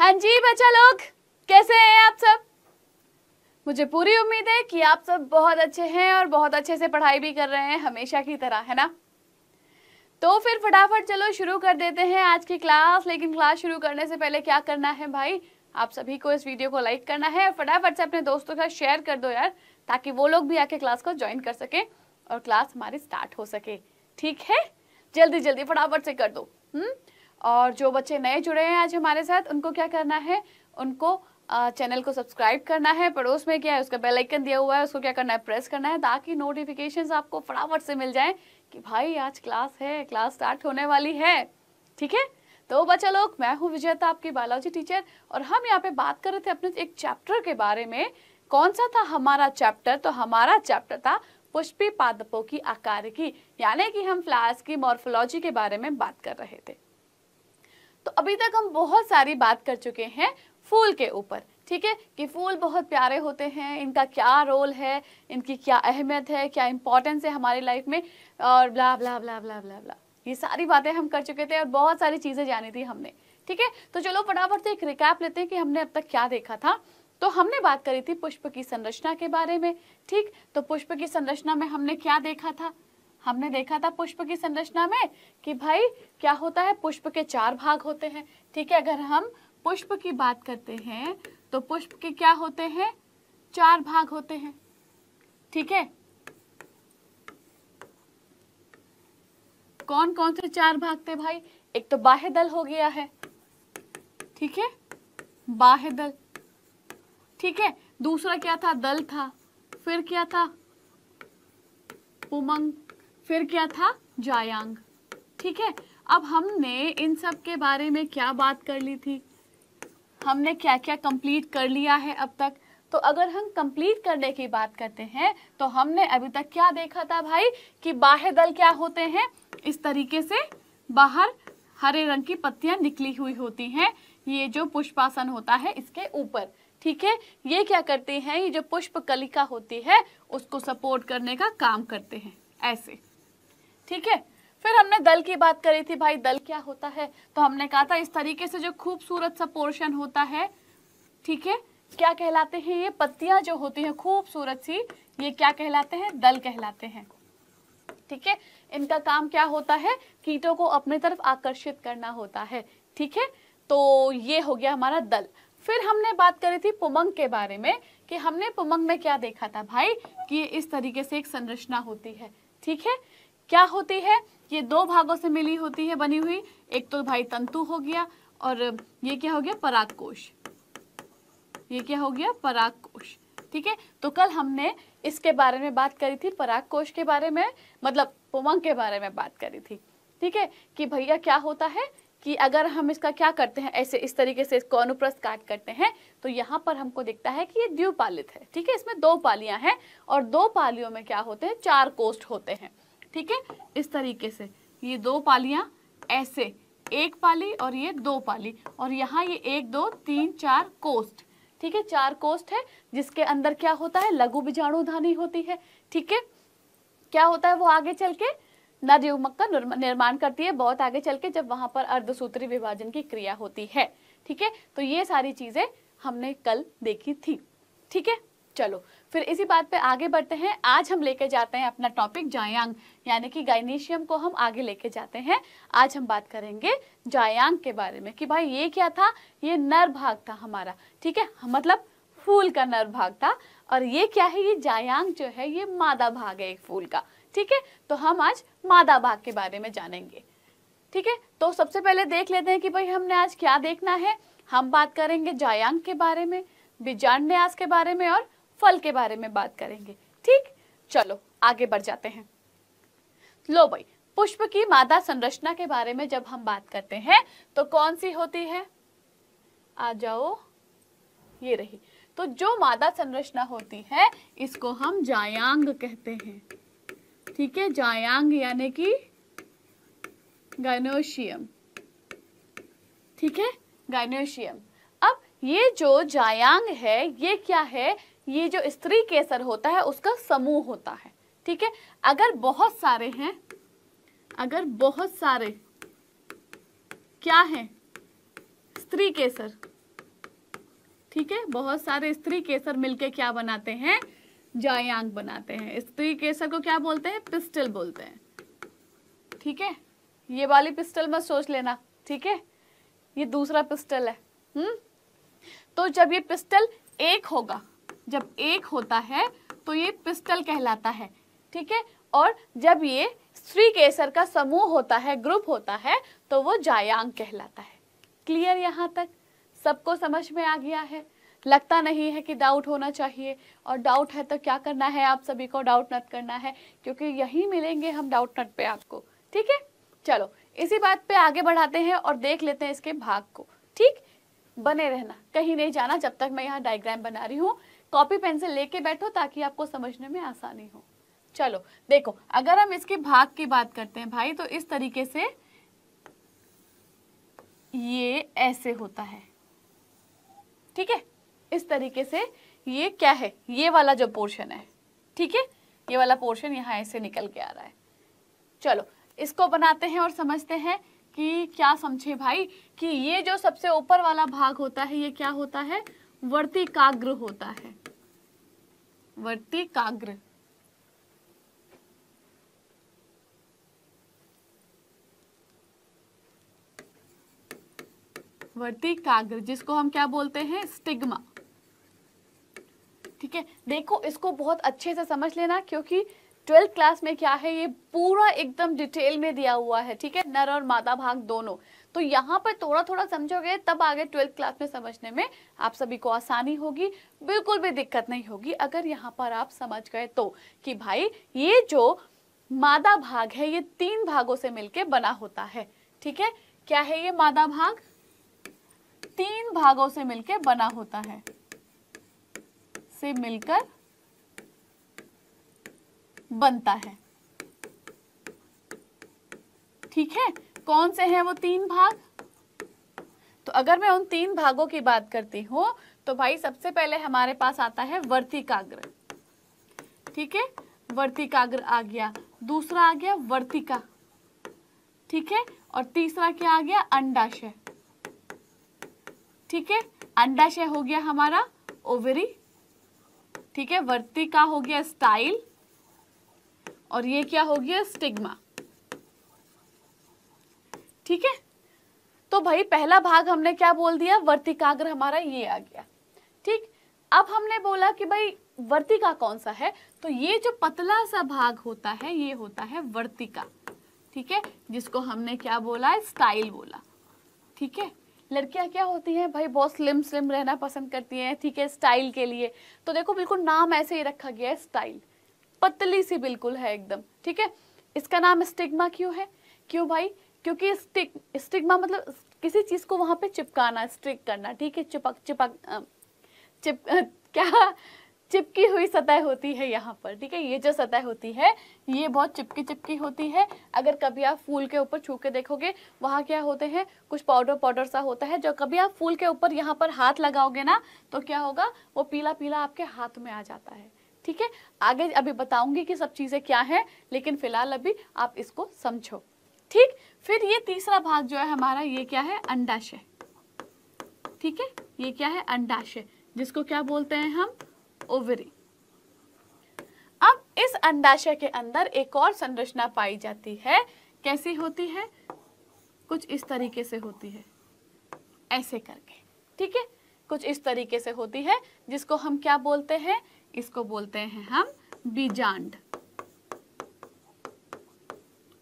हाँ जी बच्चा लोग कैसे हैं आप सब मुझे पूरी उम्मीद है कि आप सब बहुत अच्छे हैं और बहुत अच्छे से पढ़ाई भी कर रहे हैं हमेशा की तरह है ना तो फिर फटाफट चलो शुरू कर देते हैं आज की क्लास लेकिन क्लास शुरू करने से पहले क्या करना है भाई आप सभी को इस वीडियो को लाइक करना है और फटाफट से अपने दोस्तों के साथ शेयर कर दो यार ताकि वो लोग भी आके क्लास को ज्वाइन कर सके और क्लास हमारी स्टार्ट हो सके ठीक है जल्दी जल्दी फटाफट से कर दो हम्म और जो बच्चे नए जुड़े हैं आज हमारे साथ उनको क्या करना है उनको चैनल को सब्सक्राइब करना है पड़ोस में क्या है उसका बेल आइकन दिया हुआ है उसको क्या करना है प्रेस करना है ताकि नोटिफिकेशन आपको फटाफट से मिल जाए कि भाई आज क्लास है क्लास स्टार्ट होने वाली है ठीक है तो बच्चा लोग मैं हूँ विजयता आपकी बायोलॉजी टीचर और हम यहाँ पे बात कर रहे थे अपने एक चैप्टर के बारे में कौन सा था हमारा चैप्टर तो हमारा चैप्टर था पुष्पी पादपों की आकार की यानी कि हम फ्लावर्स की मॉर्फोलॉजी के बारे में बात कर रहे थे तो अभी तक हम बहुत सारी बात कर चुके हैं फूल के ऊपर ठीक है कि फूल बहुत प्यारे होते हैं इनका क्या रोल है इनकी क्या अहमियत है क्या इंपॉर्टेंस है हमारी लाइफ में और ब्ला ब्ला ब्ला ब्ला ब्ला ब्ला ये सारी बातें हम कर चुके थे और बहुत सारी चीज़ें जानी थी हमने ठीक है तो चलो फटाफट से एक रिकैप लेते हैं कि हमने अब तक क्या देखा था तो हमने बात करी थी पुष्प की संरचना के बारे में ठीक तो पुष्प की संरचना में हमने क्या देखा था हमने देखा था पुष्प की संरचना में कि भाई क्या होता है पुष्प के चार भाग होते हैं ठीक है अगर हम पुष्प की बात करते हैं तो पुष्प के क्या होते हैं चार भाग होते हैं ठीक है कौन कौन से चार भाग थे भाई एक तो बाह्य दल हो गया है ठीक है बाह्य दल ठीक है दूसरा क्या था दल था फिर क्या था उमंग फिर क्या था जायांग ठीक है अब हमने इन सब के बारे में क्या बात कर ली थी हमने क्या क्या कंप्लीट कर लिया है अब तक तो अगर हम कंप्लीट करने की बात करते हैं तो हमने अभी तक क्या देखा था भाई कि बाह्य दल क्या होते हैं इस तरीके से बाहर हरे रंग की पत्तियां निकली हुई होती हैं ये जो पुष्पासन होता है इसके ऊपर ठीक है ये क्या करते हैं ये जो पुष्प कलिका होती है उसको सपोर्ट करने का काम करते हैं ऐसे ठीक है फिर हमने दल की बात करी थी भाई दल क्या होता है तो हमने कहा था इस तरीके से जो खूबसूरत सा पोर्शन होता है ठीक है क्या कहलाते हैं ये पत्तियां जो होती हैं खूबसूरत सी ये क्या कहलाते हैं दल कहलाते हैं ठीक है इनका काम क्या होता है कीटों को अपने तरफ आकर्षित करना होता है ठीक है तो ये हो गया हमारा दल फिर हमने बात करी थी पुमंग के बारे में कि हमने पुमंग में क्या देखा था भाई कि इस तरीके से एक संरचना होती है ठीक है क्या होती है ये दो भागों से मिली होती है बनी हुई एक तो भाई तंतु हो गया और ये क्या हो गया पराग कोश ये क्या हो गया पराग कोश ठीक है तो कल हमने इसके बारे में बात करी थी पराग कोश के बारे में मतलब पोमंग के बारे में बात करी थी ठीक है कि भैया क्या होता है कि अगर हम इसका क्या करते हैं ऐसे इस तरीके से इसको अनुप्रस्थ काट करते हैं तो यहाँ पर हमको दिखता है कि ये द्विपालित है ठीक है इसमें दो पालियां हैं और दो पालियों में क्या होते हैं चार कोष्ठ होते हैं ठीक है इस तरीके से ये दो पालियाँ ऐसे एक पाली और ये दो पाली और यहाँ ये एक दो तीन चार कोस्ट ठीक है चार कोस्ट है जिसके अंदर क्या होता है लघु बीजाणु धानी होती है ठीक है क्या होता है वो आगे चल के नर युग्मक का निर्माण करती है बहुत आगे चल के जब वहां पर अर्धसूत्री विभाजन की क्रिया होती है ठीक है तो ये सारी चीजें हमने कल देखी थी ठीक है चलो फिर इसी बात पे आगे बढ़ते हैं आज हम लेके जाते हैं अपना टॉपिक जायांग यानी कि गाइनेशियम को हम आगे लेके जाते हैं आज हम बात करेंगे जायांग के बारे में कि भाई ये क्या था ये नर भाग था हमारा ठीक है मतलब फूल का नर भाग था और ये क्या है ये जायांग जो है ये मादा भाग है एक फूल का ठीक है तो हम आज मादा भाग के बारे में जानेंगे ठीक है तो सबसे पहले देख लेते हैं कि भाई हमने आज क्या देखना है हम बात करेंगे जायांग के बारे में बीजान्यास के बारे में और फल के बारे में बात करेंगे ठीक चलो आगे बढ़ जाते हैं लो भाई पुष्प की मादा संरचना के बारे में जब हम बात करते हैं तो कौन सी होती है आ जाओ ये रही तो जो मादा संरचना होती है इसको हम जायांग कहते हैं ठीक है जायांग यानी कि गायनोशियम ठीक है गायनोशियम अब ये जो जायांग है ये क्या है ये जो स्त्री केसर होता है उसका समूह होता है ठीक है अगर बहुत सारे हैं अगर बहुत सारे क्या हैं स्त्री केसर ठीक है बहुत सारे स्त्री केसर मिलके क्या बनाते हैं जायांग बनाते हैं स्त्री केसर को क्या बोलते हैं पिस्टल बोलते हैं ठीक है ये वाली पिस्टल मत सोच लेना ठीक है ये दूसरा पिस्टल है हम्म तो जब ये पिस्टल एक होगा जब एक होता है तो ये पिस्टल कहलाता है ठीक है और जब ये स्त्री केसर का समूह होता है ग्रुप होता है तो वो जायांग कहलाता है क्लियर यहाँ तक सबको समझ में आ गया है लगता नहीं है कि डाउट होना चाहिए और डाउट है तो क्या करना है आप सभी को डाउट नट करना है क्योंकि यही मिलेंगे हम डाउट नट पे आपको ठीक है चलो इसी बात पे आगे बढ़ाते हैं और देख लेते हैं इसके भाग को ठीक बने रहना कहीं नहीं जाना जब तक मैं यहाँ डायग्राम बना रही हूँ कॉपी पेंसिल लेके बैठो ताकि आपको समझने में आसानी हो चलो देखो अगर हम इसके भाग की बात करते हैं भाई तो इस तरीके से ये ऐसे होता है ठीक है इस तरीके से ये क्या है ये वाला जो पोर्शन है ठीक है ये वाला पोर्शन यहाँ ऐसे निकल के आ रहा है चलो इसको बनाते हैं और समझते हैं कि क्या समझे भाई कि ये जो सबसे ऊपर वाला भाग होता है ये क्या होता है वर्तिकाग्र होता है वर्तिकाग्र वर्तिकाग्र जिसको हम क्या बोलते हैं स्टिग्मा ठीक है देखो इसको बहुत अच्छे से समझ लेना क्योंकि ट्वेल्थ क्लास में क्या है ये पूरा एकदम डिटेल में दिया हुआ है ठीक है नर और मादा भाग दोनों तो यहाँ पर थोड़ा थोड़ा समझोगे तब आगे ट्वेल्थ क्लास में समझने में आप सभी को आसानी होगी बिल्कुल भी दिक्कत नहीं होगी अगर यहाँ पर आप समझ गए तो कि भाई ये जो मादा भाग है ये तीन भागों से मिलके बना होता है ठीक है क्या है ये मादा भाग तीन भागों से मिलके बना होता है से मिलकर बनता है ठीक है कौन से हैं वो तीन भाग तो अगर मैं उन तीन भागों की बात करती हूँ तो भाई सबसे पहले हमारे पास आता है वर्तिकाग्र ठीक है वर्तिकाग्र आ गया दूसरा आ गया वर्तिका ठीक है और तीसरा क्या आ गया अंडाशय ठीक है अंडाशय हो गया हमारा ओवरी ठीक है वर्तिका हो गया स्टाइल और ये क्या हो गया स्टिग्मा ठीक है तो भाई पहला भाग हमने क्या बोल दिया वर्तिकाग्र हमारा ये आ गया ठीक अब हमने बोला कि भाई वर्तिका कौन सा है तो ये जो पतला सा भाग होता है ये होता है वर्तिका ठीक है जिसको हमने क्या बोला है स्टाइल बोला ठीक है लड़कियां क्या होती हैं भाई बहुत स्लिम स्लिम रहना पसंद करती हैं ठीक है स्टाइल के लिए तो देखो बिल्कुल नाम ऐसे ही रखा गया है स्टाइल पतली सी बिल्कुल है एकदम ठीक है इसका नाम स्टिग्मा क्यों है क्यों भाई क्योंकि स्टिक स्टिग्मा मतलब किसी चीज़ को वहां पे चिपकाना स्ट्रिक करना ठीक है चिपक चिपक चिप क्या चिपकी हुई सतह होती है यहाँ पर ठीक है ये जो सतह होती है ये बहुत चिपकी चिपकी होती है अगर कभी आप फूल के ऊपर छू के देखोगे वहाँ क्या होते हैं कुछ पाउडर पाउडर सा होता है जो कभी आप फूल के ऊपर यहाँ पर हाथ लगाओगे ना तो क्या होगा वो पीला पीला आपके हाथ में आ जाता है ठीक है आगे अभी बताऊंगी कि सब चीज़ें क्या हैं लेकिन फिलहाल अभी आप इसको समझो ठीक फिर ये तीसरा भाग जो है हमारा ये क्या है अंडाशय ठीक है ये क्या है अंडाशय जिसको क्या बोलते हैं हम ओवरी अब इस अंडाशय के अंदर एक और संरचना पाई जाती है कैसी होती है कुछ इस तरीके से होती है ऐसे करके ठीक है कुछ इस तरीके से होती है जिसको हम क्या बोलते हैं इसको बोलते हैं हम बीजांड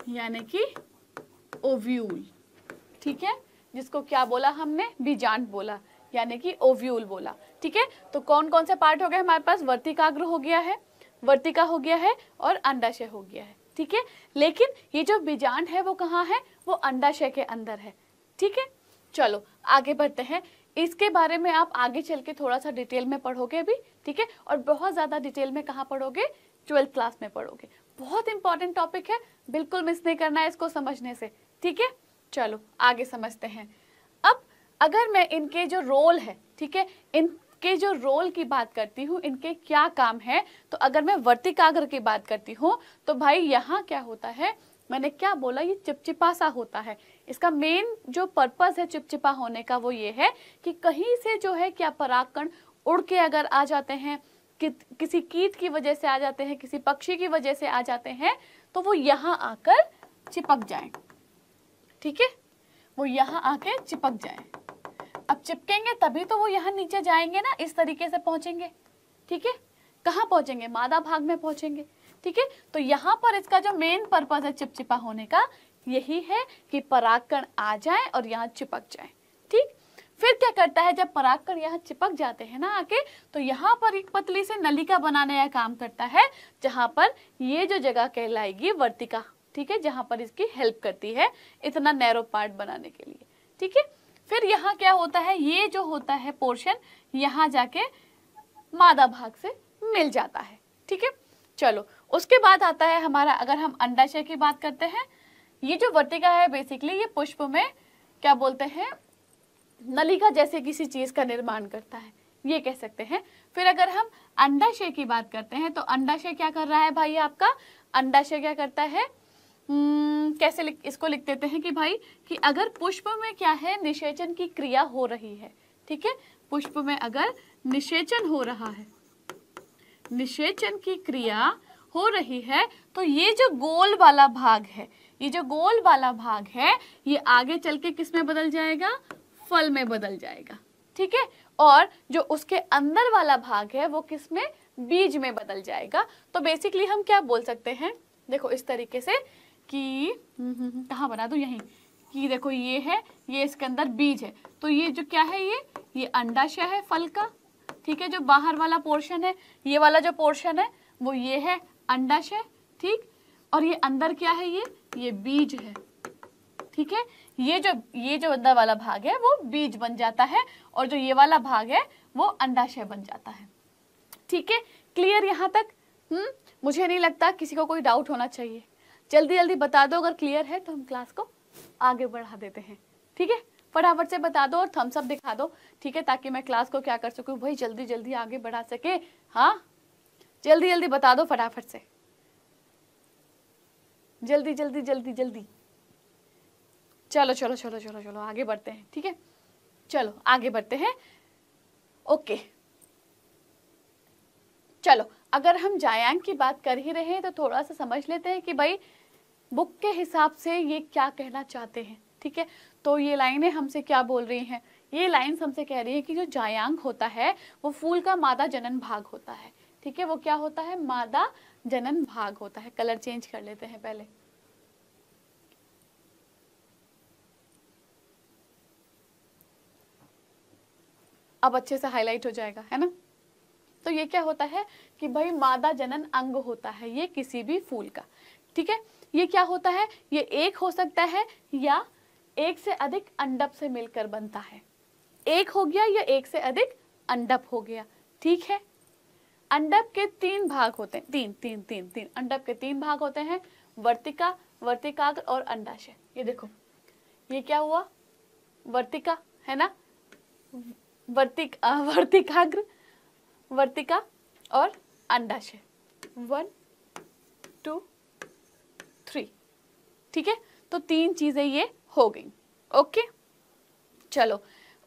यानी कि ओव्यूल ठीक है जिसको क्या बोला हमने बीजांड बोला यानी कि ओव्यूल बोला ठीक है तो कौन कौन से पार्ट हो गए हमारे पास वर्तिकाग्र हो गया है वर्तिका हो गया है और अंडाशय हो गया है ठीक है लेकिन ये जो बीजांड है वो कहाँ है वो अंडाशय के अंदर है ठीक है चलो आगे बढ़ते हैं इसके बारे में आप आगे चल के थोड़ा सा डिटेल में पढ़ोगे अभी ठीक है और बहुत ज़्यादा डिटेल में कहाँ पढ़ोगे ट्वेल्थ क्लास में पढ़ोगे बहुत इंपॉर्टेंट टॉपिक है बिल्कुल मिस नहीं करना है इसको समझने से ठीक है चलो आगे समझते हैं अब अगर मैं इनके जो रोल है ठीक है इन के जो रोल की बात करती हूँ इनके क्या काम है तो अगर मैं वर्तिकाग्र की बात करती हूँ तो भाई यहाँ क्या होता है मैंने क्या बोला ये चिपचिपा सा होता है इसका मेन जो पर्पस है चिपचिपा होने का वो ये है कि कहीं से जो है क्या परागकण उड़ के अगर आ जाते हैं कि, किसी कीट की वजह से आ जाते हैं किसी पक्षी की वजह से आ जाते हैं तो वो यहाँ आकर चिपक जाए ठीक है वो यहाँ आके चिपक जाए अब चिपकेंगे तभी तो वो यहाँ नीचे जाएंगे ना इस तरीके से पहुंचेंगे ठीक है कहाँ पहुंचेंगे मादा भाग में पहुंचेंगे ठीक है तो यहाँ पर इसका जो मेन पर्पज है चिपचिपा होने का यही है कि परागकण आ जाए और यहाँ चिपक जाए ठीक फिर क्या करता है जब परागकण यहाँ चिपक जाते हैं ना आके तो यहाँ पर एक पतली से नलिका बनाने का काम करता है जहां पर ये जो जगह कहलाएगी वर्तिका ठीक है जहां पर इसकी हेल्प करती है इतना नैरो पार्ट बनाने के लिए ठीक है फिर यहाँ क्या होता है ये जो होता है पोर्शन यहाँ जाके मादा भाग से मिल जाता है ठीक है चलो उसके बाद आता है हमारा अगर हम अंडाशय की बात करते हैं ये जो वर्तिका है बेसिकली ये पुष्प में क्या बोलते हैं नलिका जैसे किसी चीज का निर्माण करता है ये कह सकते हैं फिर अगर हम अंडाशय की बात करते हैं तो अंडाशय क्या कर रहा है भाई आपका अंडाशय क्या करता है हम्म, कैसे लिख, इसको लिख देते हैं कि भाई कि अगर पुष्प में क्या है निषेचन की क्रिया हो रही है ठीक है पुष्प में अगर निषेचन हो रहा है निषेचन की क्रिया हो रही है तो ये जो गोल वाला भाग है ये जो गोल वाला भाग है ये आगे चल के किस में बदल जाएगा फल में बदल जाएगा ठीक है और जो उसके अंदर वाला भाग है वो किस में बीज में बदल जाएगा तो बेसिकली हम क्या बोल सकते हैं देखो इस तरीके से कि हम्म, हम्म, हम्म। कहाँ बना दूँ यहीं कि देखो ये है ये इसके अंदर बीज है तो ये जो क्या है ये ये अंडाशय है फल का ठीक है जो बाहर वाला पोर्शन है ये वाला जो पोर्शन है वो ये है अंडाशय ठीक और ये अंदर क्या है ये ये बीज है ठीक है ये जो ये जो अंदर वाला भाग है वो बीज बन जाता है और जो ये वाला भाग है वो अंडाशय बन जाता है ठीक है क्लियर यहाँ तक हम्म मुझे नहीं लगता किसी को कोई डाउट होना चाहिए जल्दी जल्दी बता दो अगर क्लियर है तो हम क्लास को आगे बढ़ा देते हैं ठीक है फटाफट से बता दो और थम्सअप दिखा दो ठीक है ताकि मैं क्लास को क्या कर सकूँ भाई जल्दी जल्दी आगे बढ़ा सके हाँ जल्दी जल्दी बता दो फटाफट से जल्दी जल्दी जल्दी जल्दी चलो चलो चलो चलो चलो आगे बढ़ते हैं ठीक है चलो आगे बढ़ते हैं ओके चलो अगर हम जायांग की बात कर ही रहे हैं तो थोड़ा सा समझ लेते हैं कि भाई बुक के हिसाब से ये क्या कहना चाहते हैं ठीक है तो ये लाइनें हमसे क्या बोल रही हैं ये लाइन्स हमसे कह रही है कि जो जायांग होता है वो फूल का मादा जनन भाग होता है ठीक है वो क्या होता है मादा जनन भाग होता है कलर चेंज कर लेते हैं पहले अब अच्छे से हाईलाइट हो जाएगा है ना तो ये क्या होता है कि भाई मादा जनन अंग होता है ये किसी भी फूल का ठीक है ये क्या होता है ये एक हो सकता है या एक से अधिक अंडप से मिलकर बनता है एक हो गया या एक से अधिक अंडप हो गया ठीक है अंडप के तीन भाग होते हैं तीन तीन तीन तीन अंडप के तीन भाग होते हैं वर्तिका वर्तिकाग्र और अंडाशय ये देखो ये क्या हुआ वर्तिका है ना वर्तिक वर्तिकाग्र वर्तिका और अंडाशय वन टू ठीक है तो तीन चीज़ें ये हो गई ओके चलो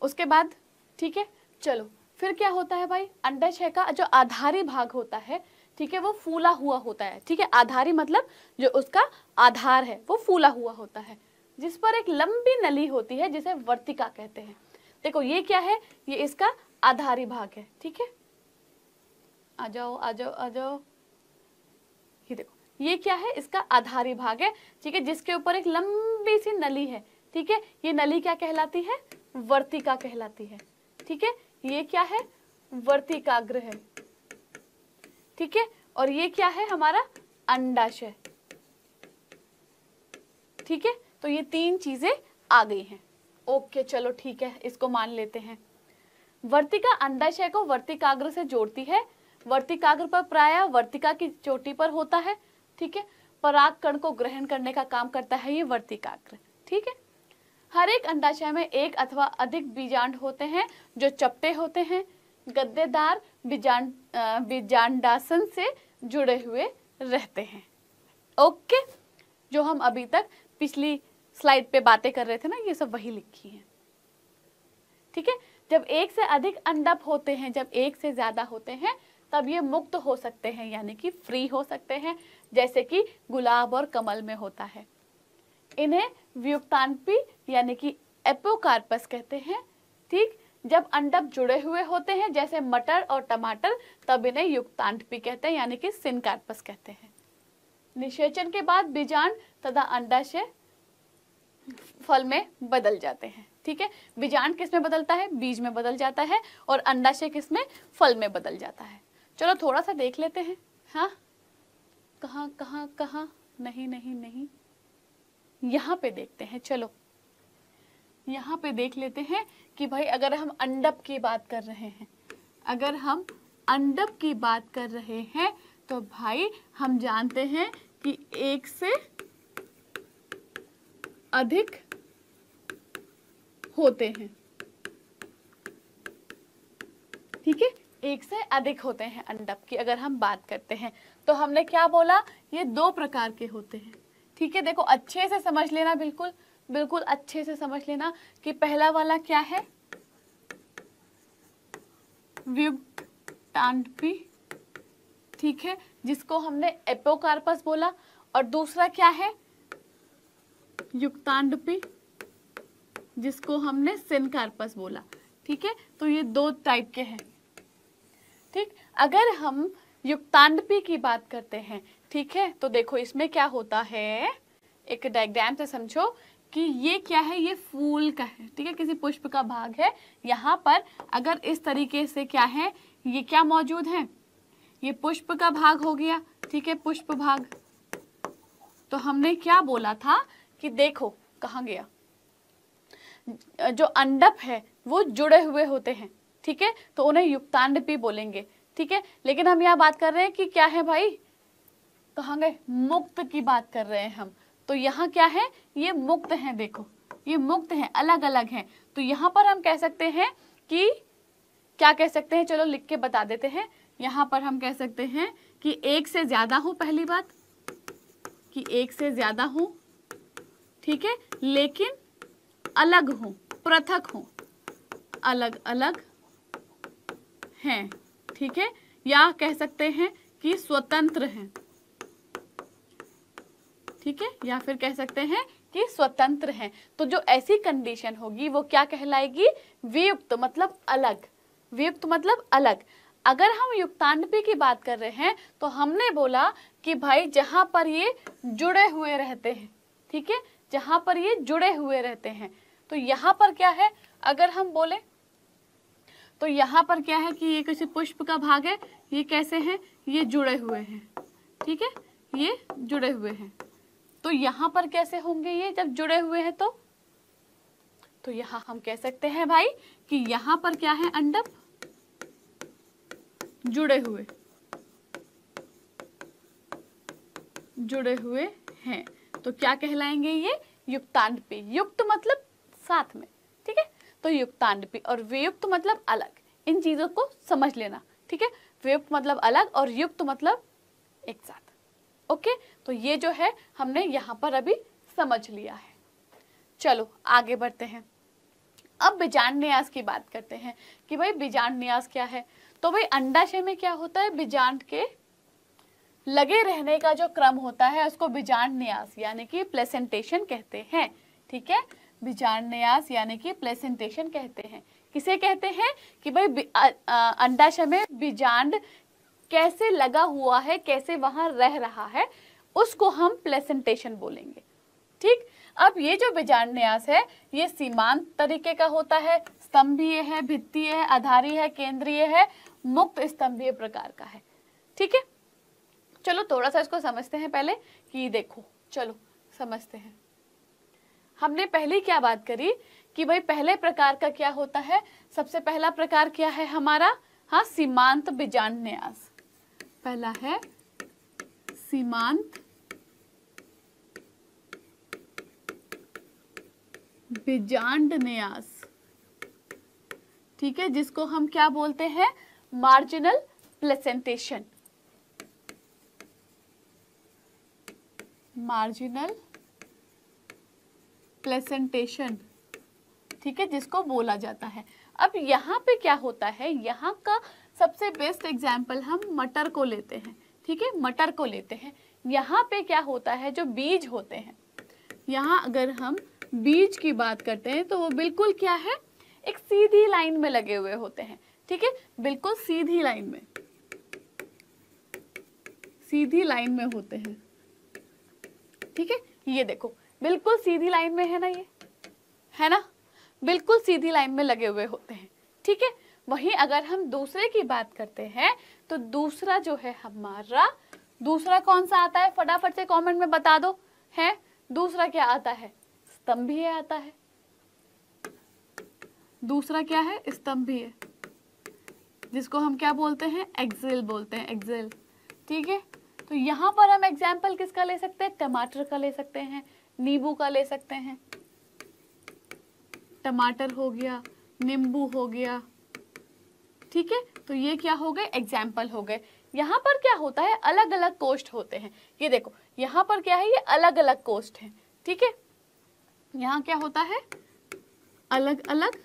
उसके बाद ठीक है चलो फिर क्या होता है भाई अंडाशय का जो आधारी भाग होता है ठीक है वो फूला हुआ होता है ठीक है आधारी मतलब जो उसका आधार है वो फूला हुआ होता है जिस पर एक लंबी नली होती है जिसे वर्तिका कहते हैं देखो ये क्या है ये इसका आधारी भाग है ठीक है आ जाओ आ जाओ आ जाओ ये क्या है इसका आधारी भाग है ठीक है जिसके ऊपर एक लंबी सी नली है ठीक है ये नली क्या कहलाती है वर्तिका कहलाती है ठीक है ये क्या है वर्तिकाग्र है ठीक है और ये क्या है हमारा अंडाशय ठीक है तो ये तीन चीजें आ गई हैं ओके चलो ठीक है इसको मान लेते हैं वर्तिका अंडाशय को वर्तिकाग्र से जोड़ती है वर्तिकाग्र पर प्राय वर्तिका की चोटी पर होता है ठीक है पराग कण को ग्रहण करने का काम करता है ये वर्तिकाग्र ठीक है हर एक अंडाशय में एक अथवा अधिक बीजांड होते हैं जो चप्पे होते हैं गद्देदार बीजांड बीजांडासन से जुड़े हुए रहते हैं ओके जो हम अभी तक पिछली स्लाइड पे बातें कर रहे थे ना ये सब वही लिखी है ठीक है जब एक से अधिक अंडप होते हैं जब एक से ज्यादा होते हैं तब ये मुक्त हो सकते हैं यानी कि फ्री हो सकते हैं जैसे कि गुलाब और कमल में होता है इन्हें व्युक्तानपी यानी कि एपोकार्पस कहते हैं ठीक जब अंडप जुड़े हुए होते हैं जैसे मटर और टमाटर तब इन्हें युक्तानपी कहते हैं यानी कि सिनकार्पस कहते हैं निषेचन के बाद बीजांड तथा अंडाशय फल में बदल जाते हैं ठीक है बीजांड किस में बदलता है बीज में बदल जाता है और अंडाशय किस में फल में बदल जाता है चलो थोड़ा सा देख लेते हैं हाँ कहाँ कहाँ कहाँ नहीं नहीं नहीं यहाँ पे देखते हैं चलो यहाँ पे देख लेते हैं कि भाई अगर हम अंडप की बात कर रहे हैं अगर हम अंडप की बात कर रहे हैं तो भाई हम जानते हैं कि एक से अधिक होते हैं ठीक है एक से अधिक होते हैं अंडप की अगर हम बात करते हैं तो हमने क्या बोला ये दो प्रकार के होते हैं ठीक है देखो अच्छे से समझ लेना बिल्कुल बिल्कुल अच्छे से समझ लेना कि पहला वाला क्या है ठीक है जिसको हमने एपोकार्पस बोला और दूसरा क्या है युक्तांडपी जिसको हमने सिनकार्पस बोला ठीक है तो ये दो टाइप के हैं ठीक अगर हम युक्तांडपी की बात करते हैं ठीक है तो देखो इसमें क्या होता है एक डायग्राम से समझो कि ये क्या है ये फूल का है ठीक है किसी पुष्प का भाग है यहाँ पर अगर इस तरीके से क्या है ये क्या मौजूद है ये पुष्प का भाग हो गया ठीक है पुष्प भाग तो हमने क्या बोला था कि देखो कहाँ गया जो अंडप है वो जुड़े हुए होते हैं ठीक है तो उन्हें युक्तांड भी बोलेंगे ठीक है लेकिन हम यहाँ बात कर रहे हैं कि क्या है भाई कहा गए मुक्त की बात कर रहे हैं हम तो यहाँ क्या है ये मुक्त है देखो ये मुक्त है अलग अलग हैं तो यहाँ पर हम कह सकते हैं कि क्या कह सकते हैं चलो लिख के बता देते हैं यहाँ पर हम कह सकते हैं कि एक से ज़्यादा हो पहली बात कि एक से ज़्यादा हो ठीक है लेकिन अलग हो पृथक हो अलग अलग हैं ठीक है या कह सकते हैं कि स्वतंत्र हैं ठीक है या फिर कह सकते हैं कि स्वतंत्र हैं तो जो ऐसी कंडीशन होगी वो क्या कहलाएगी वियुक्त मतलब अलग वियुक्त मतलब अलग अगर हम युक्तांडपी की बात कर रहे हैं तो हमने बोला कि भाई जहां पर ये जुड़े हुए रहते हैं ठीक है जहां पर ये जुड़े हुए रहते हैं तो यहां पर क्या है अगर हम बोले तो यहाँ पर क्या है कि ये किसी पुष्प का भाग है ये कैसे हैं ये जुड़े हुए हैं ठीक है ये जुड़े हुए हैं तो यहाँ पर कैसे होंगे ये जब जुड़े हुए हैं तो तो यहाँ हम कह सकते हैं भाई कि यहाँ पर क्या है अंडप जुड़े हुए जुड़े हुए हैं तो क्या कहलाएंगे ये युक्तांड पे युक्त मतलब साथ में तो युक्तांडपी और वियुक्त मतलब अलग इन चीज़ों को समझ लेना ठीक है वियुक्त मतलब अलग और युक्त मतलब एक साथ ओके तो ये जो है हमने यहाँ पर अभी समझ लिया है चलो आगे बढ़ते हैं अब बीजाण न्यास की बात करते हैं कि भाई बीजाण न्यास क्या है तो भाई अंडाशय में क्या होता है बीजांड के लगे रहने का जो क्रम होता है उसको बीजाण न्यास यानी कि प्लेसेंटेशन कहते हैं ठीक है बीजाणयास यानी कि प्लेसेंटेशन कहते हैं किसे कहते हैं कि भाई अंडाशय में बीजांड कैसे लगा हुआ है कैसे वहां रह रहा है उसको हम प्लेसेंटेशन बोलेंगे ठीक अब ये जो बीजाणयास है ये सीमांत तरीके का होता है स्तंभीय है भित्तीय है आधारी है केंद्रीय है मुक्त स्तंभीय प्रकार का है ठीक है चलो थोड़ा सा इसको समझते हैं पहले कि देखो चलो समझते हैं हमने पहले क्या बात करी कि भाई पहले प्रकार का क्या होता है सबसे पहला प्रकार क्या है हमारा हाँ सीमांत बीजांड न्यास पहला है सीमांत बीजांड न्यास ठीक है जिसको हम क्या बोलते हैं मार्जिनल प्लेसेंटेशन मार्जिनल प्लेसेंटेशन ठीक है जिसको बोला जाता है अब यहाँ पे क्या होता है यहाँ का सबसे बेस्ट एग्जाम्पल हम मटर को लेते हैं ठीक है मटर को लेते हैं यहाँ पे क्या होता है जो बीज होते हैं यहाँ अगर हम बीज की बात करते हैं तो वो बिल्कुल क्या है एक सीधी लाइन में लगे हुए होते हैं ठीक है बिल्कुल सीधी लाइन में सीधी लाइन में होते हैं ठीक है ये देखो बिल्कुल सीधी लाइन में है ना ये है ना बिल्कुल सीधी लाइन में लगे हुए होते हैं ठीक है वहीं अगर हम दूसरे की बात करते हैं तो दूसरा जो है हमारा दूसरा कौन सा आता है फटाफट से कमेंट में बता दो है दूसरा क्या आता है स्तंभीय आता है दूसरा क्या है स्तंभीय जिसको हम क्या बोलते हैं एक्सेल बोलते हैं एक्सेल ठीक है तो यहाँ पर हम एग्जाम्पल किसका ले सकते हैं टमाटर का ले सकते हैं नींबू का ले सकते हैं टमाटर हो गया नींबू हो गया ठीक है तो ये क्या हो गए एग्जाम्पल हो गए यहाँ पर क्या होता है अलग अलग कोस्ट होते हैं ये देखो यहाँ पर क्या है ये अलग अलग कोस्ट है ठीक है यहाँ क्या होता है अलग अलग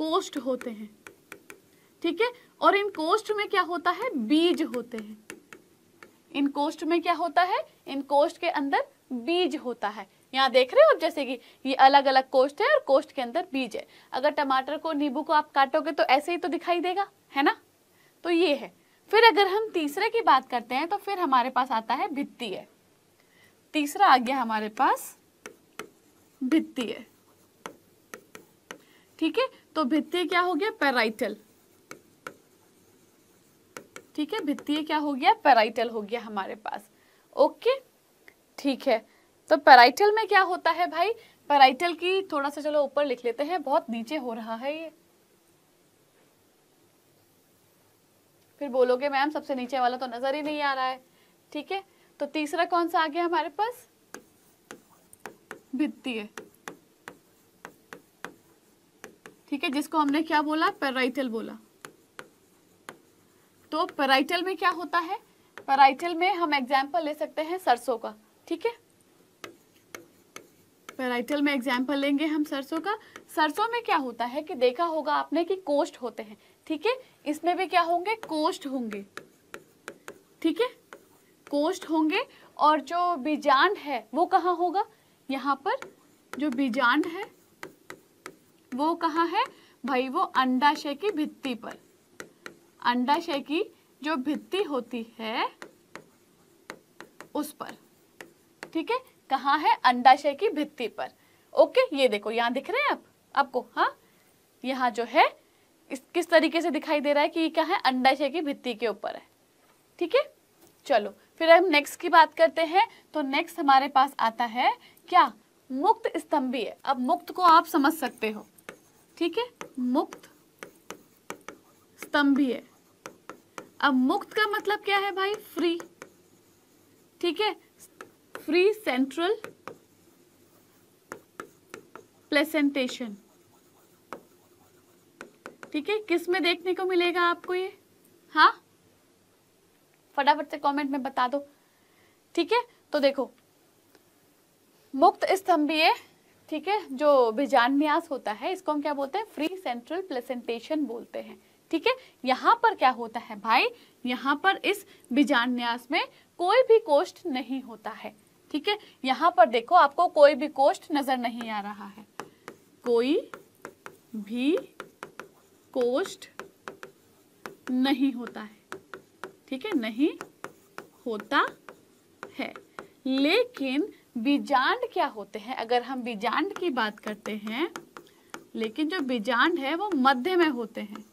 कोस्ट होते हैं ठीक है और इन कोस्ट में क्या होता है बीज होते हैं इन कोस्ट में क्या होता है इन कोस्ट के अंदर बीज होता है यहाँ देख रहे हो आप जैसे कि ये अलग अलग कोष्ट है और कोष्ट के अंदर बीज है अगर टमाटर को नींबू को आप काटोगे तो ऐसे ही तो दिखाई देगा है ना तो ये है फिर अगर हम तीसरे की बात करते हैं तो फिर हमारे पास आता है भित्ती है तीसरा आ गया हमारे पास भित्ती है ठीक है तो भित्ती क्या हो गया पेराइटल ठीक है भित्तीय क्या हो गया पेराइटल हो गया हमारे पास ओके ठीक है तो पेराइटल में क्या होता है भाई पेराइटल की थोड़ा सा चलो ऊपर लिख लेते हैं बहुत नीचे हो रहा है ये फिर बोलोगे मैम सबसे नीचे वाला तो नजर ही नहीं आ रहा है ठीक है तो तीसरा कौन सा आ गया हमारे पास भित्तीय ठीक है जिसको हमने क्या बोला पेराइटल बोला तो पेराइटल में क्या होता है पेराइटल में हम एग्जाम्पल ले सकते हैं सरसों का ठीक है वेराइटल में एग्जाम्पल लेंगे हम सरसों का सरसों में क्या होता है कि देखा होगा आपने कि कोष्ठ होते हैं ठीक है इसमें भी क्या होंगे कोष्ठ होंगे ठीक है कोष्ठ होंगे और जो बीजांड है वो कहाँ होगा यहाँ पर जो बीजांड है वो कहाँ है भाई वो अंडाशय की भित्ति पर अंडाशय की जो भित्ति होती है उस पर ठीक है कहाँ है अंडाशय की भित्ति पर ओके ये देखो यहाँ दिख रहे हैं आप आपको हाँ यहाँ जो है इस किस तरीके से दिखाई दे रहा है कि ये क्या है अंडाशय की भित्ति के ऊपर है ठीक है चलो फिर हम नेक्स्ट की बात करते हैं तो नेक्स्ट हमारे पास आता है क्या मुक्त स्तंभी है अब मुक्त को आप समझ सकते हो ठीक है मुक्त स्तंभी है अब मुक्त का मतलब क्या है भाई फ्री ठीक है फ्री सेंट्रल प्लेसेंटेशन ठीक है किस में देखने को मिलेगा आपको ये हाँ फटाफट से कमेंट में बता दो ठीक है तो देखो मुक्त स्तंभीय ठीक है जो बीजान्यास होता है इसको हम क्या बोलते हैं फ्री सेंट्रल प्लेसेंटेशन बोलते हैं ठीक है यहां पर क्या होता है भाई यहां पर इस बीजान्यास में कोई भी कोष्ट नहीं होता है ठीक है यहाँ पर देखो आपको कोई भी कोष्ट नजर नहीं आ रहा है कोई भी कोष्ट नहीं होता है ठीक है नहीं होता है लेकिन बीजांड क्या होते हैं अगर हम बीजांड की बात करते हैं लेकिन जो बीजांड है वो मध्य में होते हैं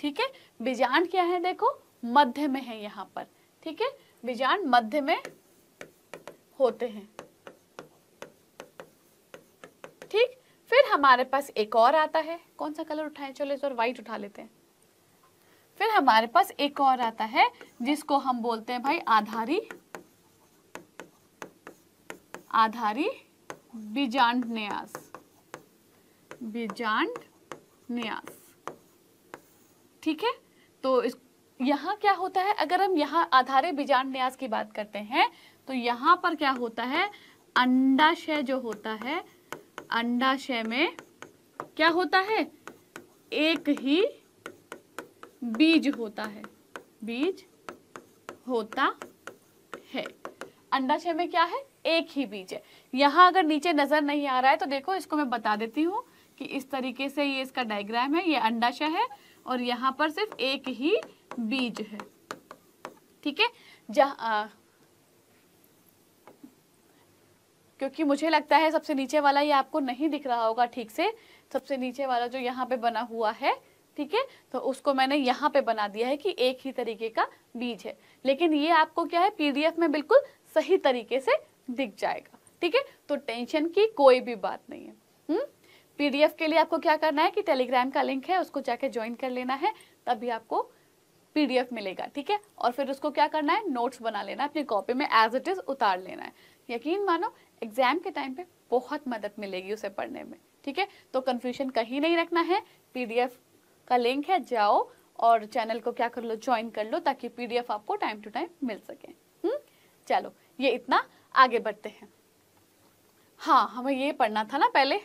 ठीक है बीजांड क्या है देखो मध्य में है यहाँ पर ठीक है बीजांड मध्य में होते हैं ठीक फिर हमारे पास एक और आता है कौन सा कलर उठाए चलो इस और व्हाइट उठा लेते हैं फिर हमारे पास एक और आता है जिसको हम बोलते हैं भाई आधारी आधारी बीजांड न्यास बीजांड न्यास ठीक है तो इस यहां क्या होता है अगर हम यहां आधारे बीजांड न्यास की बात करते हैं तो यहां पर क्या होता है अंडाशय जो होता है अंडाशय में क्या होता है एक ही बीज होता है बीज होता है अंडाशय में क्या है एक ही बीज है यहां अगर नीचे नजर नहीं आ रहा है तो देखो इसको मैं बता देती हूं कि इस तरीके से ये इसका डायग्राम है ये अंडाशय है और यहां पर सिर्फ एक ही बीज है ठीक है जहा क्योंकि मुझे लगता है सबसे नीचे वाला ये आपको नहीं दिख रहा होगा ठीक से सबसे नीचे वाला जो यहाँ पे बना हुआ है ठीक है तो उसको मैंने यहाँ पे बना दिया है कि एक ही तरीके का बीज है लेकिन ये आपको क्या है पीडीएफ में बिल्कुल सही तरीके से दिख जाएगा ठीक है तो टेंशन की कोई भी बात नहीं है हुँ? हम्म? पीडीएफ के लिए आपको क्या करना है कि टेलीग्राम का लिंक है उसको जाके ज्वाइन कर लेना है तभी आपको पीडीएफ मिलेगा ठीक है और फिर उसको क्या करना है नोट्स बना लेना है अपनी कॉपी में एज इट इज उतार लेना है यकीन मानो एग्जाम के टाइम पे बहुत मदद मिलेगी उसे पढ़ने में ठीक है तो कन्फ्यूजन कहीं नहीं रखना है पीडीएफ का लिंक है जाओ और चैनल को क्या कर लो ज्वाइन कर लो ताकि पीडीएफ आपको टाइम टू टाइम मिल सके हुँ? हम्म? चलो ये इतना आगे बढ़ते हैं हाँ हमें ये पढ़ना था ना पहले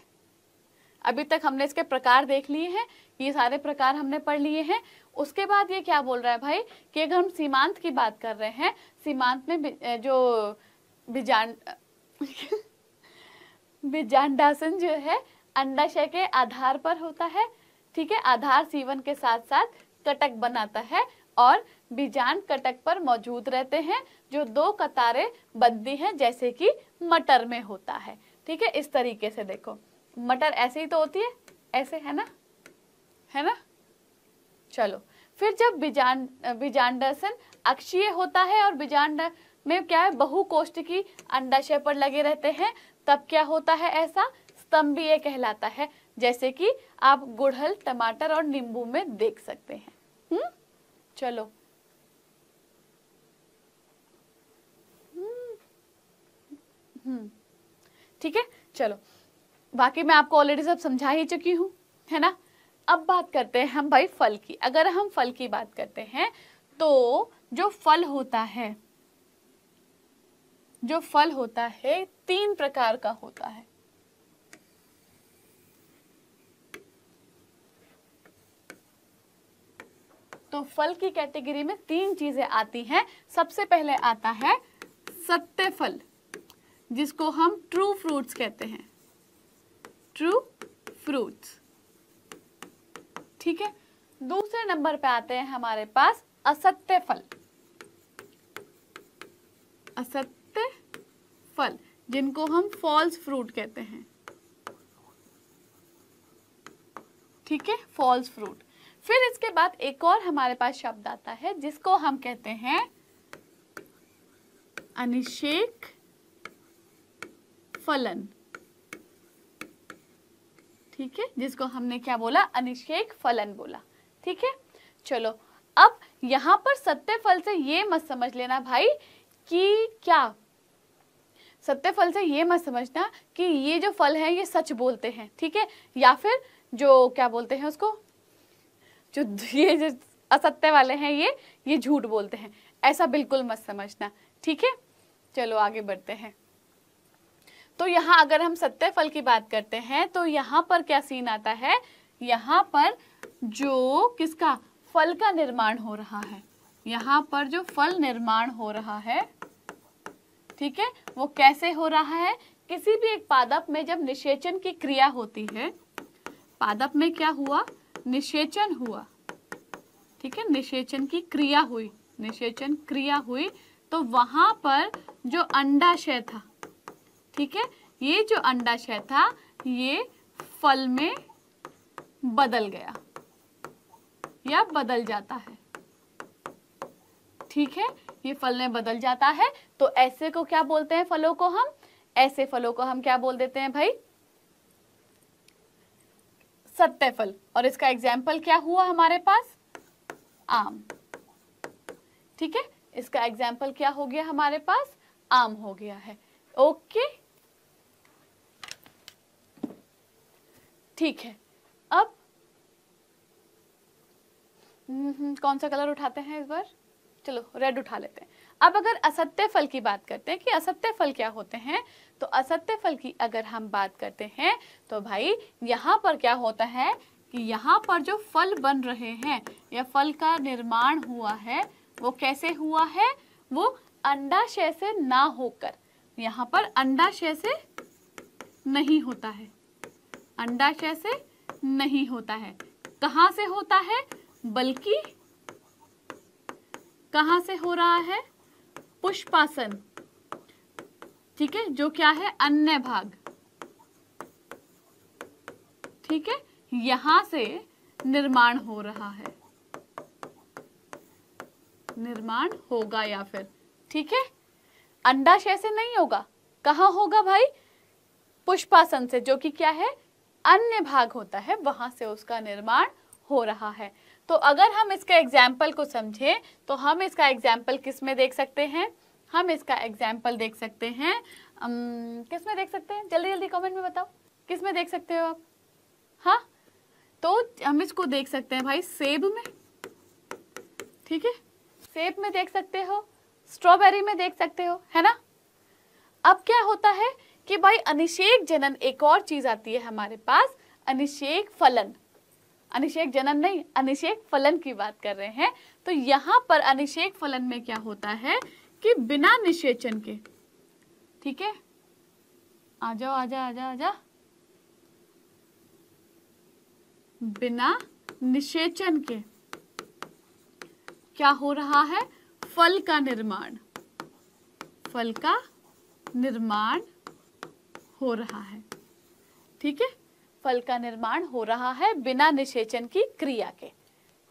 अभी तक हमने इसके प्रकार देख लिए हैं ये सारे प्रकार हमने पढ़ लिए हैं उसके बाद ये क्या बोल रहा है भाई कि अगर हम सीमांत की बात कर रहे हैं सीमांत में जो बिजांडासन जो है अंडाशय के आधार पर होता है ठीक है आधार सीवन के साथ साथ कटक बनाता है और बीजांड कटक पर मौजूद रहते हैं जो दो कतारें बनती हैं जैसे कि मटर में होता है ठीक है इस तरीके से देखो मटर ऐसे ही तो होती है ऐसे है ना है ना चलो फिर जब बीजांड बीजांडसन अक्षीय होता है और बीजांड में क्या है की अंडाशय पर लगे रहते हैं तब क्या होता है ऐसा स्तंभीय कहलाता है जैसे कि आप गुड़हल टमाटर और नींबू में देख सकते हैं हम्म चलो हम्म ठीक है चलो बाकी मैं आपको ऑलरेडी सब समझा ही चुकी हूँ है ना अब बात करते हैं हम भाई फल की अगर हम फल की बात करते हैं तो जो फल होता है जो फल होता है तीन प्रकार का होता है तो फल की कैटेगरी में तीन चीजें आती हैं सबसे पहले आता है सत्य फल जिसको हम ट्रू फ्रूट्स कहते हैं ट्रू फ्रूट्स ठीक है दूसरे नंबर पे आते हैं हमारे पास असत्य फल असत्य फल जिनको हम फॉल्स फ्रूट कहते हैं ठीक है फॉल्स फ्रूट फिर इसके बाद एक और हमारे पास शब्द आता है जिसको हम कहते हैं अनिशेक फलन ठीक है जिसको हमने क्या बोला अनिशेक फलन बोला ठीक है चलो अब यहां पर सत्य फल से ये मत समझ लेना भाई कि क्या सत्य फल से ये मत समझना कि ये जो फल है ये सच बोलते हैं ठीक है या फिर जो क्या बोलते हैं उसको जो ये जो असत्य वाले हैं ये ये झूठ बोलते हैं ऐसा बिल्कुल मत समझना ठीक है चलो आगे बढ़ते हैं तो यहाँ अगर हम सत्य फल की बात करते हैं तो यहाँ पर क्या सीन आता है यहाँ पर जो किसका फल का निर्माण हो रहा है यहाँ पर जो फल निर्माण हो रहा है ठीक है वो कैसे हो रहा है किसी भी एक पादप में जब निषेचन की क्रिया होती है पादप में क्या हुआ निषेचन हुआ ठीक है निषेचन की क्रिया हुई निषेचन क्रिया हुई तो वहां पर जो अंडाशय था ठीक है ये जो अंडाशय था ये फल में बदल गया या बदल जाता है ठीक है ये फल में बदल जाता है तो ऐसे को क्या बोलते हैं फलों को हम ऐसे फलों को हम क्या बोल देते हैं भाई सत्य फल और इसका एग्जाम्पल क्या हुआ हमारे पास आम ठीक है इसका एग्जाम्पल क्या हो गया हमारे पास आम हो गया है ओके ठीक है अब हम्म, हम्म, कौन सा कलर उठाते हैं इस बार चलो रेड उठा लेते हैं अब अगर असत्य फल की बात करते हैं कि असत्य फल क्या होते हैं तो असत्य फल की अगर हम बात करते हैं तो भाई यहाँ पर क्या होता है कि यहाँ पर जो फल बन रहे हैं या फल का निर्माण हुआ है वो कैसे हुआ है वो अंडाशय से ना होकर यहाँ पर अंडाशय से नहीं होता है अंडाशय से नहीं होता है कहाँ से होता है बल्कि कहा से हो रहा है पुष्पासन ठीक है जो क्या है अन्य भाग ठीक है यहां से निर्माण हो रहा है निर्माण होगा या फिर ठीक है अंडाशय से नहीं होगा कहा होगा भाई पुष्पासन से जो कि क्या है अन्य भाग होता है वहां से उसका निर्माण हो रहा है तो अगर हम इसका एग्जाम्पल को समझें तो हम इसका एग्जाम्पल किस में देख सकते हैं हम इसका एग्जाम्पल देख सकते हैं अम, किस में देख सकते हैं जल्दी जल्दी कमेंट में बताओ किस में देख सकते हो आप हाँ तो हम इसको देख सकते हैं भाई सेब में ठीक है सेब में देख सकते हो स्ट्रॉबेरी में देख सकते हो है ना अब क्या होता है कि भाई अनिषेक जनन एक और चीज आती है हमारे पास अनिषेक फलन अनिषेक जनन नहीं अनिषेक फलन की बात कर रहे हैं तो यहाँ पर अनिषेक फलन में क्या होता है कि बिना निषेचन के ठीक है आ जाओ आ जा आ जा आ जा बिना निषेचन के क्या हो रहा है फल का निर्माण फल का निर्माण हो रहा है ठीक है फल का निर्माण हो रहा है बिना निषेचन की क्रिया के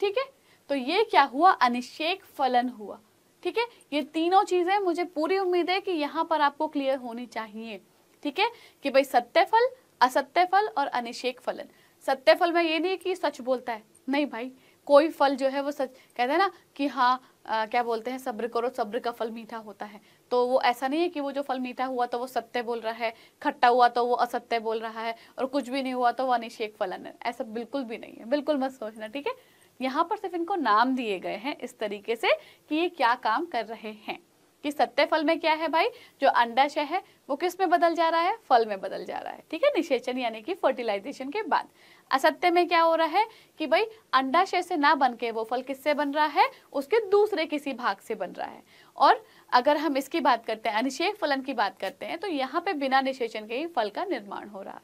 ठीक है तो ये क्या हुआ अनिषेक फलन हुआ ठीक है ये तीनों चीजें मुझे पूरी उम्मीद है कि यहाँ पर आपको क्लियर होनी चाहिए ठीक है कि भाई सत्य फल असत्य फल और अनिषेक फलन सत्य फल में ये नहीं कि सच बोलता है नहीं भाई कोई फल जो है वो सच कहते हैं ना कि हाँ आ, क्या बोलते हैं सब्र करो सब्र का फल मीठा होता है तो वो ऐसा नहीं है कि वो जो फल मीठा हुआ तो वो सत्य बोल रहा है खट्टा हुआ तो वो असत्य बोल रहा है और कुछ भी नहीं हुआ तो वह अनिशेक फलन ऐसा बिल्कुल भी नहीं है बिल्कुल मत सोचना ठीक है यहाँ पर सिर्फ इनको नाम दिए गए हैं इस तरीके से कि ये क्या काम कर रहे हैं कि सत्य फल में क्या है भाई जो अंडाशय है वो किस में बदल जा रहा है फल में बदल जा रहा है ठीक है निषेचन यानी कि फर्टिलाइजेशन के बाद असत्य में क्या हो रहा है कि भाई अंडाशय से ना बन के वो फल किससे बन रहा है उसके दूसरे किसी भाग से बन रहा है और अगर हम इसकी बात करते हैं अनिषेक फलन की बात करते हैं तो यहाँ पे बिना निषेचन के ही फल का निर्माण हो रहा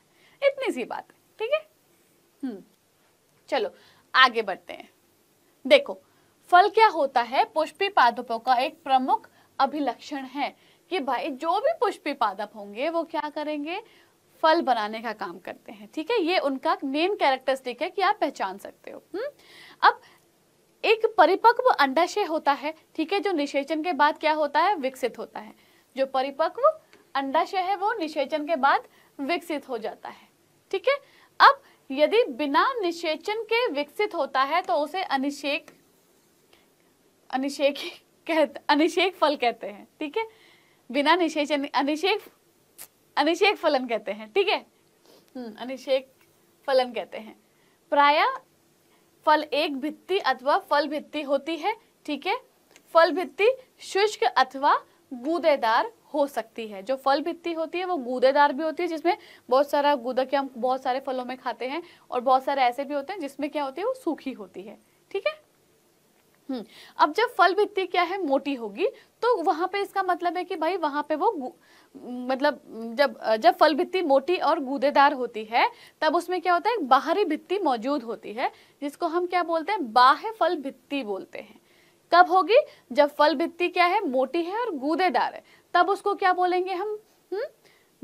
है इतनी सी बात ठीक है हम्म, चलो आगे बढ़ते हैं देखो फल क्या होता है पुष्पी पादपों का एक प्रमुख अभिलक्षण है कि भाई जो भी पुष्पी पादप होंगे वो क्या करेंगे फल बनाने का काम करते हैं ठीक है ये उनका मेन कैरेक्टरिस्टिक है कि आप पहचान सकते हो हुँ? हम्म, अब एक परिपक्व अंडाशय होता है ठीक है जो निषेचन के बाद क्या होता है विकसित होता है जो परिपक्व अंडाशय है वो निषेचन के बाद विकसित हो जाता है ठीक है अब यदि बिना निषेचन के विकसित होता है तो उसे अनिषेक अनिषेक कहते अनिषेक फल कहते हैं ठीक है बिना निषेचन अनिषेक अनिषेक फलन कहते हैं ठीक है हम्म, अनिषेक फलन कहते हैं प्राय फल एक भित्ति अथवा फल भित्ति होती है ठीक है फल भित्ति शुष्क अथवा गूदेदार हो सकती है जो फल भित्ति होती है वो गूदेदार भी होती है जिसमें बहुत सारा गूदा के हम बहुत सारे फलों में खाते हैं और बहुत सारे ऐसे भी होते हैं जिसमें क्या होती है वो सूखी होती है ठीक है हम्म अब जब फल भित्ति क्या है मोटी होगी तो वहां पे इसका मतलब है कि भाई वहां पे वो मतलब जब जब फल भित्ती मोटी और गूदेदार होती है तब उसमें क्या होता है बाहरी भित्ती मौजूद होती है जिसको हम क्या बोलते हैं बाह्य फल भित्ती बोलते हैं कब होगी जब फल भित्ती क्या है मोटी है और गूदेदार है तब उसको क्या बोलेंगे हम हम्म?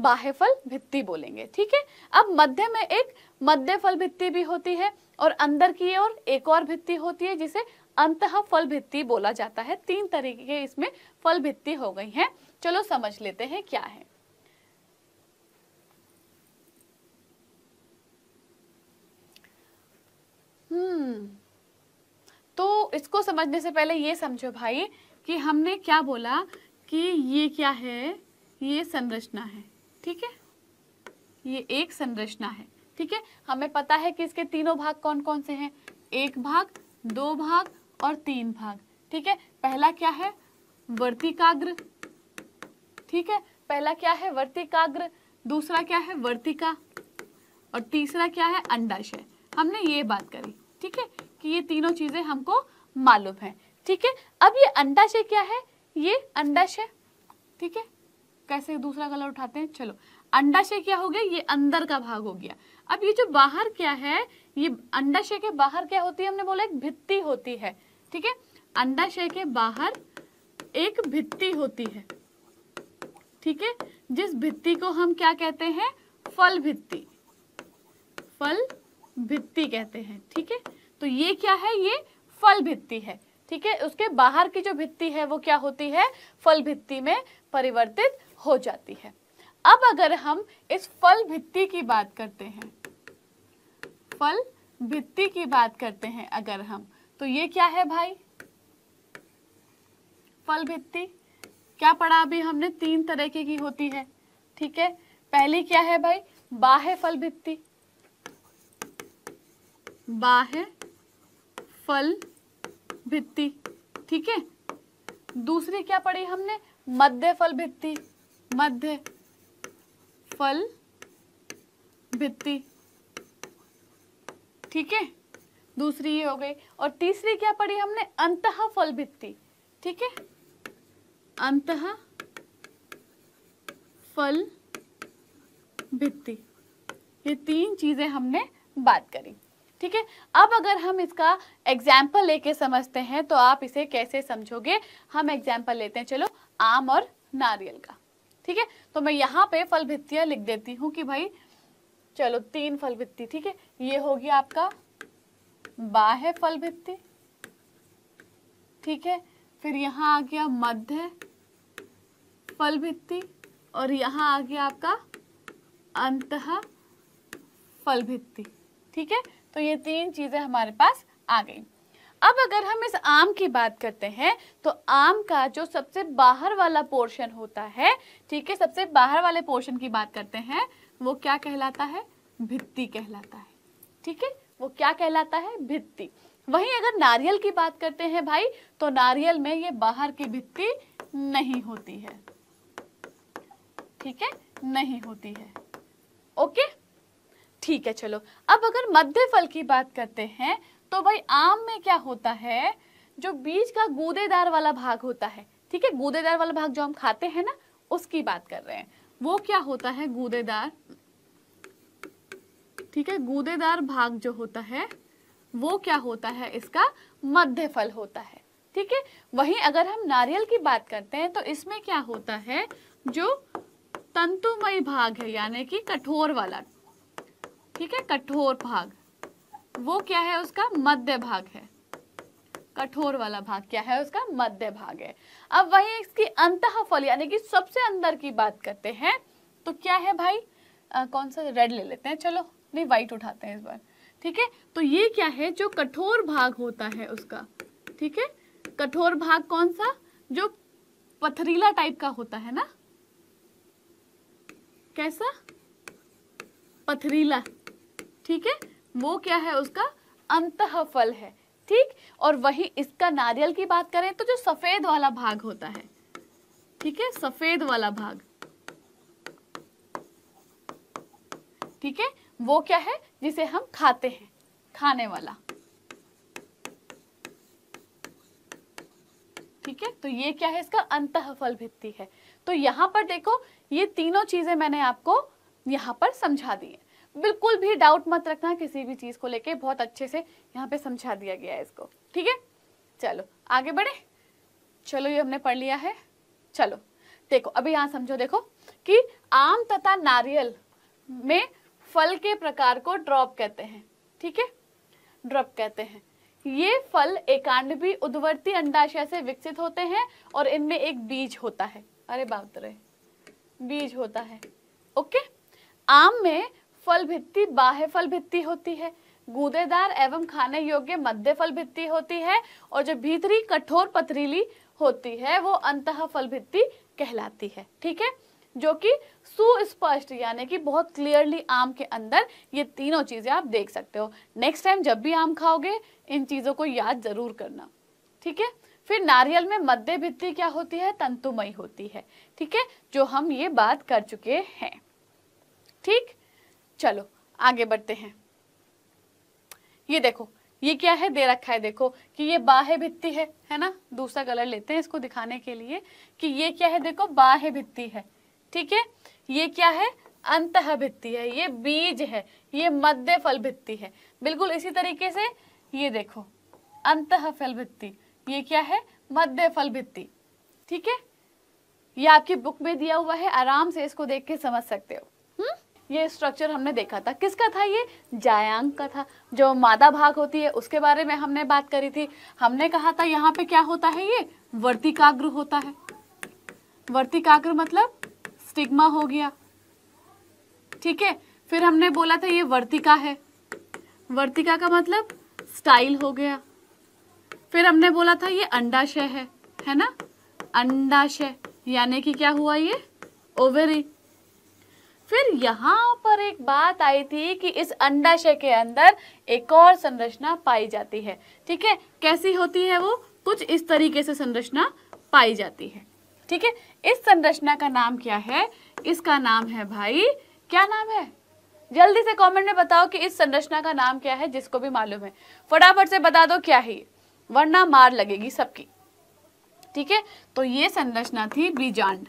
बाह्य फल भित्ती बोलेंगे ठीक है अब मध्य में एक मध्य फल भित्ती भी होती है और अंदर की ओर एक और भित्ती होती है जिसे अंत फल भित्ती बोला जाता है तीन तरीके के इसमें फल भित्ती हो गई हैं चलो समझ लेते हैं क्या है हम्म तो इसको समझने से पहले ये समझो भाई कि हमने क्या बोला कि ये क्या है ये संरचना है ठीक है ये एक संरचना है ठीक है हमें पता है कि इसके तीनों भाग कौन कौन से हैं एक भाग दो भाग और तीन भाग ठीक है पहला क्या है वर्तिकाग्र ठीक है पहला क्या है वर्तिकाग्र दूसरा क्या है वर्तिका और तीसरा क्या है अंडाशय हमने ये बात करी ठीक है कि ये तीनों चीजें हमको मालूम है ठीक है अब ये अंडाशय क्या है ये अंडाशय ठीक है कैसे दूसरा कलर उठाते हैं चलो अंडाशय क्या हो गया ये अंदर का भाग हो गया अब ये जो बाहर क्या है ये अंडाशय के बाहर क्या होती है हमने बोला एक भित्ती होती है ठीक है अंडाशय के बाहर एक भित्ती होती है ठीक है जिस भित्ति को हम क्या कहते हैं फल भित्ति फल भित्ति कहते हैं ठीक है तो ये क्या है ये फल भित्ति है ठीक है उसके बाहर की जो भित्ति है वो क्या होती है फल भित्ति में परिवर्तित हो जाती है अब अगर हम इस फल भित्ति की बात करते हैं फल भित्ति की बात करते हैं अगर हम तो ये क्या है भाई फल भित्ति क्या पढ़ा अभी हमने तीन तरीके की होती है ठीक है पहली क्या है भाई बाह्य फल भित्ति बाह्य फल भित्ति ठीक है दूसरी क्या पढ़ी हमने मध्य फल भित्ति मध्य फल भित्ति ठीक है दूसरी ये हो गई और तीसरी क्या पढ़ी हमने अंत फल भित्ति ठीक है अंत फल भित्ति ये तीन चीज़ें हमने बात करी ठीक है अब अगर हम इसका एग्जाम्पल लेके समझते हैं तो आप इसे कैसे समझोगे हम एग्जाम्पल लेते हैं चलो आम और नारियल का ठीक है तो मैं यहाँ पे फल भित्तियां लिख देती हूँ कि भाई चलो तीन फल भित्ती ठीक है ये होगी आपका बाह्य फल भित्ती ठीक है फिर यहाँ आ गया मध्य फल भित्ति और यहाँ आ गया आपका अंत फल भित्ति ठीक है तो ये तीन चीज़ें हमारे पास आ गई अब अगर हम इस आम की बात करते हैं तो आम का जो सबसे बाहर वाला पोर्शन होता है ठीक है सबसे बाहर वाले पोर्शन की बात करते हैं वो क्या कहलाता है भित्ति कहलाता है ठीक है वो क्या कहलाता है भित्ति वहीं अगर नारियल की बात करते हैं भाई तो नारियल में ये बाहर की भित्ती नहीं होती है ठीक है नहीं होती है ओके ठीक है चलो अब अगर मध्य फल की बात करते हैं तो भाई आम में क्या होता है जो बीज का गूदेदार वाला भाग होता है ठीक है गूदेदार वाला भाग जो हम खाते हैं ना उसकी बात कर रहे हैं वो क्या होता है गूदेदार ठीक है गूदेदार भाग जो होता है वो क्या होता है इसका मध्य फल होता है ठीक है वहीं अगर हम नारियल की बात करते हैं तो इसमें क्या होता है जो तंतुमय भाग है यानी कि कठोर वाला ठीक है कठोर भाग वो क्या है उसका मध्य भाग है कठोर वाला भाग क्या है उसका मध्य भाग है अब वही इसकी अंत फल यानी कि सबसे अंदर की बात करते हैं तो क्या है भाई आ, कौन सा रेड ले लेते हैं चलो नहीं व्हाइट उठाते हैं इस बार ठीक है तो ये क्या है जो कठोर भाग होता है उसका ठीक है कठोर भाग कौन सा जो पथरीला टाइप का होता है ना कैसा पथरीला ठीक है वो क्या है उसका अंत फल है ठीक और वही इसका नारियल की बात करें तो जो सफेद वाला भाग होता है ठीक है सफेद वाला भाग ठीक है वो क्या है जिसे हम खाते हैं खाने वाला ठीक है तो ये क्या है इसका अंत फल भित्ति है तो यहाँ पर देखो ये तीनों चीजें मैंने आपको यहां पर समझा दी है बिल्कुल भी डाउट मत रखना किसी भी चीज को लेके बहुत अच्छे से यहाँ पे समझा दिया गया है इसको ठीक है चलो आगे बढ़े चलो ये हमने पढ़ लिया है चलो देखो अभी यहां समझो देखो कि आम तथा नारियल में फल के प्रकार को ड्रॉप कहते हैं ठीक है ड्रॉप कहते हैं ये फल एकांड भी उद्वर्ती अंडाशय से विकसित होते हैं और इनमें एक बीज होता है अरे बात रहे बीज होता है ओके आम में फल भित्ति बाह्य फल भित्ति होती है गूदेदार एवं खाने योग्य मध्य फल भित्ति होती है और जो भीतरी कठोर पथरीली होती है वो अंत फल भित्ति कहलाती है ठीक है जो कि सुस्पष्ट यानी कि बहुत क्लियरली आम के अंदर ये तीनों चीज़ें आप देख सकते हो नेक्स्ट टाइम जब भी आम खाओगे इन चीज़ों को याद ज़रूर करना ठीक है फिर नारियल में मध्य भित्ति क्या होती है तंतुमयी होती है ठीक है जो हम ये बात कर चुके हैं ठीक चलो आगे बढ़ते हैं ये देखो ये क्या है दे रखा है देखो कि ये बाह्य भित्ती है है ना दूसरा कलर लेते हैं इसको दिखाने के लिए कि ये क्या है देखो बाह्य भित्ती है ठीक है ये क्या है अंत भित्ति है ये बीज है ये मध्य फल भित्ति है बिल्कुल इसी तरीके से ये देखो अंत फल भित्ति ये क्या है मध्य फल भित्ति ठीक है ये आपकी बुक में दिया हुआ है आराम से इसको देख के समझ सकते हो हम्म ये स्ट्रक्चर हमने देखा था किसका था ये जायांग का था जो मादा भाग होती है उसके बारे में हमने बात करी थी हमने कहा था यहाँ पे क्या होता है ये वर्तिकाग्र होता है वर्तिकाग्र मतलब स्टिग्मा हो गया ठीक है फिर हमने बोला था ये वर्तिका है वर्तिका का मतलब स्टाइल हो गया फिर हमने बोला था ये अंडाशय है है ना अंडाशय यानी कि क्या हुआ ये ओवरी फिर यहाँ पर एक बात आई थी कि इस अंडाशय के अंदर एक और संरचना पाई जाती है ठीक है कैसी होती है वो कुछ इस तरीके से संरचना पाई जाती है ठीक है इस संरचना का नाम क्या है इसका नाम है भाई क्या नाम है जल्दी से कमेंट में बताओ कि इस संरचना का नाम क्या है जिसको भी मालूम है फटाफट से बता दो क्या है वरना मार लगेगी सबकी ठीक है तो ये संरचना थी ब्रिजांड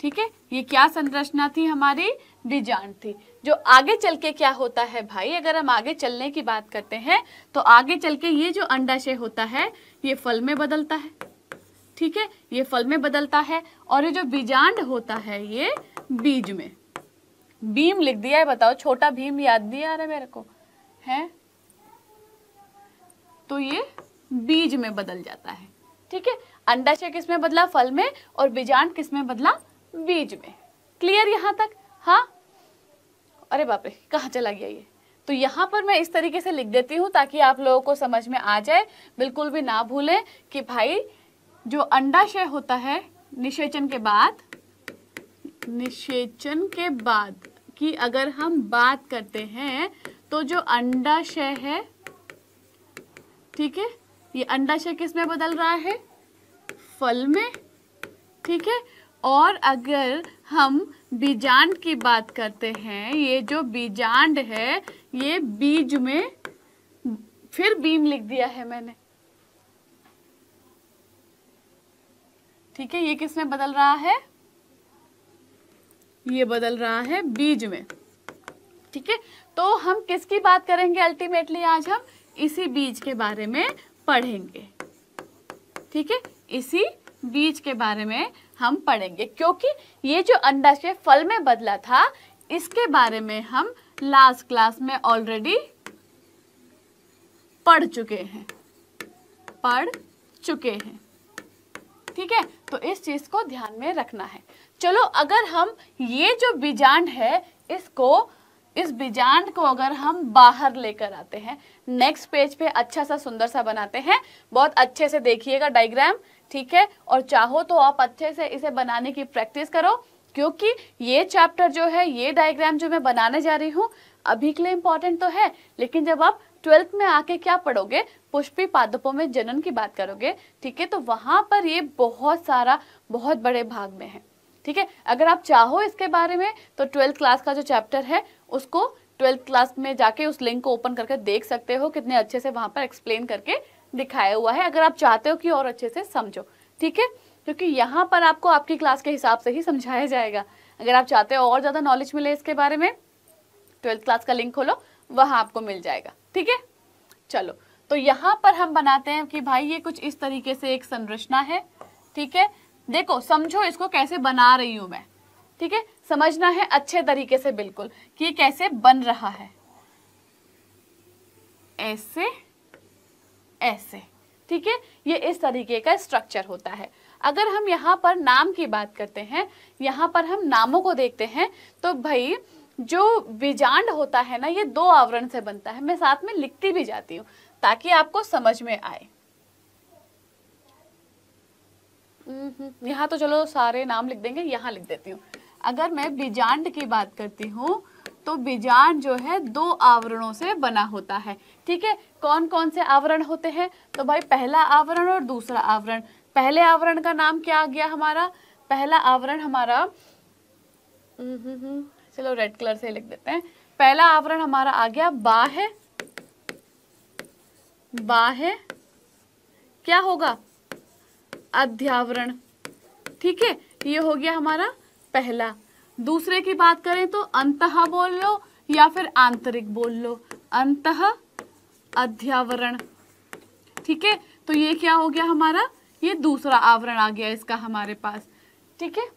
ठीक है ये क्या संरचना थी हमारी बीजांड थी जो आगे चल के क्या होता है भाई अगर हम आगे चलने की बात करते हैं तो आगे चल के ये जो अंडाशय होता है ये फल में बदलता है ठीक है ये फल में बदलता है और ये जो बीजांड होता है ये बीज में भीम लिख दिया है बताओ छोटा भीम याद नहीं आ रहा मेरे को है तो ये बीज में बदल जाता है ठीक है अंडाशय किस में बदला फल में और बीजांड किस में बदला बीज में क्लियर यहां तक हाँ अरे बापरे कहा चला गया ये तो यहां पर मैं इस तरीके से लिख देती हूँ ताकि आप लोगों को समझ में आ जाए बिल्कुल भी ना भूलें कि भाई जो अंडाशय होता है निषेचन के बाद निषेचन के बाद की अगर हम बात करते हैं तो जो अंडाशय है ठीक है ये अंडाशय किस में बदल रहा है फल में ठीक है और अगर हम बीजांड की बात करते हैं ये जो बीजांड है ये बीज में फिर बीम लिख दिया है मैंने ठीक है ये किस में बदल रहा है ये बदल रहा है बीज में ठीक है तो हम किसकी बात करेंगे अल्टीमेटली आज हम इसी बीज के बारे में पढ़ेंगे ठीक है इसी बीज के बारे में हम पढ़ेंगे क्योंकि ये जो अंडाशय फल में बदला था इसके बारे में हम लास्ट क्लास में ऑलरेडी पढ़ चुके हैं पढ़ चुके हैं ठीक है तो इस चीज़ को ध्यान में रखना है चलो अगर हम ये जो बीजांड है इसको इस बीजांड को अगर हम बाहर लेकर आते हैं नेक्स्ट पेज पे अच्छा सा सुंदर सा बनाते हैं बहुत अच्छे से देखिएगा डायग्राम ठीक है और चाहो तो आप अच्छे से इसे बनाने की प्रैक्टिस करो क्योंकि ये चैप्टर जो है ये डायग्राम जो मैं बनाने जा रही हूँ अभी के लिए इम्पॉर्टेंट तो है लेकिन जब आप ट्वेल्थ में आके क्या पढ़ोगे पुष्पी पादपों में जनन की बात करोगे ठीक है तो वहां पर ये बहुत सारा बहुत बड़े भाग में है ठीक है अगर आप चाहो इसके बारे में तो ट्वेल्थ क्लास का जो चैप्टर है उसको ट्वेल्थ क्लास में जाके उस लिंक को ओपन करके देख सकते हो कितने अच्छे से वहां पर एक्सप्लेन करके दिखाया हुआ है अगर आप चाहते हो कि और अच्छे से समझो ठीक है क्योंकि यहाँ पर आपको आपकी क्लास के हिसाब से ही समझाया जाएगा अगर आप चाहते हो और ज़्यादा नॉलेज मिले इसके बारे में ट्वेल्थ क्लास का लिंक खोलो वह आपको मिल जाएगा ठीक है चलो तो यहाँ पर हम बनाते हैं कि भाई ये कुछ इस तरीके से एक संरचना है ठीक है देखो समझो इसको कैसे बना रही हूँ मैं ठीक है समझना है अच्छे तरीके से बिल्कुल कि ये कैसे बन रहा है ऐसे ऐसे ठीक है ये इस तरीके का स्ट्रक्चर होता है अगर हम यहाँ पर नाम की बात करते हैं यहाँ पर हम नामों को देखते हैं तो भाई जो बीजांड होता है ना ये दो आवरण से बनता है मैं साथ में लिखती भी जाती हूँ ताकि आपको समझ में आए हम्म, हम्म, यहाँ तो चलो सारे नाम लिख देंगे यहाँ लिख देती हूँ अगर मैं बीजांड की बात करती हूँ तो बीजांड जो है दो आवरणों से बना होता है ठीक है कौन कौन से आवरण होते हैं तो भाई पहला आवरण और दूसरा आवरण पहले आवरण का नाम क्या आ गया हमारा पहला आवरण हमारा हम्म, चलो रेड कलर से लिख देते हैं पहला आवरण हमारा आ गया बा है बा है क्या होगा अध्यावरण ठीक है ये हो गया हमारा पहला दूसरे की बात करें तो अंत बोल लो या फिर आंतरिक बोल लो अंत अध्यावरण ठीक है तो ये क्या हो गया हमारा ये दूसरा आवरण आ गया इसका हमारे पास ठीक है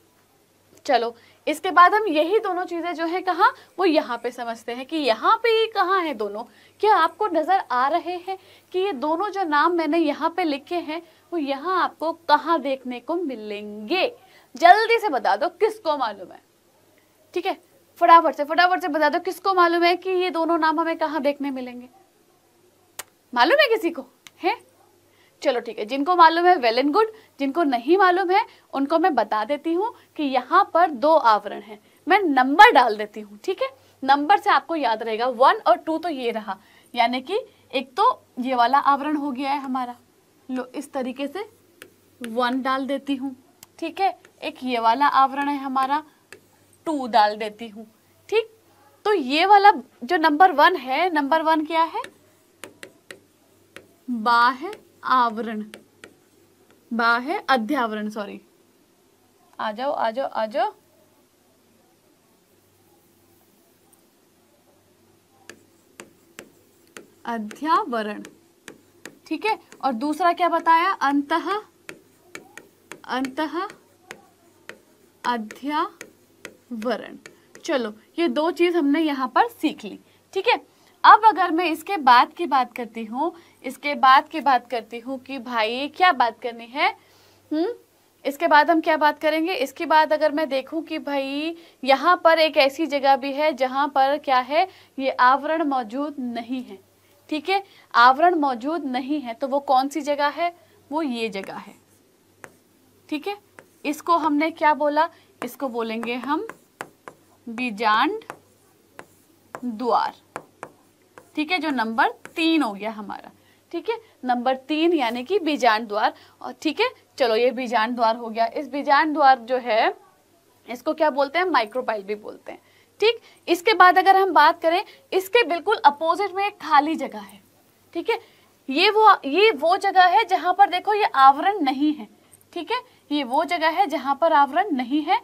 चलो इसके बाद हम यही दोनों चीज़ें जो है कहा वो यहाँ पे समझते हैं कि यहाँ पे ये कहाँ है दोनों क्या आपको नज़र आ रहे हैं कि ये दोनों जो नाम मैंने यहाँ पे लिखे हैं वो यहाँ आपको कहाँ देखने को मिलेंगे जल्दी से बता दो किसको मालूम है ठीक है फटाफट से फटाफट से बता दो किसको मालूम है कि ये दोनों नाम हमें कहाँ देखने मिलेंगे मालूम है किसी को है चलो ठीक है जिनको मालूम है वेल एंड गुड जिनको नहीं मालूम है उनको मैं बता देती हूँ कि यहाँ पर दो आवरण है मैं नंबर डाल देती हूँ ठीक है नंबर से आपको याद रहेगा वन और टू तो ये रहा यानी कि एक तो ये वाला आवरण हो गया है हमारा लो इस तरीके से वन डाल देती हूँ ठीक है एक ये वाला आवरण है हमारा टू डाल देती हूँ ठीक तो ये वाला जो नंबर वन है नंबर वन क्या है बा है आवरण बा है अध्यावरण सॉरी आ जाओ आ जाओ आ जाओ अध्यावरण ठीक है और दूसरा क्या बताया अंत अंत अध्यावरण चलो ये दो चीज हमने यहां पर सीख ली ठीक है अब अगर मैं इसके बाद की बात करती हूँ इसके बाद की बात करती हूँ कि भाई क्या बात करनी है हुँ? हम्म, इसके बाद हम क्या बात करेंगे इसके बाद अगर मैं देखूं कि भाई यहाँ पर एक ऐसी जगह भी है जहाँ पर क्या है ये आवरण मौजूद नहीं है ठीक है आवरण मौजूद नहीं है तो वो कौन सी जगह है वो ये जगह है ठीक है इसको हमने क्या बोला इसको बोलेंगे हम बीजांड द्वार ठीक है जो नंबर तीन हो गया हमारा ठीक है नंबर तीन यानी कि बीजान द्वार और ठीक है चलो ये बीजान द्वार हो गया इस बीजान द्वार जो है इसको क्या बोलते हैं माइक्रोपाइल भी बोलते हैं ठीक इसके बाद अगर हम बात करें इसके बिल्कुल अपोजिट में एक खाली जगह है ठीक है ये वो ये वो जगह है जहां पर देखो ये आवरण नहीं है ठीक है ये वो जगह है जहां पर आवरण नहीं है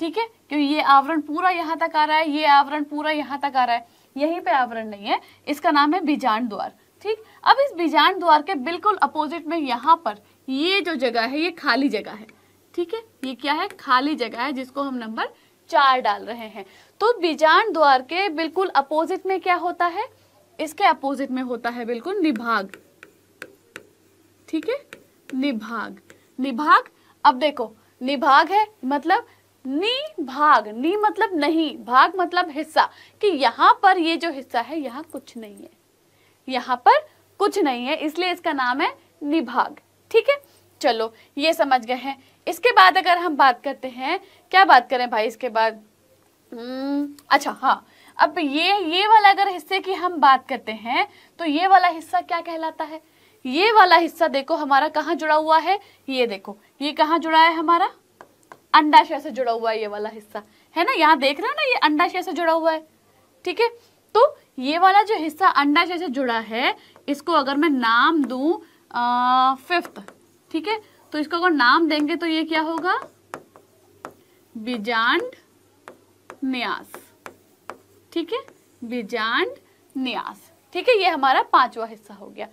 ठीक है क्योंकि ये आवरण पूरा यहाँ तक आ रहा है ये आवरण पूरा यहाँ तक आ रहा है यहीं पे आवरण नहीं है इसका नाम है बीजान द्वार ठीक अब इस बीजान द्वार के बिल्कुल अपोजिट में यहाँ पर ये जो जगह है ये खाली जगह है ठीक है ये क्या है खाली जगह है जिसको हम नंबर चार डाल रहे हैं तो बीजाण द्वार के बिल्कुल अपोजिट में क्या होता है इसके अपोजिट में होता है बिल्कुल निभाग ठीक है निभाग निभाग अब देखो निभाग है मतलब नी भाग नी मतलब नहीं भाग मतलब हिस्सा कि यहाँ पर ये जो हिस्सा है यहाँ कुछ नहीं है यहाँ पर कुछ नहीं है इसलिए इसका नाम है निभाग ठीक है चलो ये समझ गए हैं इसके बाद अगर हम बात करते हैं क्या बात करें भाई इसके बाद हम्म, अच्छा हाँ अब ये ये वाला अगर हिस्से की हम बात करते हैं तो ये वाला हिस्सा क्या कहलाता है ये वाला हिस्सा देखो हमारा कहाँ जुड़ा हुआ है ये देखो ये कहाँ जुड़ा है हमारा अंडाशय से जुड़ा हुआ है ये वाला हिस्सा है ना यहाँ देख रहे हो ना ये अंडाशय से जुड़ा हुआ है ठीक है तो ये वाला जो हिस्सा अंडाशय से जुड़ा है इसको अगर मैं नाम दू फिफ्थ ठीक है तो इसको अगर नाम देंगे तो ये क्या होगा बीजांड न्यास ठीक है बीजांड न्यास ठीक है ये हमारा पांचवा हिस्सा हो गया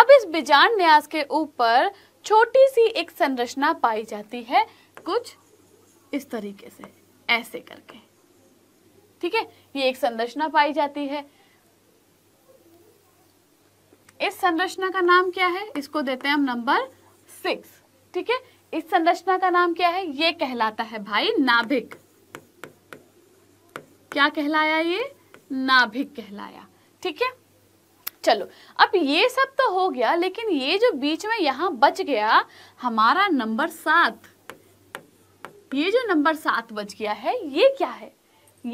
अब इस बीजांड न्यास के ऊपर छोटी सी एक संरचना पाई जाती है कुछ इस तरीके से ऐसे करके ठीक है ये एक संरचना पाई जाती है इस संरचना का नाम क्या है इसको देते हैं हम नंबर सिक्स ठीक है इस संरचना का नाम क्या है ये कहलाता है भाई नाभिक क्या कहलाया ये नाभिक कहलाया ठीक है चलो अब ये सब तो हो गया लेकिन ये जो बीच में यहां बच गया हमारा नंबर सात ये जो नंबर सात बज गया है ये क्या है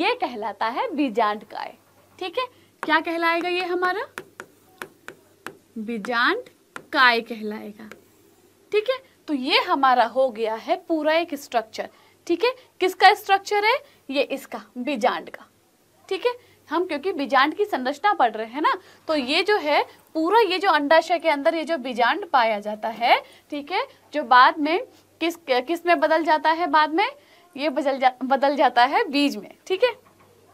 ये कहलाता है बीजांड काय ठीक है क्या कहलाएगा ये हमारा बीजांड काय कहलाएगा ठीक है तो ये हमारा हो गया है पूरा एक स्ट्रक्चर ठीक है किसका स्ट्रक्चर है ये इसका बीजांड का ठीक है हम क्योंकि बीजांड की संरचना पढ़ रहे हैं ना तो ये जो है पूरा ये जो अंडाशय के अंदर ये जो बीजांड पाया जाता है ठीक है जो बाद में किस किस में बदल जाता है बाद में ये बदल जा बदल जाता है बीज में ठीक है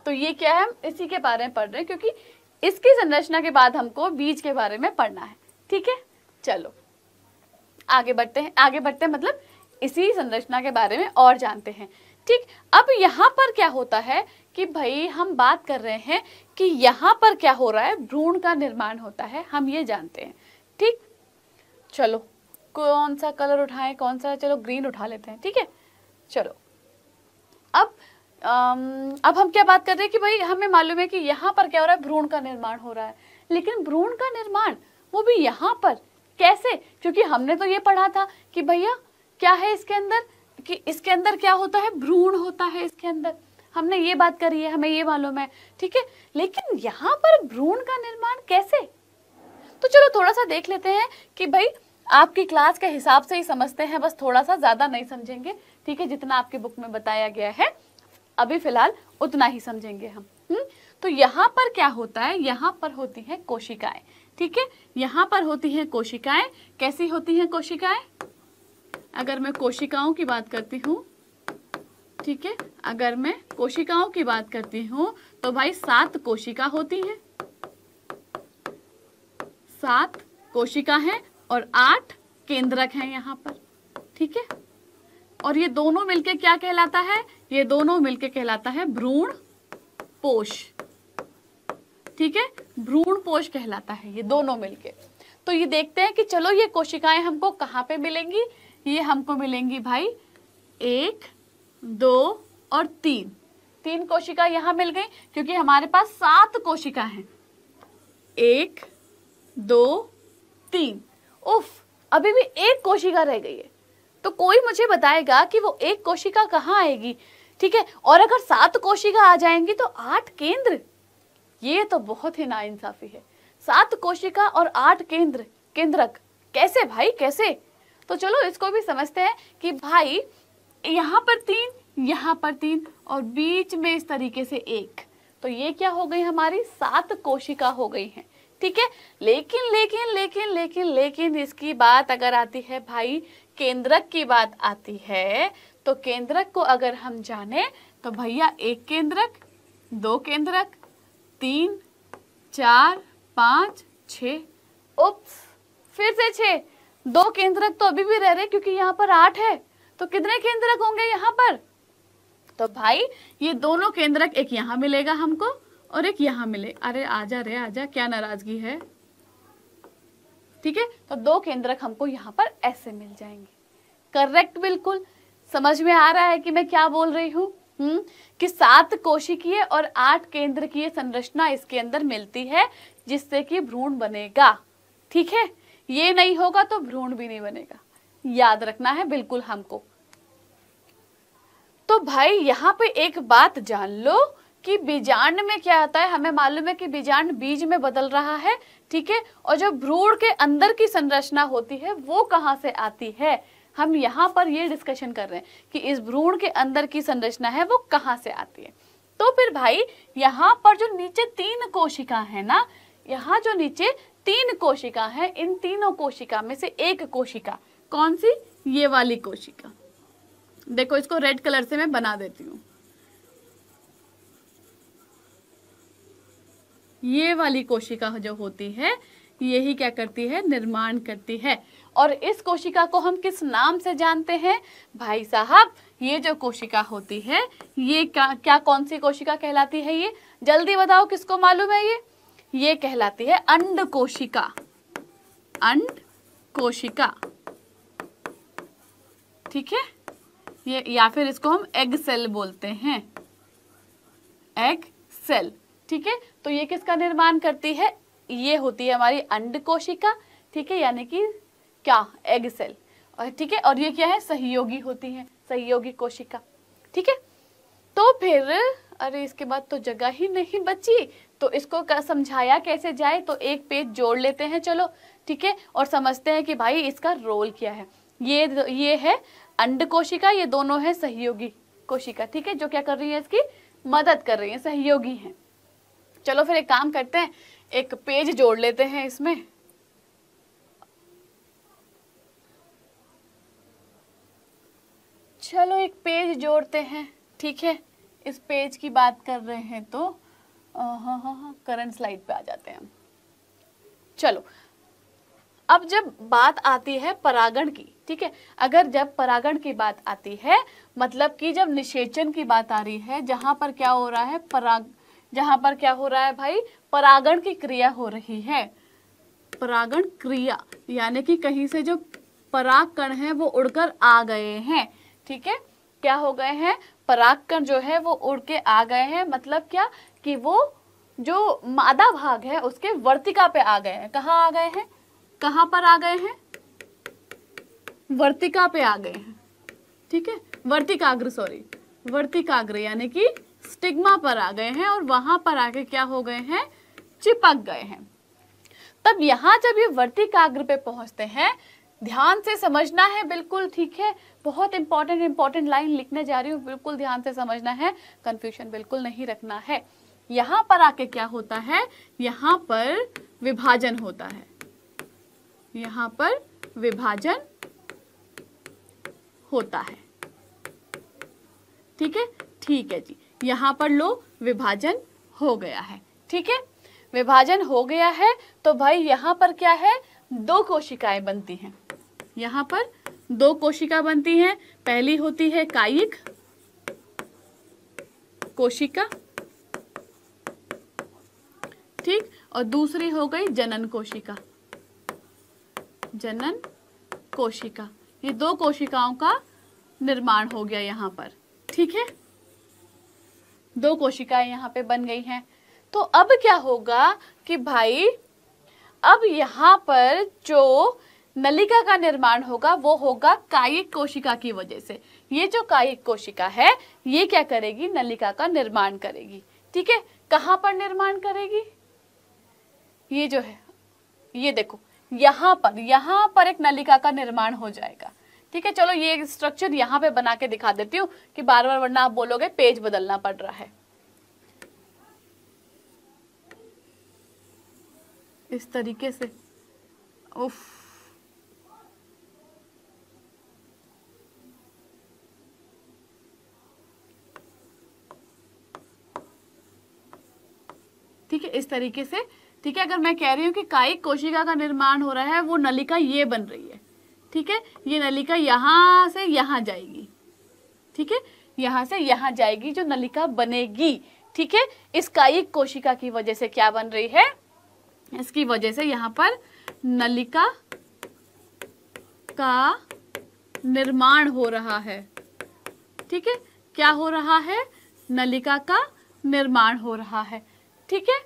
तो ये क्या है इसी के बारे में पढ़ रहे हैं क्योंकि इसकी संरचना के बाद हमको बीज के बारे में पढ़ना है ठीक है चलो आगे बढ़ते हैं आगे बढ़ते हैं मतलब इसी संरचना के बारे में और जानते हैं ठीक अब यहाँ पर क्या होता है कि भाई हम बात कर रहे हैं कि यहाँ पर क्या हो रहा है भ्रूण का निर्माण होता है हम ये जानते हैं ठीक चलो कौन सा कलर उठाएं कौन सा चलो ग्रीन उठा लेते हैं ठीक है चलो अब आम, अब हम क्या बात कर रहे हैं कि भाई हमें मालूम है कि यहाँ पर क्या हो रहा है भ्रूण का निर्माण हो रहा है लेकिन भ्रूण का निर्माण वो भी यहाँ पर कैसे क्योंकि हमने तो ये पढ़ा था कि भैया क्या है इसके अंदर कि इसके अंदर क्या होता है भ्रूण होता है इसके अंदर हमने ये बात करी है हमें ये मालूम है ठीक है लेकिन यहाँ पर भ्रूण का निर्माण कैसे तो चलो थोड़ा सा देख लेते हैं कि भाई आपकी क्लास के हिसाब से ही समझते हैं बस थोड़ा सा ज़्यादा नहीं समझेंगे ठीक है जितना आपके बुक में बताया गया है अभी फिलहाल उतना ही समझेंगे हम हुँ? हम्म, तो यहाँ पर क्या होता है यहाँ पर होती है कोशिकाएं ठीक है यहाँ पर होती है कोशिकाएं कैसी होती हैं कोशिकाएं अगर मैं कोशिकाओं की बात करती हूँ ठीक है अगर मैं कोशिकाओं की बात करती हूँ तो भाई सात कोशिका होती है सात कोशिका है और आठ केंद्रक हैं यहाँ पर ठीक है और ये दोनों मिलके क्या कहलाता है ये दोनों मिलके कहलाता है भ्रूण पोष ठीक है भ्रूण पोष कहलाता है ये दोनों मिलके तो ये देखते हैं कि चलो ये कोशिकाएं हमको कहाँ पे मिलेंगी ये हमको मिलेंगी भाई एक दो और तीन तीन कोशिका यहां मिल गई क्योंकि हमारे पास सात कोशिका हैं एक दो तीन उफ अभी भी एक कोशिका रह गई है तो कोई मुझे बताएगा कि वो एक कोशिका कहाँ आएगी ठीक है और अगर सात कोशिका आ जाएंगी तो आठ केंद्र ये तो बहुत ही नाइंसाफी है सात कोशिका और आठ केंद्र केंद्रक कैसे भाई कैसे तो चलो इसको भी समझते हैं कि भाई यहाँ पर तीन यहाँ पर तीन और बीच में इस तरीके से एक तो ये क्या हो गई हमारी सात कोशिका हो गई हैं ठीक है लेकिन लेकिन लेकिन लेकिन लेकिन इसकी बात अगर आती है भाई केंद्रक की बात आती है तो केंद्रक को अगर हम जाने तो भैया एक केंद्रक दो केंद्रक तीन चार पाँच छ फिर से छ दो केंद्रक तो अभी भी रह रहे क्योंकि यहाँ पर आठ है तो कितने केंद्रक होंगे यहाँ पर तो भाई ये दोनों केंद्रक एक यहाँ मिलेगा हमको और एक यहाँ मिले अरे आजा रे आजा क्या नाराजगी है ठीक है तो दो केंद्रक हमको यहाँ पर ऐसे मिल जाएंगे करेक्ट बिल्कुल समझ में आ रहा है कि मैं क्या बोल रही हूँ हम्म कि सात कोशिकीय और आठ केंद्र की संरचना इसके अंदर मिलती है जिससे कि भ्रूण बनेगा ठीक है ये नहीं होगा तो भ्रूण भी नहीं बनेगा याद रखना है बिल्कुल हमको तो भाई यहाँ पे एक बात जान लो कि बीजांड में क्या आता है हमें मालूम है कि बीजांड बीज में बदल रहा है ठीक है और जो भ्रूण के अंदर की संरचना होती है वो कहाँ से आती है हम यहाँ पर ये डिस्कशन कर रहे हैं कि इस भ्रूण के अंदर की संरचना है वो कहाँ से आती है तो फिर भाई यहाँ पर जो नीचे तीन कोशिका है ना यहाँ जो नीचे तीन कोशिका है इन तीनों कोशिका में से एक कोशिका कौन सी ये वाली कोशिका देखो इसको रेड कलर से मैं बना देती हूँ ये वाली कोशिका जो होती है यही क्या करती है निर्माण करती है और इस कोशिका को हम किस नाम से जानते हैं भाई साहब ये जो कोशिका होती है ये क्या क्या कौन सी कोशिका कहलाती है ये जल्दी बताओ किसको मालूम है ये ये कहलाती है अंड कोशिका अंड कोशिका ठीक है ये या फिर इसको हम एग सेल बोलते हैं एग सेल ठीक है तो ये किसका निर्माण करती है ये होती है हमारी अंड कोशिका ठीक है यानी कि क्या एग सेल और ठीक है और ये क्या है सहयोगी होती है सहयोगी कोशिका ठीक है तो फिर अरे इसके बाद तो जगह ही नहीं बची तो इसको समझाया कैसे जाए तो एक पेज जोड़ लेते हैं चलो ठीक है और समझते हैं कि भाई इसका रोल क्या है ये ये है अंड कोशिका ये दोनों है सहयोगी कोशिका ठीक है जो क्या कर रही है इसकी मदद कर रही है सहयोगी है चलो फिर एक काम करते हैं एक पेज जोड़ लेते हैं इसमें चलो एक पेज जोड़ते हैं ठीक है इस पेज की बात कर रहे हैं तो हाँ हाँ हाँ करंट स्लाइड पे आ जाते हैं हम चलो अब जब बात आती है परागण की ठीक है अगर जब परागण की बात आती है मतलब कि जब निषेचन की बात आ रही है जहां पर क्या हो रहा है पराग जहां पर क्या हो रहा है भाई परागण की क्रिया हो रही है परागण क्रिया यानी कि कहीं से जो पराग कण है वो उड़कर आ गए हैं ठीक है क्या हो गए हैं पराग कण जो है वो उड़ के आ गए हैं मतलब क्या कि वो जो मादा भाग है उसके वर्तिका पे आ गए हैं कहाँ आ गए हैं कहाँ पर आ गए हैं वर्तिका पे आ गए हैं ठीक है वर्तिकाग्र सॉरी वर्तिकाग्र यानी कि स्टिग्मा पर आ गए हैं और वहां पर आके क्या हो गए हैं चिपक गए हैं तब यहां जब ये वर्तिकाग्र पे पहुंचते हैं ध्यान से समझना है बिल्कुल ठीक है बहुत इंपॉर्टेंट इंपॉर्टेंट लाइन लिखने जा रही हूँ बिल्कुल ध्यान से समझना है कंफ्यूजन बिल्कुल नहीं रखना है यहां पर आके क्या होता है यहां पर विभाजन होता है यहां पर विभाजन होता है ठीक है ठीक है जी यहाँ पर लो विभाजन हो गया है ठीक है विभाजन हो गया है तो भाई यहाँ पर क्या है दो कोशिकाएं बनती हैं यहाँ पर दो कोशिका बनती हैं पहली होती है कायिक कोशिका ठीक और दूसरी हो गई जनन कोशिका जनन कोशिका ये दो कोशिकाओं का निर्माण हो गया यहाँ पर ठीक है दो कोशिकाएं यहाँ पे बन गई हैं तो अब क्या होगा कि भाई अब यहाँ पर जो नलिका का निर्माण होगा वो होगा कायिक कोशिका की वजह से ये जो कायिक कोशिका है ये क्या करेगी नलिका का निर्माण करेगी ठीक है कहाँ पर निर्माण करेगी ये जो है ये देखो यहाँ पर यहाँ पर एक नलिका का निर्माण हो जाएगा ठीक है चलो ये स्ट्रक्चर यहाँ पे बना के दिखा देती हूँ कि बार बार वरना आप बोलोगे पेज बदलना पड़ रहा है इस तरीके से उफ ठीक है इस तरीके से ठीक है अगर मैं कह रही हूं कि कायिक कोशिका का निर्माण हो रहा है वो नलिका ये बन रही है ठीक है ये नलिका यहां से यहां जाएगी ठीक है यहां से यहां जाएगी जो नलिका बनेगी ठीक है इस कायिक कोशिका की वजह से क्या बन रही है इसकी वजह से यहां पर नलिका का निर्माण हो रहा है ठीक है क्या हो रहा है नलिका का निर्माण हो रहा है ठीक है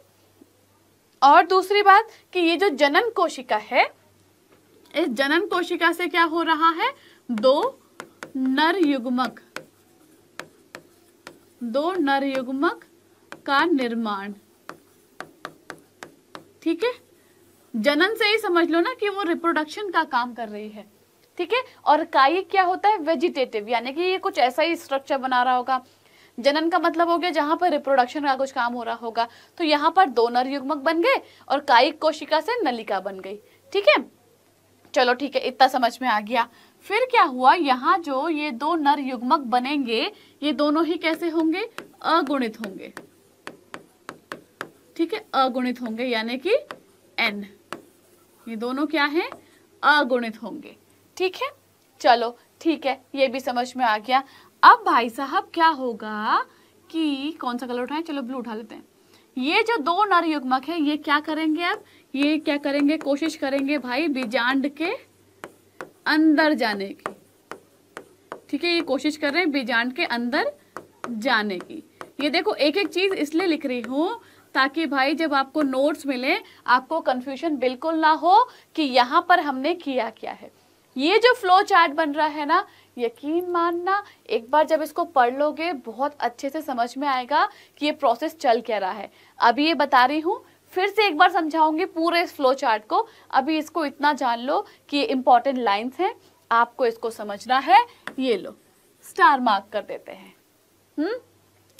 और दूसरी बात कि ये जो जनन कोशिका है इस जनन कोशिका से क्या हो रहा है दो नर युग्मक दो नर युग्मक का निर्माण ठीक है जनन से ही समझ लो ना कि वो रिप्रोडक्शन का काम कर रही है ठीक है और कायिक क्या होता है वेजिटेटिव यानी कि ये कुछ ऐसा ही स्ट्रक्चर बना रहा होगा जनन का मतलब हो गया जहां पर रिप्रोडक्शन का कुछ काम हो रहा होगा तो यहाँ पर दो नर युग्मक बन गए और कायिक कोशिका से नलिका बन गई ठीक है चलो ठीक है इतना समझ में आ गया फिर क्या हुआ यहाँ जो ये दो नर युग्मक बनेंगे ये दोनों ही कैसे होंगे अगुणित होंगे ठीक है अगुणित होंगे यानी कि एन ये दोनों क्या है अगुणित होंगे ठीक है चलो ठीक है ये भी समझ में आ गया अब भाई साहब क्या होगा कि कौन सा कलर उठाएं चलो ब्लू उठा लेते हैं ये जो दो नर युग्मक है ये क्या करेंगे अब ये क्या करेंगे कोशिश करेंगे भाई बीजांड के अंदर जाने की ठीक है ये कोशिश कर रहे हैं बीजांड के अंदर जाने की ये देखो एक एक चीज़ इसलिए लिख रही हूँ ताकि भाई जब आपको नोट्स मिले आपको कन्फ्यूजन बिल्कुल ना हो कि यहाँ पर हमने किया क्या है ये जो फ्लो चार्ट बन रहा है ना यकीन मानना एक बार जब इसको पढ़ लोगे बहुत अच्छे से समझ में आएगा कि ये प्रोसेस चल क्या रहा है अभी ये बता रही हूँ फिर से एक बार समझाऊंगी पूरे इस फ्लो चार्ट को अभी इसको इतना जान लो कि ये इंपॉर्टेंट लाइन्स हैं आपको इसको समझना है ये लो स्टार मार्क कर देते हैं हम्म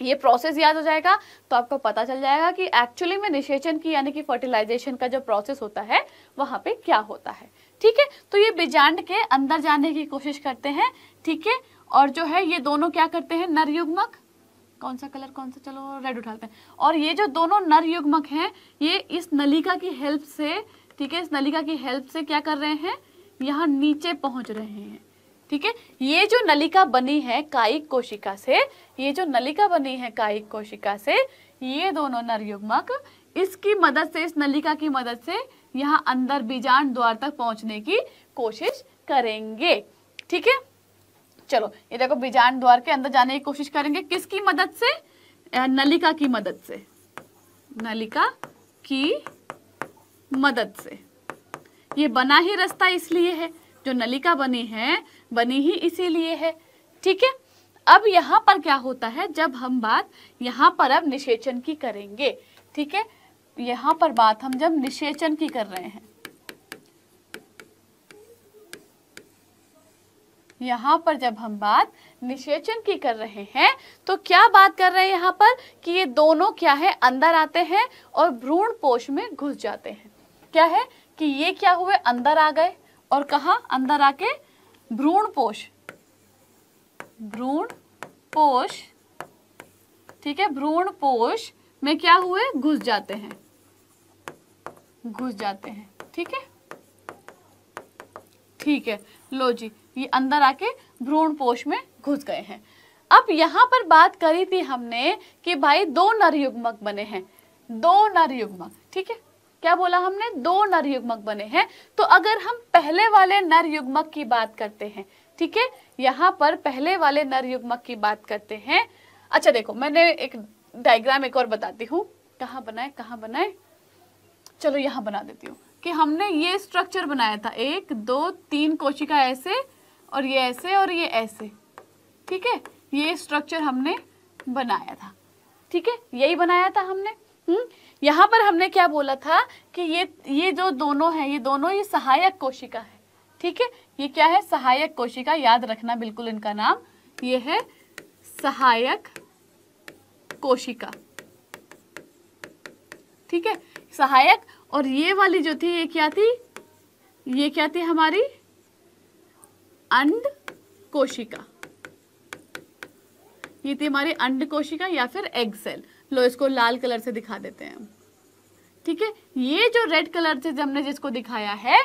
ये प्रोसेस याद हो जाएगा तो आपको पता चल जाएगा कि एक्चुअली में निषेचन की यानी कि फर्टिलाइजेशन का जो प्रोसेस होता है वहाँ पे क्या होता है ठीक है तो ये बिजांड के अंदर जाने की कोशिश करते हैं ठीक है और जो है ये दोनों क्या करते हैं नरयुग्मक कौन सा कलर कौन सा चलो रेड उठाते हैं और ये जो दोनों नर युग्मक हैं ये इस नलिका की हेल्प से ठीक है इस नलिका की हेल्प से क्या कर रहे हैं यहाँ नीचे पहुंच रहे हैं ठीक है ये जो नलिका बनी है कायिक कोशिका से ये जो नलिका बनी है कायिक कोशिका से ये दोनों नर युग्मक इसकी मदद से इस नलिका की मदद से यहाँ अंदर बीजाण द्वार तक पहुँचने की कोशिश करेंगे ठीक है चलो ये देखो बिजान द्वार के अंदर जाने की कोशिश करेंगे किसकी मदद से नलिका की मदद से नलिका की मदद से ये बना ही रास्ता इसलिए है जो नलिका बनी है बनी ही इसीलिए है ठीक है अब यहाँ पर क्या होता है जब हम बात यहाँ पर अब निषेचन की करेंगे ठीक है यहाँ पर बात हम जब निषेचन की कर रहे हैं यहाँ पर जब हम बात निषेचन की कर रहे हैं तो क्या बात कर रहे हैं यहाँ पर कि ये दोनों क्या है अंदर आते हैं और भ्रूण पोष में घुस जाते हैं क्या है कि ये क्या हुए अंदर आ गए और कहा अंदर आके भ्रूण पोष भ्रूण पोष ठीक है भ्रूण पोष में क्या हुए घुस जाते हैं घुस जाते हैं ठीक है ठीक है लो जी ये अंदर आके भ्रूण पोष में घुस गए हैं अब यहाँ पर बात करी थी हमने कि भाई दो नर युग्मक बने हैं दो नर युग्मक ठीक है क्या बोला हमने दो नर युग्मक बने हैं तो अगर हम पहले वाले नर युग्मक की बात करते हैं ठीक है यहाँ पर पहले वाले नर युग्मक की बात करते हैं अच्छा देखो मैंने एक डायग्राम एक और बताती हूँ कहाँ बनाए कहाँ बनाए चलो यहाँ बना देती हूँ कि हमने ये स्ट्रक्चर बनाया था एक दो तीन कोशिका ऐसे और ये ऐसे और ये ऐसे ठीक है ये स्ट्रक्चर हमने बनाया था ठीक है यही बनाया था हमने हम्म यहाँ पर हमने क्या बोला था कि ये ये जो दोनों हैं ये दोनों ये सहायक कोशिका है ठीक है ये क्या है सहायक कोशिका याद रखना बिल्कुल इनका नाम ये है सहायक कोशिका ठीक है सहायक और ये वाली जो थी ये क्या थी ये क्या थी हमारी अंड कोशिका ये थी हमारी अंड कोशिका या फिर एग सेल लो इसको लाल कलर से दिखा देते हैं ठीक है ये जो रेड कलर से हमने जिसको दिखाया है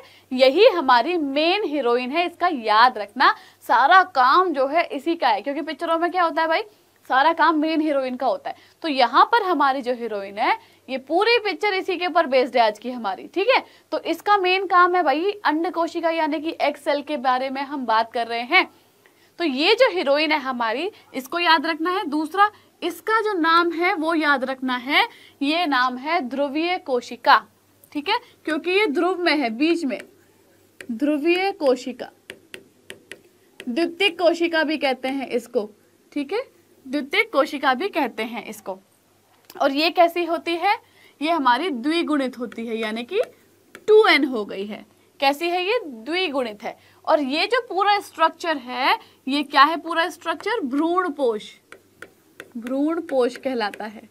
यही हमारी मेन हीरोइन है इसका याद रखना सारा काम जो है इसी का है क्योंकि पिक्चरों में क्या होता है भाई सारा काम मेन हीरोइन का होता है तो यहाँ पर हमारी जो हीरोइन है ये पूरी पिक्चर इसी के ऊपर बेस्ड है आज की हमारी ठीक है तो इसका मेन काम है भाई अंड कोशिका यानी कि एक्स एल के बारे में हम बात कर रहे हैं तो ये जो हीरोइन है हमारी इसको याद रखना है दूसरा इसका जो नाम है वो याद रखना है ये नाम है ध्रुवीय कोशिका ठीक है क्योंकि ये ध्रुव में है बीच में ध्रुवीय कोशिका द्वितीय कोशिका भी कहते हैं इसको ठीक है द्वितीय कोशिका भी कहते हैं इसको और ये कैसी होती है ये हमारी द्विगुणित होती है यानी कि टू एन हो गई है कैसी है ये द्विगुणित है और ये जो पूरा स्ट्रक्चर है ये क्या है पूरा स्ट्रक्चर भ्रूण पोष भ्रूण पोष कहलाता है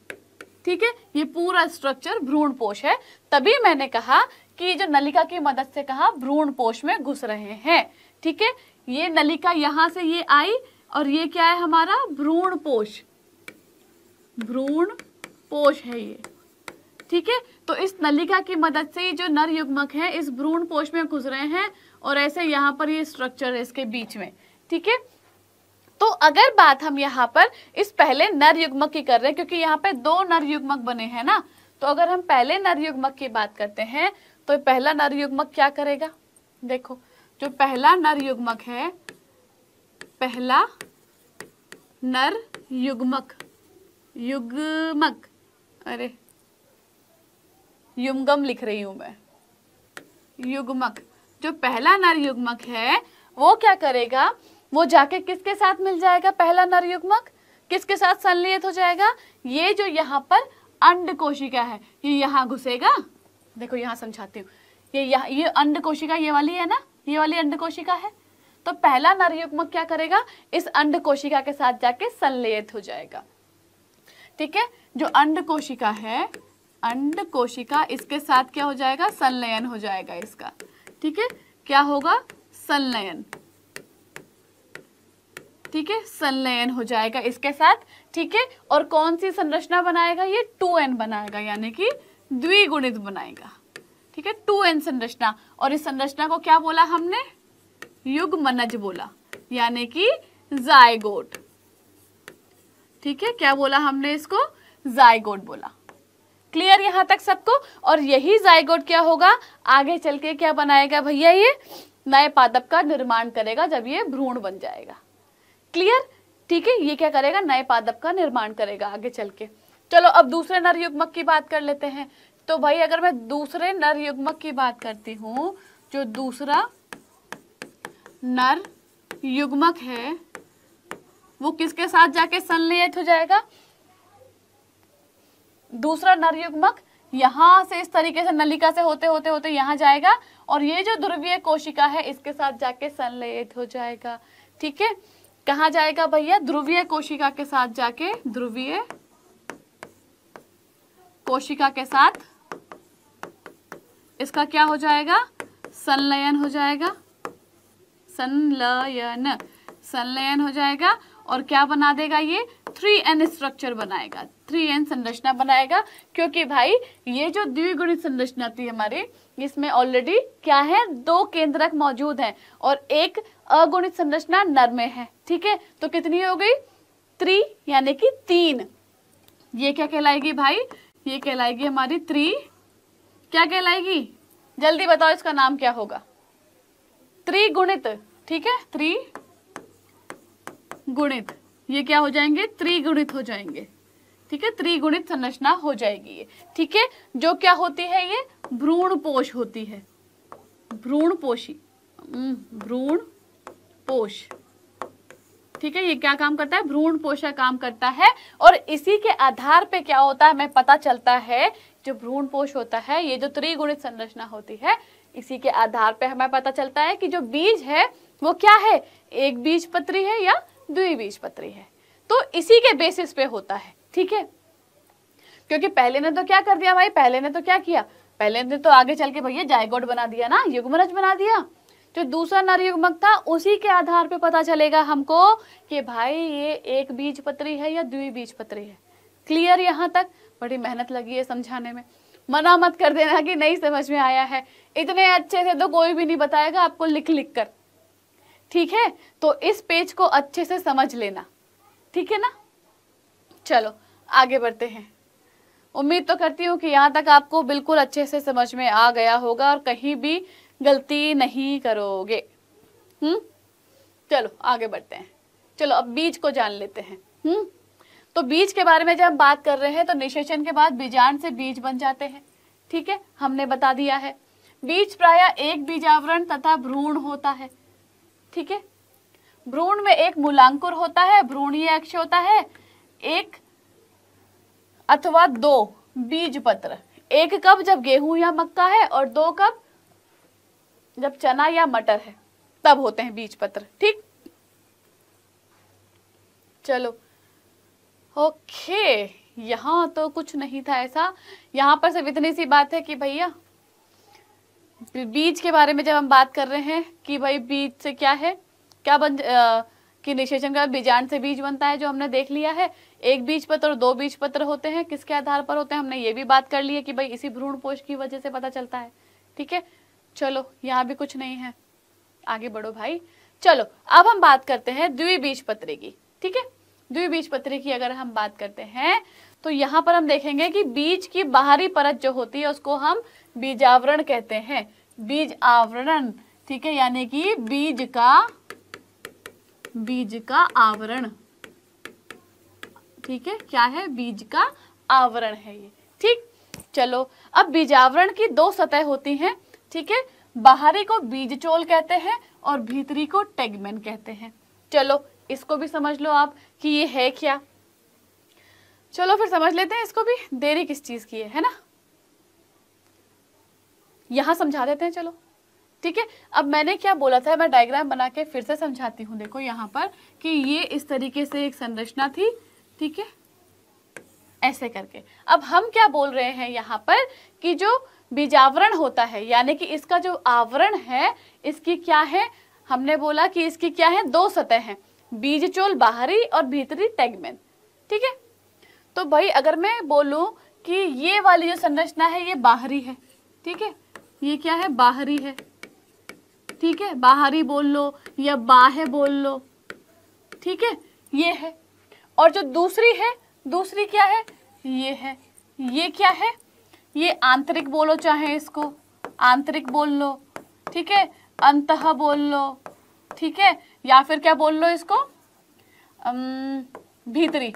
ठीक है ये पूरा स्ट्रक्चर भ्रूण पोष है तभी मैंने कहा कि जो नलिका की मदद से कहा भ्रूण पोष में घुस रहे हैं ठीक है ये नलिका यहां से ये आई और ये क्या है हमारा भ्रूण पोष भ्रूण पोष है ये ठीक है तो इस नलिका की मदद से जो नर युग्मक है इस भ्रूण पोष में घुस रहे हैं और ऐसे यहाँ पर ये स्ट्रक्चर है इसके बीच में ठीक है तो अगर बात हम यहाँ पर इस पहले नर युग्मक की कर रहे हैं क्योंकि यहाँ पे दो नर युग्मक बने हैं ना तो अगर हम पहले नर युग्मक की बात करते हैं तो पहला नर युग्मक क्या करेगा देखो जो पहला नर युग्मक है पहला नर युग्मक युग्मक अरे युगम लिख रही हूं मैं युगमक जो पहला नर युगमक है वो क्या करेगा वो जाके किसके साथ मिल जाएगा पहला नर युगमक किसके साथ संलियत हो जाएगा ये जो यहाँ पर अंड कोशिका है ये यहाँ घुसेगा देखो यहाँ समझाती हूँ ये यहाँ ये अंड कोशिका ये वाली है ना ये वाली अंड कोशिका है तो पहला नर युगमक क्या करेगा इस अंड कोशिका के साथ जाके संलियत हो जाएगा ठीक है जो अंड कोशिका है अंड कोशिका इसके साथ क्या हो जाएगा संलयन हो जाएगा इसका ठीक है क्या होगा संलयन ठीक है संलयन हो जाएगा इसके साथ ठीक है और कौन सी संरचना बनाएगा ये टू एन बनाएगा यानी कि द्विगुणित बनाएगा ठीक है टू एन संरचना और इस संरचना को क्या बोला हमने युग मनज बोला यानी कि जायगोट ठीक है क्या बोला हमने इसको जायगोट बोला क्लियर यहां तक सबको और यही जायगोट क्या होगा आगे चल के क्या बनाएगा भैया ये नए पादप का निर्माण करेगा जब ये भ्रूण बन जाएगा क्लियर ठीक है ये क्या करेगा नए पादप का निर्माण करेगा आगे चल के चलो अब दूसरे नर युग्मक की बात कर लेते हैं तो भाई अगर मैं दूसरे नर युग्मक की बात करती हूं जो दूसरा नर युग्मक है वो किसके साथ जाके संलयित हो जाएगा दूसरा नरयुग्मक यहां से इस तरीके से नलिका से होते होते होते यहां जाएगा और ये जो ध्रुवीय कोशिका है इसके साथ जाके संलयित हो जाएगा ठीक है कहा जाएगा भैया ध्रुवीय कोशिका के साथ जाके ध्रुवीय कोशिका के साथ इसका क्या हो जाएगा संलयन हो जाएगा संलयन संलयन हो जाएगा और क्या बना देगा ये थ्री एन स्ट्रक्चर बनाएगा थ्री एन संरचना बनाएगा क्योंकि भाई ये जो द्विगुणित संरचना थी हमारी इसमें ऑलरेडी क्या है दो केंद्रक मौजूद हैं और एक अगुणित संरचना नर में है ठीक है तो कितनी हो गई थ्री यानी कि तीन ये क्या कहलाएगी भाई ये कहलाएगी हमारी थ्री क्या कहलाएगी जल्दी बताओ इसका नाम क्या होगा त्रिगुणित ठीक है थ्री गुणित ये क्या हो जाएंगे त्रिगुणित हो जाएंगे ठीक है त्रिगुणित संरचना हो जाएगी ये ठीक है जो क्या होती है ये भ्रूण पोष होती है भ्रूणपोषी हम्म, भ्रूण पोष ठीक है ये क्या काम करता है भ्रूण पोषा काम करता है और इसी के आधार पे क्या होता है हमें पता चलता है जो भ्रूण पोष होता है ये जो त्रिगुणित संरचना होती है इसी के आधार पे हमें पता चलता है कि जो बीज है वो क्या है एक बीज पत्री है या द्विबीजपत्री है तो इसी के बेसिस पे होता है ठीक है क्योंकि पहले ने तो क्या कर दिया भाई पहले ने तो क्या किया पहले ने तो आगे चल के भैया जायगोड बना दिया ना युगमरज बना दिया जो दूसरा नर युगमक था उसी के आधार पे पता चलेगा हमको कि भाई ये एक बीज पत्री है या द्विबीज पत्री है क्लियर यहाँ तक बड़ी मेहनत लगी है समझाने में मना मत कर देना कि नहीं समझ में आया है इतने अच्छे से तो कोई भी नहीं बताएगा आपको लिख लिख कर ठीक है तो इस पेज को अच्छे से समझ लेना ठीक है ना चलो आगे बढ़ते हैं उम्मीद तो करती हूँ कि यहाँ तक आपको बिल्कुल अच्छे से समझ में आ गया होगा और कहीं भी गलती नहीं करोगे हम्म चलो आगे बढ़ते हैं चलो अब बीज को जान लेते हैं हम्म तो बीज के बारे में जब हम बात कर रहे हैं तो निषेचन के बाद बीजाण से बीज बन जाते हैं ठीक है हमने बता दिया है बीज प्राय एक बीजावरण तथा भ्रूण होता है ठीक है भ्रूण में एक मूलांकुर होता है भ्रूणीय अक्ष होता है एक अथवा दो बीज पत्र एक कप जब गेहूं या मक्का है और दो कप जब चना या मटर है तब होते हैं बीज पत्र ठीक चलो ओके यहां तो कुछ नहीं था ऐसा यहां पर सिर्फ इतनी सी बात है कि भैया बीज के बारे में जब हम बात कर रहे हैं कि भाई बीज से क्या है क्या बन आ, कि निषेचन का बीजांड से बीज बनता है जो हमने देख लिया है एक बीज पत्र और दो बीज पत्र होते हैं किसके आधार पर होते हैं हमने ये भी बात कर ली है कि भाई इसी भ्रूण पोष की वजह से पता चलता है ठीक है चलो यहाँ भी कुछ नहीं है आगे बढ़ो भाई चलो अब हम बात करते हैं द्विबीज पत्र की ठीक है द्विबीज पत्र की अगर हम बात करते हैं तो यहाँ पर हम देखेंगे कि बीज की बाहरी परत जो होती है उसको हम बीज आवरण कहते हैं बीज आवरण ठीक है यानी कि बीज का बीज का आवरण ठीक है क्या है बीज का आवरण है ये ठीक चलो अब बीजावरण की दो सतह होती हैं ठीक है बाहरी को बीज चोल कहते हैं और भीतरी को टेगमेन कहते हैं चलो इसको भी समझ लो आप कि ये है क्या चलो फिर समझ लेते हैं इसको भी देरी किस चीज़ की है है ना यहां समझा देते हैं चलो ठीक है अब मैंने क्या बोला था मैं डायग्राम बना के फिर से समझाती हूँ देखो यहाँ पर कि ये इस तरीके से एक संरचना थी ठीक है ऐसे करके अब हम क्या बोल रहे हैं यहाँ पर कि जो बीजावरण होता है यानी कि इसका जो आवरण है इसकी क्या है हमने बोला कि इसकी क्या है दो सतह हैं बीजचोल बाहरी और भीतरी टेगमेन ठीक है तो भाई अगर मैं बोलूँ कि ये वाली जो संरचना है ये बाहरी है ठीक है ये क्या है बाहरी है ठीक है बाहरी बोल लो या बाहे बोल लो ठीक है ये है और जो दूसरी है दूसरी क्या है ये है ये क्या है ये आंतरिक बोलो चाहे इसको आंतरिक बोल लो ठीक है अंत बोल लो ठीक है या फिर क्या बोल लो इसको भीतरी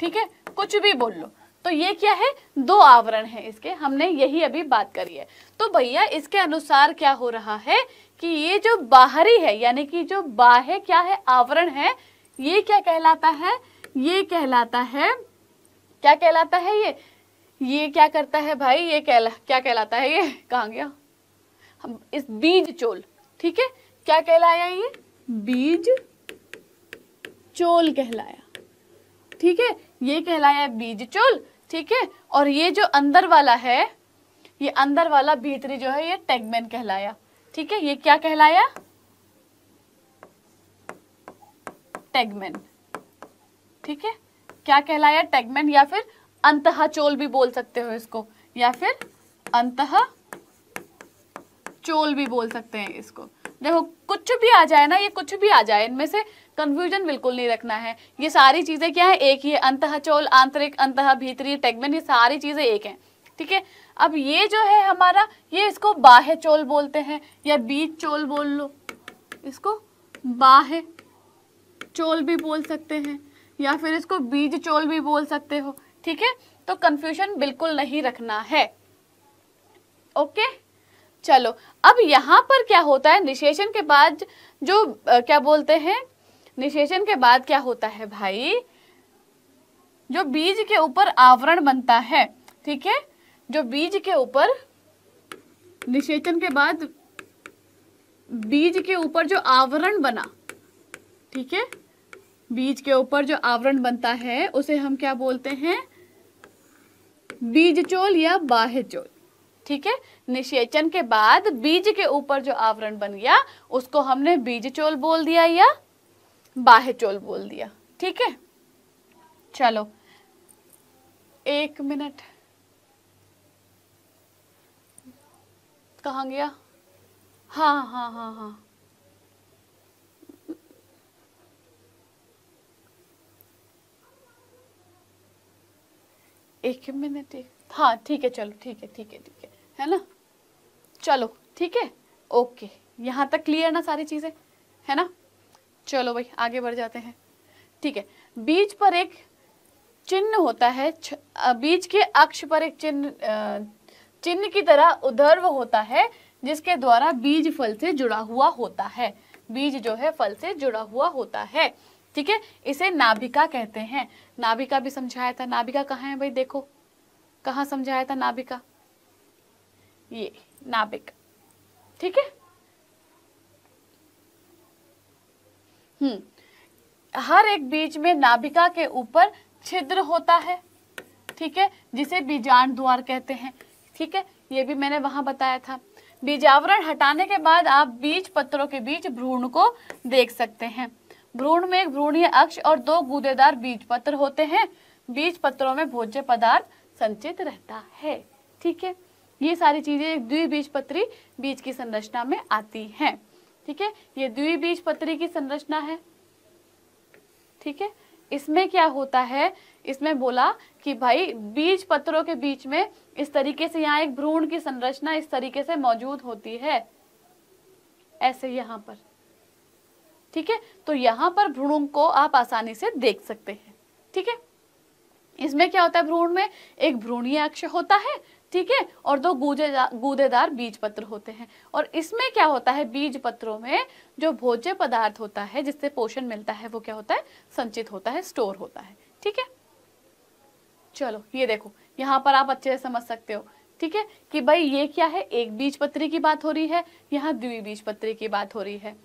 ठीक है कुछ भी बोल लो तो ये क्या है दो आवरण है इसके हमने यही अभी बात करी है तो भैया इसके अनुसार क्या हो रहा है कि ये जो बाहरी है यानी कि जो बाह्य क्या है आवरण है ये क्या कहलाता है ये कहलाता है क्या कहलाता है ये ये क्या करता है भाई ये कहला क्या कहलाता है ये कहा गया इस बीज चोल ठीक है क्या कहलाया ये बीज चोल कहलाया ठीक है ये कहलाया बीज चोल ठीक है और ये जो अंदर वाला है ये अंदर वाला भीतरी जो है ये टेगमेन कहलाया ठीक है ये क्या कहलाया टेगमेन ठीक है क्या कहलाया टेगमेन या फिर अंतः चोल भी बोल सकते हो इसको या फिर अंतः चोल भी बोल सकते हैं इसको देखो कुछ भी आ जाए ना ये कुछ भी आ जाए इनमें से कंफ्यूजन बिल्कुल नहीं रखना है ये सारी चीज़ें क्या है एक ही है अंत चोल आंतरिक अंत भीतरी टेगमेन ये सारी चीज़ें एक हैं ठीक है अब ये जो है हमारा ये इसको बाह्य चोल बोलते हैं या बीच चोल बोल लो इसको बाह्य चोल भी बोल सकते हैं या फिर इसको बीज चोल भी बोल सकते हो ठीक है तो कंफ्यूजन बिल्कुल नहीं रखना है ओके okay? चलो अब यहाँ पर क्या होता है निशेषण के बाद जो आ, क्या बोलते हैं निशेषण के बाद क्या होता है भाई जो बीज के ऊपर आवरण बनता है ठीक है जो बीज के ऊपर निषेचन के बाद बीज के ऊपर जो आवरण बना ठीक है बीज के ऊपर जो आवरण बनता है उसे हम क्या बोलते हैं बीज चोल या बाह्य चोल ठीक है निषेचन के बाद बीज के ऊपर जो आवरण बन गया उसको हमने बीज चोल बोल दिया या बाह्य चोल बोल दिया ठीक है चलो एक मिनट कहा गया हाँ हाँ हाँ हाँ एक मिनट एक हाँ ठीक है चलो ठीक है ठीक है ठीक है ना चलो ठीक है ओके यहाँ तक क्लियर ना सारी चीज़ें है ना चलो भाई आगे बढ़ जाते हैं ठीक है बीज पर एक चिन्ह होता है बीच के अक्ष पर एक चिन्ह चिन्ह की तरह उधर्व होता है जिसके द्वारा बीज फल से जुड़ा हुआ होता है बीज जो है फल से जुड़ा हुआ होता है ठीक है इसे नाभिका कहते हैं नाभिका भी समझाया था नाभिका कहाँ है भाई देखो कहाँ समझाया था नाभिका ये नाभिक ठीक है हम्म हर एक बीज में नाभिका के ऊपर छिद्र होता है ठीक है जिसे बीजाण द्वार कहते हैं ठीक है ये भी मैंने वहां बताया था बीजावरण हटाने के बाद आप बीज पत्रों के बीच भ्रूण को देख सकते हैं भ्रूण में एक भ्रूणीय अक्ष और दो गूदेदार बीज पत्र होते हैं बीज पत्रों में भोज्य पदार्थ संचित रहता है ठीक है ये सारी चीज़ें द्विबीजपत्री बीज की संरचना में आती हैं ठीक है ये द्विबीजपत्री की संरचना है ठीक है इसमें क्या होता है इसमें बोला कि भाई बीज पत्रों के बीच में इस तरीके से यहाँ एक भ्रूण की संरचना इस तरीके से मौजूद होती है ऐसे यहाँ पर ठीक है तो यहाँ पर भ्रूण को आप आसानी से देख सकते हैं ठीक है इसमें क्या होता है भ्रूण में एक भ्रूणीय अक्ष होता है ठीक है और दो गूजे गूदेदार बीज पत्र होते हैं और इसमें क्या होता है बीज पत्रों में जो भोज्य पदार्थ होता है जिससे पोषण मिलता है वो क्या होता है संचित होता है स्टोर होता है ठीक है चलो ये देखो यहाँ पर आप अच्छे से समझ सकते हो ठीक है कि भाई ये क्या है एक बीज पत्री की बात हो रही है यहाँ बीज पत्री की बात हो रही है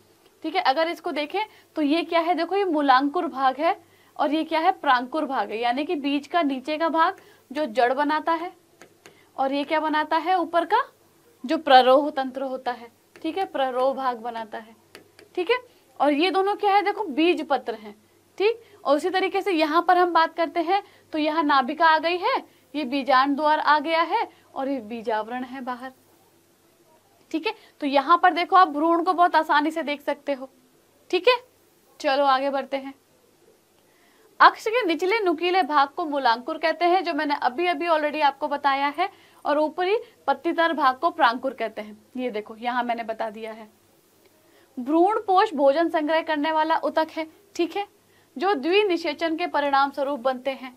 ठीक है अगर इसको देखें तो ये क्या है देखो ये मूलांकुर भाग है और ये क्या है प्रांकुर भाग है यानी कि बीज का नीचे का भाग जो जड़ बनाता है और ये क्या बनाता है ऊपर का जो प्ररोह तंत्र होता है ठीक है प्ररोह भाग बनाता है ठीक है और ये दोनों क्या है देखो बीज पत्र है ठीक और उसी तरीके से यहाँ पर हम बात करते हैं तो यहाँ नाभिका आ गई है ये बीजाण द्वार आ गया है और ये बीजावरण है बाहर ठीक है तो यहाँ पर देखो आप भ्रूण को बहुत आसानी से देख सकते हो ठीक है चलो आगे बढ़ते हैं अक्ष के निचले नुकीले भाग को मूलांकुर कहते हैं जो मैंने अभी अभी ऑलरेडी आपको बताया है और ऊपरी पत्तीदार भाग को प्रांकुर कहते हैं ये देखो यहाँ मैंने बता दिया है भ्रूण पोष भोजन संग्रह करने वाला उतक है ठीक है जो द्विनिषेचन के परिणाम स्वरूप बनते हैं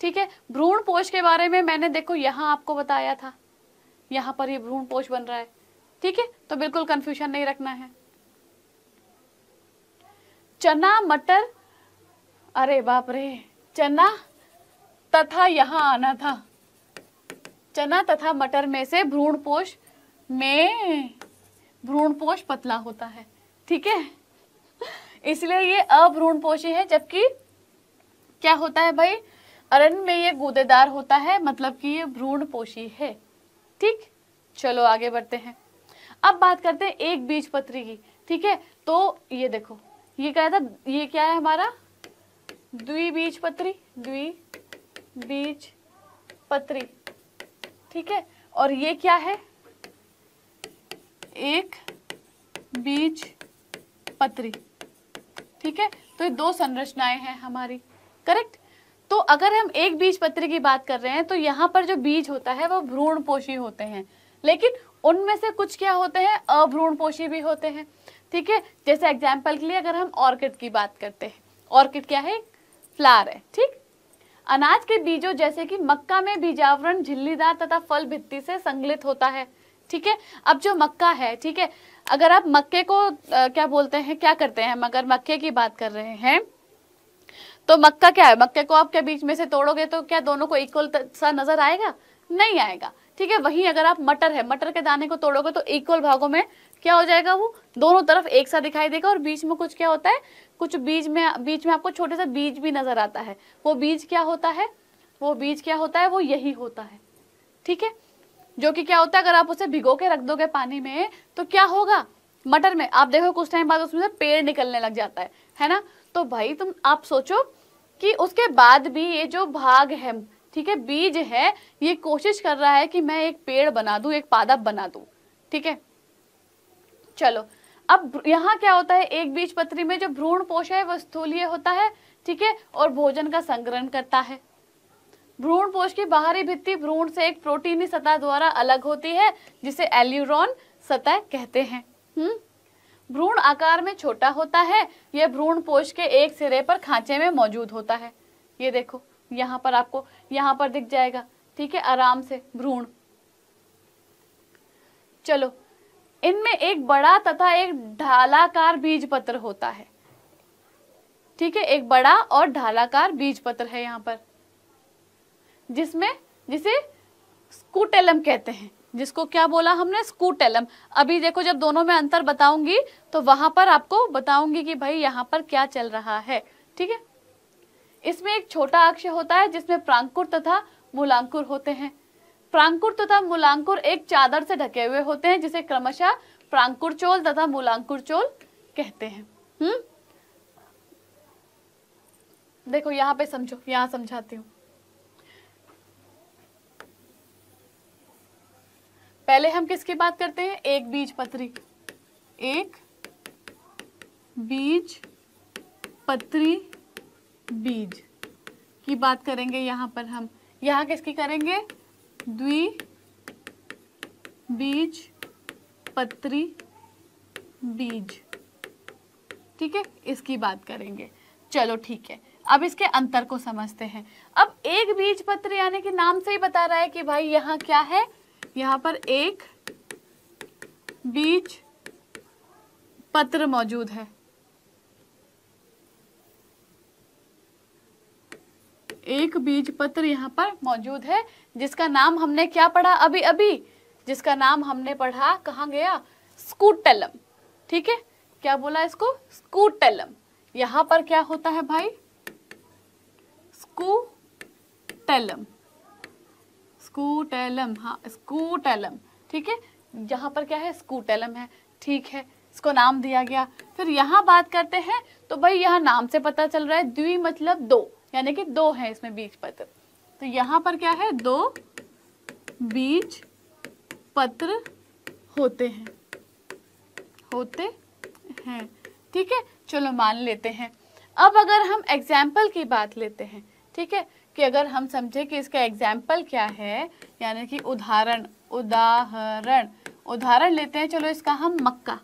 ठीक है भ्रूण पोष के बारे में मैंने देखो यहाँ आपको बताया था यहाँ पर ये भ्रूण पोष बन रहा है ठीक है तो बिल्कुल कंफ्यूजन नहीं रखना है चना मटर अरे बाप रे चना तथा यहाँ आना था चना तथा मटर में से भ्रूणपोष में भ्रूणपोष पतला होता है ठीक है इसलिए ये अभ्रूणपोषी है जबकि क्या होता है भाई अरण्य में ये गूदेदार होता है मतलब कि ये भ्रूणपोषी है ठीक चलो आगे बढ़ते हैं अब बात करते हैं एक बीज पत्री की ठीक है तो ये देखो ये कहता था ये क्या है हमारा द्विबीजपत्री द्विबीज पत्री ठीक है और ये क्या है एक बीज पत्री ठीक है तो ये दो संरचनाएं हैं हमारी करेक्ट तो अगर हम एक बीज पत्री की बात कर रहे हैं तो यहां पर जो बीज होता है वो पोषी होते हैं लेकिन उनमें से कुछ क्या होते हैं अभ्रूण पोषी भी होते हैं ठीक है जैसे एग्जाम्पल के लिए अगर हम ऑर्किड की बात करते हैं ऑर्किड क्या है फ्लार है ठीक अनाज के बीजों जैसे कि मक्का में बीजावरण झिल्लीदार तथा फल भित्ति से संगलित होता है ठीक है अब जो मक्का है ठीक है अगर आप मक्के को आ, क्या बोलते हैं क्या करते हैं मगर मक्के की बात कर रहे हैं तो मक्का क्या है मक्के को आप क्या बीच में से तोड़ोगे तो क्या दोनों को इक्वल सा नजर आएगा नहीं आएगा ठीक है वहीं अगर आप मटर है मटर के दाने को तोड़ोगे तो इक्वल भागों में क्या हो जाएगा वो दोनों तरफ एक सा दिखाई देगा और बीच में कुछ क्या होता है कुछ बीज में बीच में आपको छोटे सा बीज भी नजर आता है वो बीज क्या होता है वो बीज क्या होता है वो यही होता है ठीक है जो कि क्या होता है अगर आप उसे भिगो के रख दोगे पानी में तो क्या होगा मटर में आप देखो कुछ टाइम बाद उसमें से पेड़ निकलने लग जाता है है ना तो भाई तुम आप सोचो कि उसके बाद भी ये जो भाग है ठीक है बीज है ये कोशिश कर रहा है कि मैं एक पेड़ बना दू एक पादप बना दू ठीक है चलो अब यहाँ क्या होता है एक बीज पत्री में जो भ्रूण पोष है वह स्थूलीय होता है ठीक है और भोजन का संग्रहण करता है भ्रूण पोष की बाहरी भित्ति भ्रूण से एक प्रोटीनी सतह द्वारा अलग होती है जिसे एल्यूरोन सतह कहते हैं हम्म भ्रूण आकार में छोटा होता है यह भ्रूण पोष के एक सिरे पर खांचे में मौजूद होता है ये देखो यहाँ पर आपको यहाँ पर दिख जाएगा ठीक है आराम से भ्रूण चलो इनमें एक बड़ा तथा एक ढालाकार बीज पत्र होता है ठीक है एक बड़ा और ढालाकार बीज पत्र है यहाँ पर जिसमें जिसे स्कूटेलम कहते हैं जिसको क्या बोला हमने स्कूटेलम अभी देखो जब दोनों में अंतर बताऊंगी तो वहां पर आपको बताऊंगी कि भाई यहाँ पर क्या चल रहा है ठीक है इसमें एक छोटा अक्ष होता है जिसमें प्रांकुर तथा मूलांकुर होते हैं प्रांकुर तथा मूलांकुर एक चादर से ढके हुए होते हैं जिसे क्रमशः प्रांकुर चोल तथा मूलांकुर चोल कहते हैं हम्म देखो यहाँ पे समझो यहाँ समझाती हूँ पहले हम किसकी बात करते हैं एक बीज पत्री एक बीज पत्री बीज की बात करेंगे यहां पर हम यहाँ किसकी करेंगे बीज पत्री बीज ठीक है इसकी बात करेंगे चलो ठीक है अब इसके अंतर को समझते हैं अब एक बीज पत्र यानी कि नाम से ही बता रहा है कि भाई यहां क्या है यहां पर एक बीज पत्र मौजूद है एक बीज पत्र यहाँ पर मौजूद है जिसका नाम हमने क्या पढ़ा अभी अभी जिसका नाम हमने पढ़ा कहा गया स्कूटलम ठीक है क्या बोला इसको स्कूटलम यहाँ पर क्या होता है भाई स्कूटलम स्कूटलम हाँ स्कूटलम ठीक है यहाँ पर क्या है स्कूटलम है ठीक है इसको नाम दिया गया फिर यहाँ बात करते हैं तो भाई यहाँ नाम से पता चल रहा है द्वि मतलब दो यानी कि दो है इसमें बीज पत्र तो यहाँ पर क्या है दो बीज पत्र होते हैं होते हैं ठीक है चलो मान लेते हैं अब अगर हम एग्जाम्पल की बात लेते हैं ठीक है कि अगर हम समझे कि इसका एग्जाम्पल क्या है यानी कि उदाहरण उदाहरण उदाहरण लेते हैं चलो इसका हम मक्का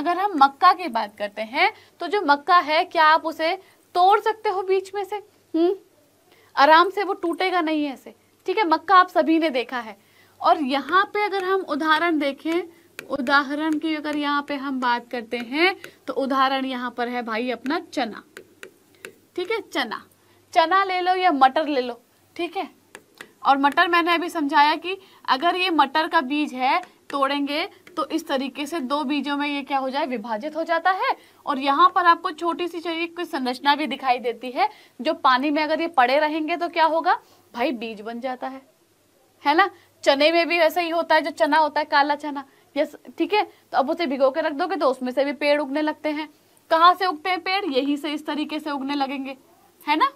अगर हम मक्का की बात करते हैं तो जो मक्का है क्या आप उसे तोड़ सकते हो बीच में से हम्म आराम से वो टूटेगा नहीं ऐसे ठीक है मक्का आप सभी ने देखा है और यहाँ पे अगर हम उदाहरण देखें उदाहरण की अगर यहाँ पे हम बात करते हैं तो उदाहरण यहाँ पर है भाई अपना चना ठीक है चना चना ले लो या मटर ले लो ठीक है और मटर मैंने अभी समझाया कि अगर ये मटर का बीज है तोड़ेंगे तो इस तरीके से दो बीजों में ये क्या हो जाए विभाजित हो जाता है और यहाँ पर आपको छोटी सी चाहिए कोई संरचना भी दिखाई देती है जो पानी में अगर ये पड़े रहेंगे तो क्या होगा भाई बीज बन जाता है है ना चने में भी वैसा ही होता है जो चना होता है काला चना यस ठीक है तो अब उसे भिगो के रख दोगे तो उसमें से भी पेड़ उगने लगते हैं कहाँ से उगते हैं पेड़ यही से इस तरीके से उगने लगेंगे है ना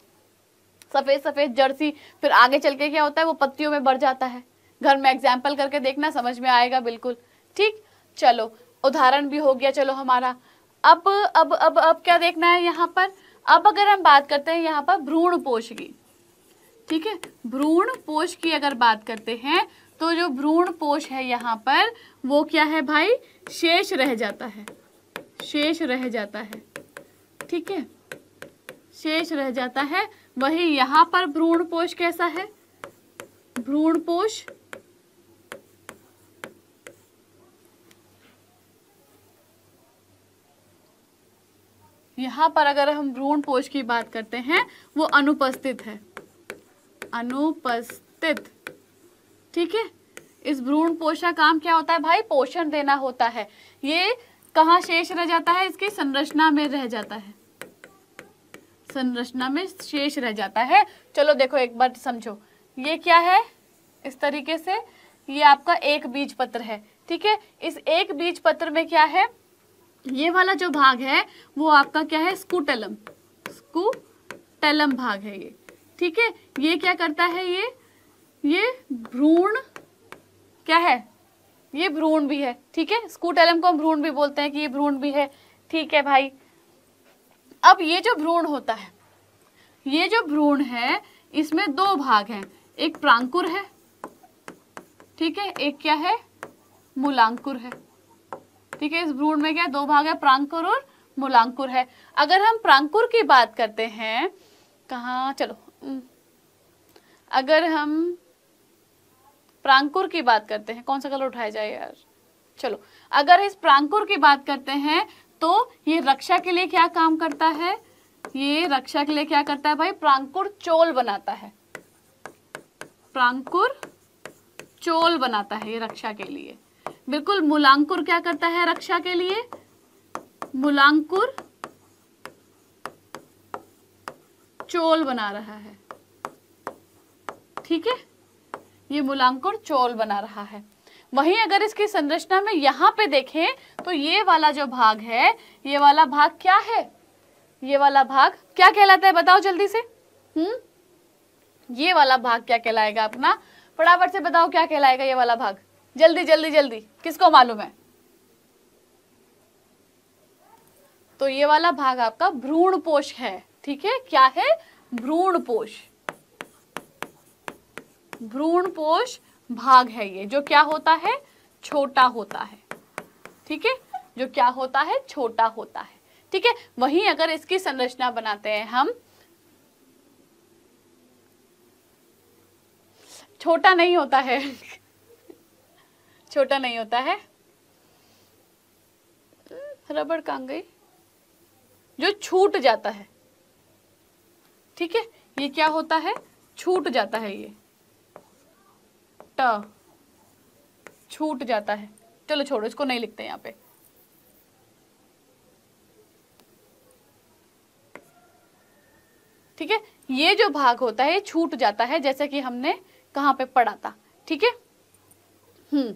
सफेद सफेद जर्सी फिर आगे चल के क्या होता है वो पत्तियों में बढ़ जाता है घर में एग्जाम्पल करके देखना समझ में आएगा बिल्कुल ठीक चलो उदाहरण भी हो गया चलो हमारा अब अब अब अब क्या देखना है यहाँ पर अब अगर हम बात करते हैं यहाँ पर भ्रूण पोष की ठीक है भ्रूण पोष की अगर बात करते हैं तो जो भ्रूण पोष है यहाँ पर वो क्या है भाई शेष रह जाता है शेष रह जाता है ठीक है शेष रह जाता है वही यहाँ पर भ्रूण पोष कैसा है भ्रूण पोष यहाँ पर अगर हम भ्रूण पोष की बात करते हैं वो अनुपस्थित है अनुपस्थित ठीक है इस भ्रूण पोष का काम क्या होता है भाई पोषण देना होता है ये कहाँ शेष रह जाता है इसकी संरचना में रह जाता है संरचना में शेष रह जाता है चलो देखो एक बार समझो ये क्या है इस तरीके से ये आपका एक बीज पत्र है ठीक है इस एक बीज पत्र में क्या है ये वाला जो भाग है वो आपका क्या है स्कूटेलम स्कूटेलम भाग है ये ठीक है ये क्या करता है ये ये भ्रूण क्या है ये भ्रूण भी है ठीक है स्कूटेलम को हम भ्रूण भी बोलते हैं कि ये भ्रूण भी है ठीक है भाई अब ये जो भ्रूण होता है ये जो भ्रूण है इसमें दो भाग हैं एक प्रांकुर है ठीक है एक क्या है मूलांकुर है ठीक है इस भ्रूण में क्या दो भाग है प्रांकुर और मूलांकुर है अगर हम प्रांकुर की बात करते हैं कहा चलो अगर हम प्रांकुर की बात करते हैं कौन सा कलर उठाया जाए यार चलो अगर इस प्रांकुर की बात करते हैं तो ये रक्षा के लिए क्या काम करता है ये रक्षा के लिए क्या करता है भाई प्रांकुर चोल बनाता है प्रांकुर चोल बनाता है ये रक्षा के लिए बिल्कुल मूलांकुर क्या करता है रक्षा के लिए मूलांकुर चोल बना रहा है ठीक है ये मूलांकुर चोल बना रहा है वहीं अगर इसकी संरचना में यहां पे देखें तो ये वाला जो भाग है ये वाला भाग क्या है ये वाला भाग क्या कहलाता है बताओ जल्दी से हम्म ये वाला भाग क्या कहलाएगा अपना फटाफट से बताओ क्या कहलाएगा ये वाला भाग जल्दी जल्दी जल्दी किसको मालूम है तो ये वाला भाग आपका भ्रूण पोष है ठीक है क्या है भ्रूण पोष भ्रूण पोष भाग है ये जो क्या होता है छोटा होता है ठीक है जो क्या होता है छोटा होता है ठीक है वहीं अगर इसकी संरचना बनाते हैं हम छोटा नहीं होता है छोटा नहीं होता है रबड़ कांग गई जो छूट जाता है ठीक है ये क्या होता है छूट जाता है ये ट छूट जाता है चलो छोड़ो इसको नहीं लिखते यहां पे ठीक है ये जो भाग होता है छूट जाता है जैसा कि हमने कहां पे पढ़ा था ठीक है हम्म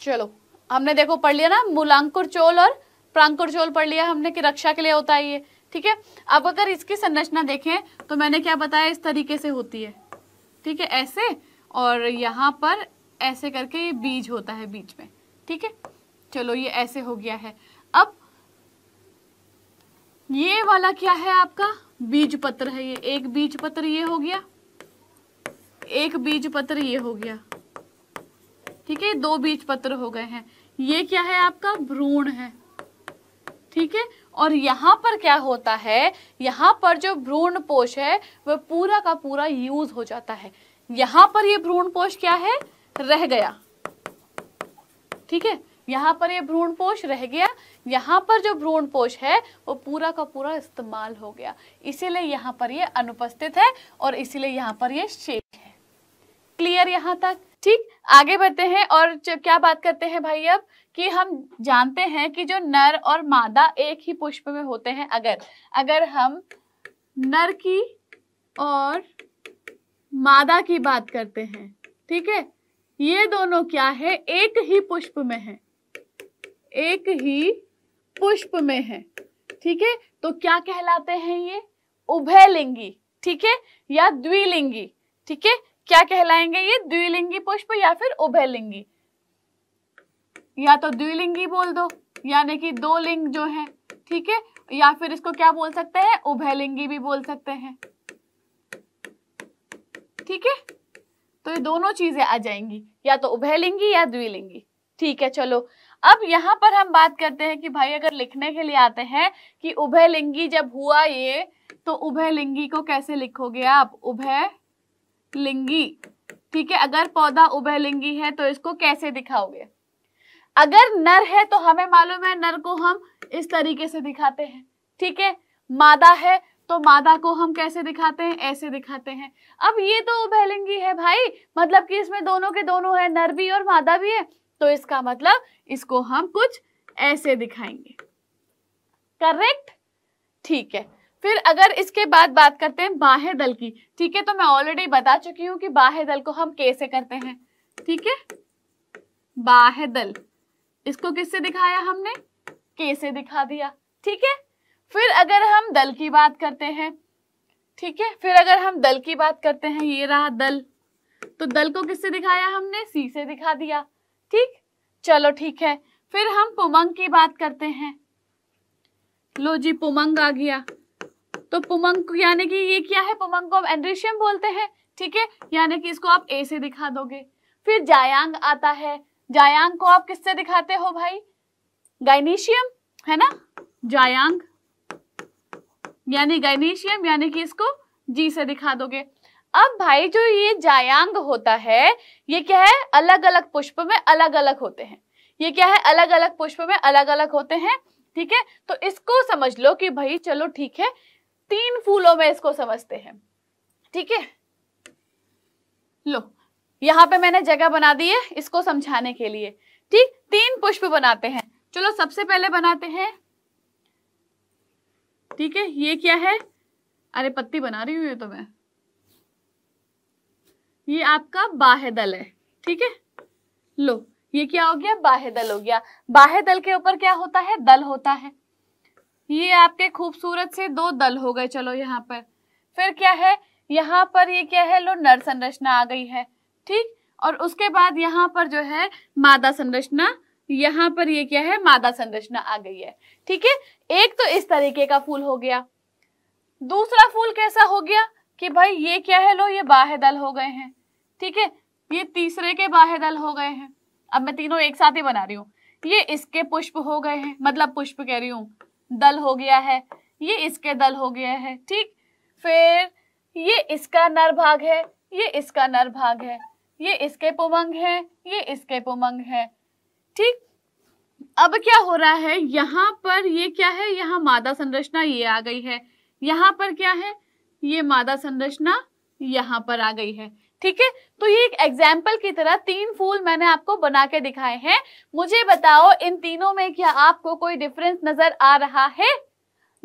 चलो हमने देखो पढ़ लिया ना मूलांकुर चोल और प्रांकुर चोल पढ़ लिया हमने कि रक्षा के लिए होता है ये ठीक है अब अगर इसकी संरचना देखें तो मैंने क्या बताया इस तरीके से होती है ठीक है ऐसे और यहाँ पर ऐसे करके ये बीज होता है बीच में ठीक है चलो ये ऐसे हो गया है अब ये वाला क्या है आपका बीज पत्र है ये एक बीज पत्र ये हो गया एक बीज पत्र ये हो गया ठीक है दो बीज पत्र हो गए हैं ये क्या है आपका भ्रूण है ठीक है और यहाँ पर क्या होता है यहाँ पर जो भ्रूण पोष है वह पूरा का पूरा यूज हो जाता है यहाँ पर ये भ्रूण पोष क्या है रह गया ठीक है यहाँ पर ये भ्रूण पोष रह गया यहाँ पर जो भ्रूण पोष है वो पूरा का पूरा इस्तेमाल हो गया इसीलिए यहाँ पर ये अनुपस्थित है और इसीलिए यहाँ पर ये शेष है क्लियर यहाँ तक ठीक आगे बढ़ते हैं और क्या बात करते हैं भाई अब कि हम जानते हैं कि जो नर और मादा एक ही पुष्प में होते हैं अगर अगर हम नर की और मादा की बात करते हैं ठीक है ये दोनों क्या है एक ही पुष्प में है एक ही पुष्प में है ठीक है तो क्या कहलाते हैं ये उभयलिंगी ठीक है या द्विलिंगी ठीक है क्या कहलाएंगे ये द्विलिंगी पुष्प या फिर उभयलिंगी या तो द्विलिंगी बोल दो यानी कि दो लिंग जो है ठीक है या फिर इसको क्या बोल सकते हैं उभयलिंगी भी बोल सकते हैं ठीक है तो ये दोनों चीजें आ जाएंगी या तो उभयलिंगी या द्विलिंगी ठीक है चलो अब यहां पर हम बात करते हैं कि भाई अगर लिखने के लिए आते हैं कि उभयलिंगी जब हुआ ये तो उभयलिंगी को कैसे लिखोगे आप उभय लिंगी ठीक है अगर पौधा उभयलिंगी है तो इसको कैसे दिखाओगे अगर नर है तो हमें मालूम है नर को हम इस तरीके से दिखाते हैं ठीक है मादा है तो मादा को हम कैसे दिखाते हैं ऐसे दिखाते हैं अब ये तो उभयलिंगी है भाई मतलब कि इसमें दोनों के दोनों है नर भी और मादा भी है तो इसका मतलब इसको हम कुछ ऐसे दिखाएंगे करेक्ट ठीक है फिर अगर इसके बाद बात करते हैं बाह्य दल की ठीक है तो मैं ऑलरेडी बता चुकी हूँ कि बाह्य दल को हम कैसे करते हैं ठीक है बाह्य दल इसको किससे दिखाया हमने कैसे दिखा दिया ठीक है फिर अगर हम दल की बात करते हैं ठीक है फिर अगर हम दल की बात करते हैं ये रहा दल तो दल को किससे दिखाया हमने सी से दिखा दिया ठीक चलो ठीक है फिर हम पुमंग की बात करते हैं लो जी पुमंग आ गया तो पुमंग यानी कि ये क्या है पुमंग को एंड्रिशियम बोलते हैं ठीक है यानी कि इसको आप ए से दिखा दोगे फिर जायांग आता है जायांग को आप किससे दिखाते हो भाई गाइनीशियम है ना जायांग यानी गाइनीशियम यानी कि इसको जी से दिखा दोगे अब भाई जो ये जायांग होता है ये क्या है अलग अलग पुष्प में अलग अलग होते हैं ये क्या है अलग अलग पुष्प में अलग अलग होते हैं ठीक है तो इसको समझ लो कि भाई चलो ठीक है तीन फूलों में इसको समझते हैं ठीक है लो यहां पे मैंने जगह बना दी है इसको समझाने के लिए ठीक तीन पुष्प बनाते हैं चलो सबसे पहले बनाते हैं ठीक है ये क्या है अरे पत्ती बना रही हूं ये तो मैं ये आपका बाहेदल है ठीक है लो ये क्या हो गया बाहेदल हो गया बाहेदल के ऊपर क्या होता है दल होता है ये आपके खूबसूरत से दो दल हो गए चलो यहाँ पर फिर क्या है यहाँ पर ये क्या है लो नर संरचना आ गई है ठीक और उसके बाद यहाँ पर जो है मादा संरचना यहाँ पर ये क्या है मादा संरचना आ गई है ठीक है एक तो इस तरीके का फूल हो गया दूसरा फूल कैसा हो गया कि भाई ये क्या है लो ये बाह्य दल हो गए हैं ठीक है ये तीसरे के बाह्य दल हो गए हैं अब मैं तीनों एक साथ ही बना रही हूँ ये इसके पुष्प हो गए हैं मतलब पुष्प कह रही हूँ दल हो गया है ये इसके दल हो गया है ठीक फिर ये इसका नर भाग है ये इसका नर भाग है ये इसके पुमंग है ये इसके पुमंग है ठीक अब क्या हो रहा है यहाँ पर ये क्या है यहाँ मादा संरचना ये आ गई है यहाँ पर क्या है ये मादा संरचना यहाँ पर आ गई है ठीक है तो ये एक एग्जाम्पल की तरह तीन फूल मैंने आपको बना के दिखाए हैं मुझे बताओ इन तीनों में क्या आपको कोई डिफरेंस नजर आ रहा है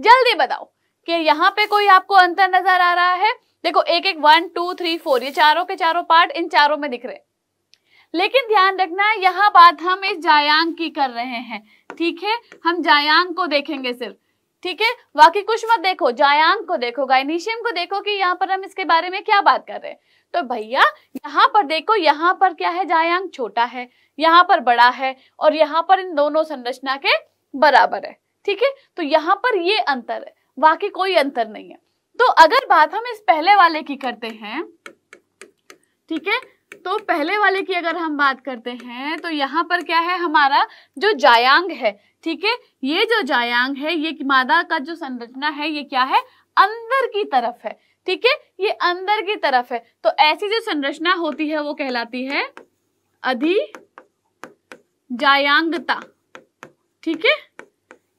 जल्दी बताओ कि यहाँ पे कोई आपको अंतर नजर आ रहा है देखो एक एक वन टू थ्री फोर ये चारों के चारों पार्ट इन चारों में दिख रहे लेकिन ध्यान रखना यहाँ बात हम इस जायांग की कर रहे हैं ठीक है हम जायांग को देखेंगे सिर्फ ठीक है बाकी कुछ मत देखो जायांग को देखो गाइनीशियम को देखो कि यहाँ पर हम इसके बारे में क्या बात कर रहे हैं तो भैया यहाँ पर देखो यहाँ पर क्या है जायांग छोटा है यहाँ पर बड़ा है और यहाँ पर इन दोनों संरचना के बराबर है ठीक है तो यहाँ पर ये अंतर है बाकी कोई अंतर नहीं है तो अगर बात हम इस पहले वाले की करते हैं ठीक है तो पहले वाले की अगर हम बात करते हैं तो यहाँ पर क्या है हमारा जो जायांग है ठीक है ये जो जायांग है ये मादा का जो संरचना है ये क्या है अंदर की तरफ है ठीक है ये अंदर की तरफ है तो ऐसी जो संरचना होती है वो कहलाती है अधि जायांगता ठीक है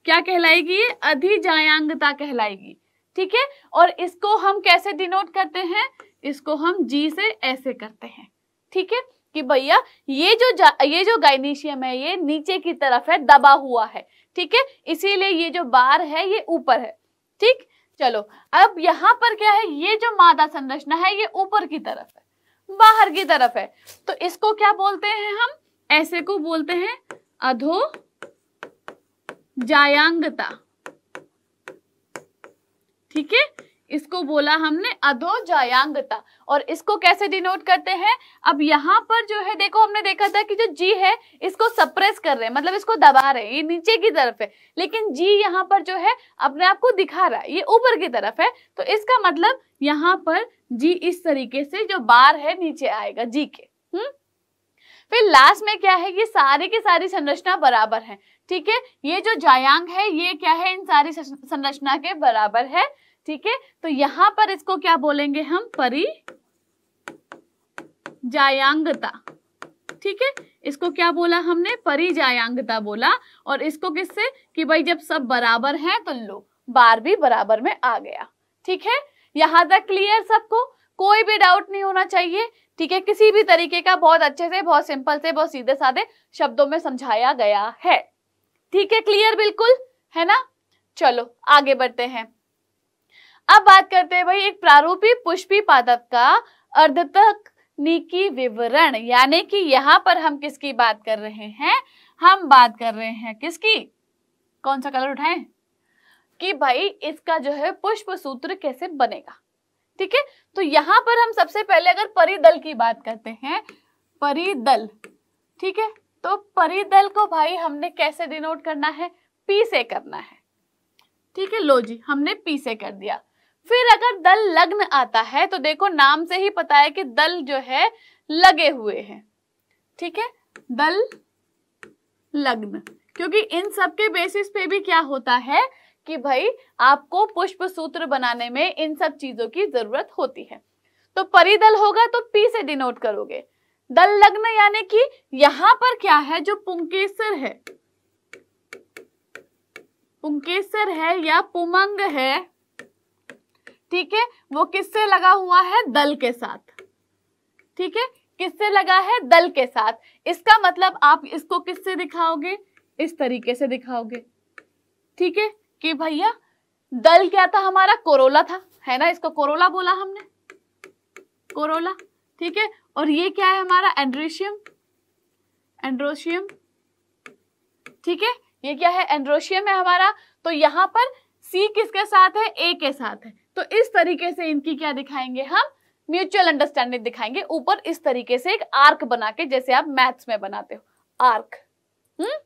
क्या कहलाएगी ये अधि जायांगता कहलाएगी ठीक है और इसको हम कैसे डिनोट करते हैं इसको हम जी से ऐसे करते हैं ठीक है कि भैया ये जो ये जो गाइनीशियम है ये नीचे की तरफ है दबा हुआ है ठीक है इसीलिए ये जो बार है ये ऊपर है ठीक चलो अब यहाँ पर क्या है ये जो मादा संरचना है ये ऊपर की तरफ है बाहर की तरफ है तो इसको क्या बोलते हैं हम ऐसे को बोलते हैं अधो जायांगता ठीक है इसको बोला हमने अधोजायांगता और इसको कैसे डिनोट करते हैं अब यहाँ पर जो है देखो हमने देखा था कि जो जी है इसको सप्रेस कर रहे हैं मतलब इसको दबा रहे हैं ये नीचे की तरफ है लेकिन जी यहाँ पर जो है अपने आप को दिखा रहा है ये ऊपर की तरफ है तो इसका मतलब यहाँ पर जी इस तरीके से जो बार है नीचे आएगा जी के हम्म फिर लास्ट में क्या है ये सारी की सारी संरचना बराबर है ठीक है ये जो जायांग है ये क्या है इन सारी संरचना के बराबर है ठीक है तो यहां पर इसको क्या बोलेंगे हम परि जायांगता ठीक है इसको क्या बोला हमने परिजायांगता बोला और इसको किससे कि भाई जब सब बराबर हैं तो लो बार भी बराबर में आ गया ठीक है यहां तक क्लियर सबको कोई भी डाउट नहीं होना चाहिए ठीक है किसी भी तरीके का बहुत अच्छे से बहुत सिंपल से बहुत सीधे साधे शब्दों में समझाया गया है ठीक है क्लियर बिल्कुल है ना चलो आगे बढ़ते हैं अब बात करते हैं भाई एक प्रारूपी पुष्पी पादप का अर्धतक निकी विवरण यानी कि यहाँ पर हम किसकी बात कर रहे हैं हम बात कर रहे हैं किसकी कौन सा कलर उठाएं कि भाई इसका जो है पुष्प सूत्र कैसे बनेगा ठीक है तो यहां पर हम सबसे पहले अगर परिदल की बात करते हैं परिदल ठीक है तो परिदल को भाई हमने कैसे डिनोट करना है पी से करना है ठीक है लो जी हमने पी से कर दिया फिर अगर दल लग्न आता है तो देखो नाम से ही पता है कि दल जो है लगे हुए हैं ठीक है दल लग्न क्योंकि इन सब के बेसिस पे भी क्या होता है कि भाई आपको पुष्प सूत्र बनाने में इन सब चीजों की जरूरत होती है तो परिदल होगा तो पी से डिनोट करोगे दल लग्न यानी कि यहां पर क्या है जो पुंकेसर है पुंकेसर है या पुमंग है ठीक है वो किससे लगा हुआ है दल के साथ ठीक है किससे लगा है दल के साथ इसका मतलब आप इसको किससे दिखाओगे इस तरीके से दिखाओगे ठीक है कि भैया दल क्या था हमारा कोरोला था है ना इसको कोरोला बोला हमने कोरोला ठीक है और ये क्या है हमारा एंड्रोशियम एंड्रोशियम ठीक है ये क्या है एंड्रोशियम है हमारा तो यहां पर सी किसके साथ है ए के साथ है तो इस तरीके से इनकी क्या दिखाएंगे हम म्यूचुअल अंडरस्टैंडिंग दिखाएंगे ऊपर इस तरीके से एक आर्क बना के जैसे आप मैथ्स में बनाते हो आर्क हम्म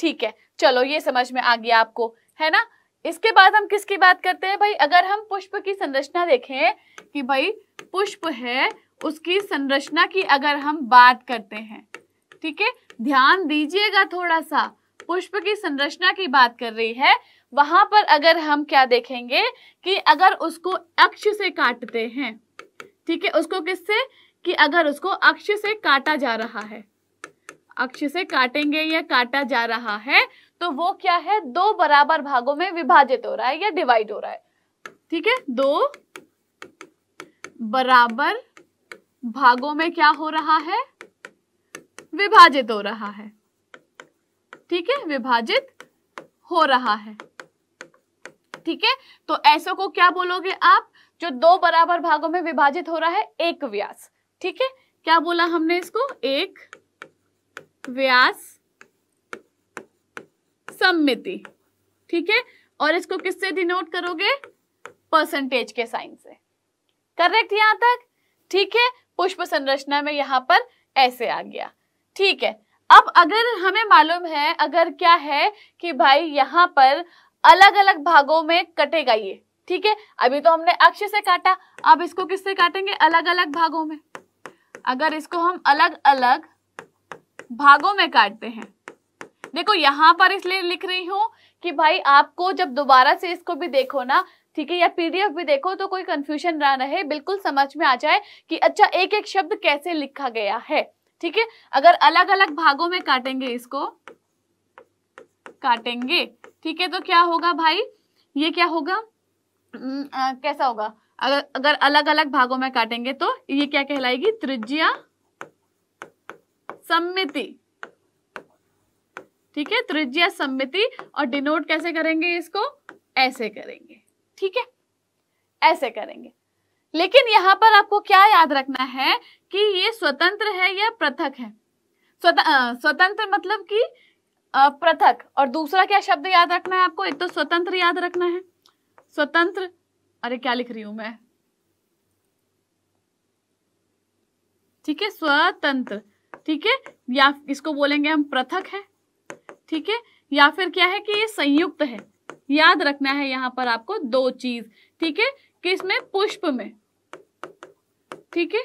ठीक है चलो ये समझ में आ गया आपको है ना इसके बाद हम किसकी बात करते हैं भाई अगर हम पुष्प की संरचना देखें कि भाई पुष्प है उसकी संरचना की अगर हम बात करते हैं ठीक है ध्यान दीजिएगा थोड़ा सा पुष्प की संरचना की बात कर रही है वहां पर अगर हम क्या देखेंगे कि अगर उसको अक्ष से काटते हैं ठीक है उसको किससे कि अगर उसको अक्ष से काटा जा रहा है अक्ष से काटेंगे या काटा जा रहा है तो वो क्या है दो बराबर भागों में विभाजित हो रहा है या डिवाइड हो रहा है ठीक है दो बराबर भागों में क्या हो रहा है विभाजित हो रहा है ठीक है विभाजित हो रहा है ठीक है तो ऐसो को क्या बोलोगे आप जो दो बराबर भागों में विभाजित हो रहा है एक व्यास ठीक है क्या बोला हमने इसको एक व्यास सम्मिति ठीक है और इसको किससे डिनोट करोगे परसेंटेज के साइन से करेक्ट यहां तक ठीक है पुष्प संरचना में यहां पर ऐसे आ गया ठीक है अब अगर हमें मालूम है अगर क्या है कि भाई यहां पर अलग अलग भागों में कटेगा ये ठीक है अभी तो हमने अक्ष से काटा अब इसको किससे काटेंगे अलग अलग भागों में अगर इसको हम अलग अलग भागों में काटते हैं देखो यहां पर इसलिए लिख रही हूं कि भाई आपको जब दोबारा से इसको भी देखो ना ठीक है या पीडीएफ भी देखो तो कोई कंफ्यूजन ना रहे बिल्कुल समझ में आ जाए कि अच्छा एक एक शब्द कैसे लिखा गया है ठीक है अगर अलग अलग भागों में काटेंगे इसको काटेंगे ठीक है तो क्या होगा भाई ये क्या होगा आ, हम्म, कैसा होगा अगर अगर अलग अलग भागों में काटेंगे तो ये क्या कहलाएगी त्रिज्या सम्मिति ठीक है त्रिज्या सम्मिति और डिनोट कैसे करेंगे इसको ऐसे करेंगे ठीक है ऐसे करेंगे लेकिन यहां पर आपको क्या याद रखना है कि ये स्वतंत्र है या पृथक है स्वतंत्र मतलब कि पृथक और दूसरा क्या शब्द याद रखना है आपको एक तो स्वतंत्र याद रखना है स्वतंत्र अरे क्या लिख रही हूं मैं ठीक है स्वतंत्र ठीक है या इसको बोलेंगे हम पृथक है ठीक है या फिर क्या है कि ये संयुक्त है याद रखना है यहाँ पर आपको दो चीज ठीक है किस में पुष्प में ठीक है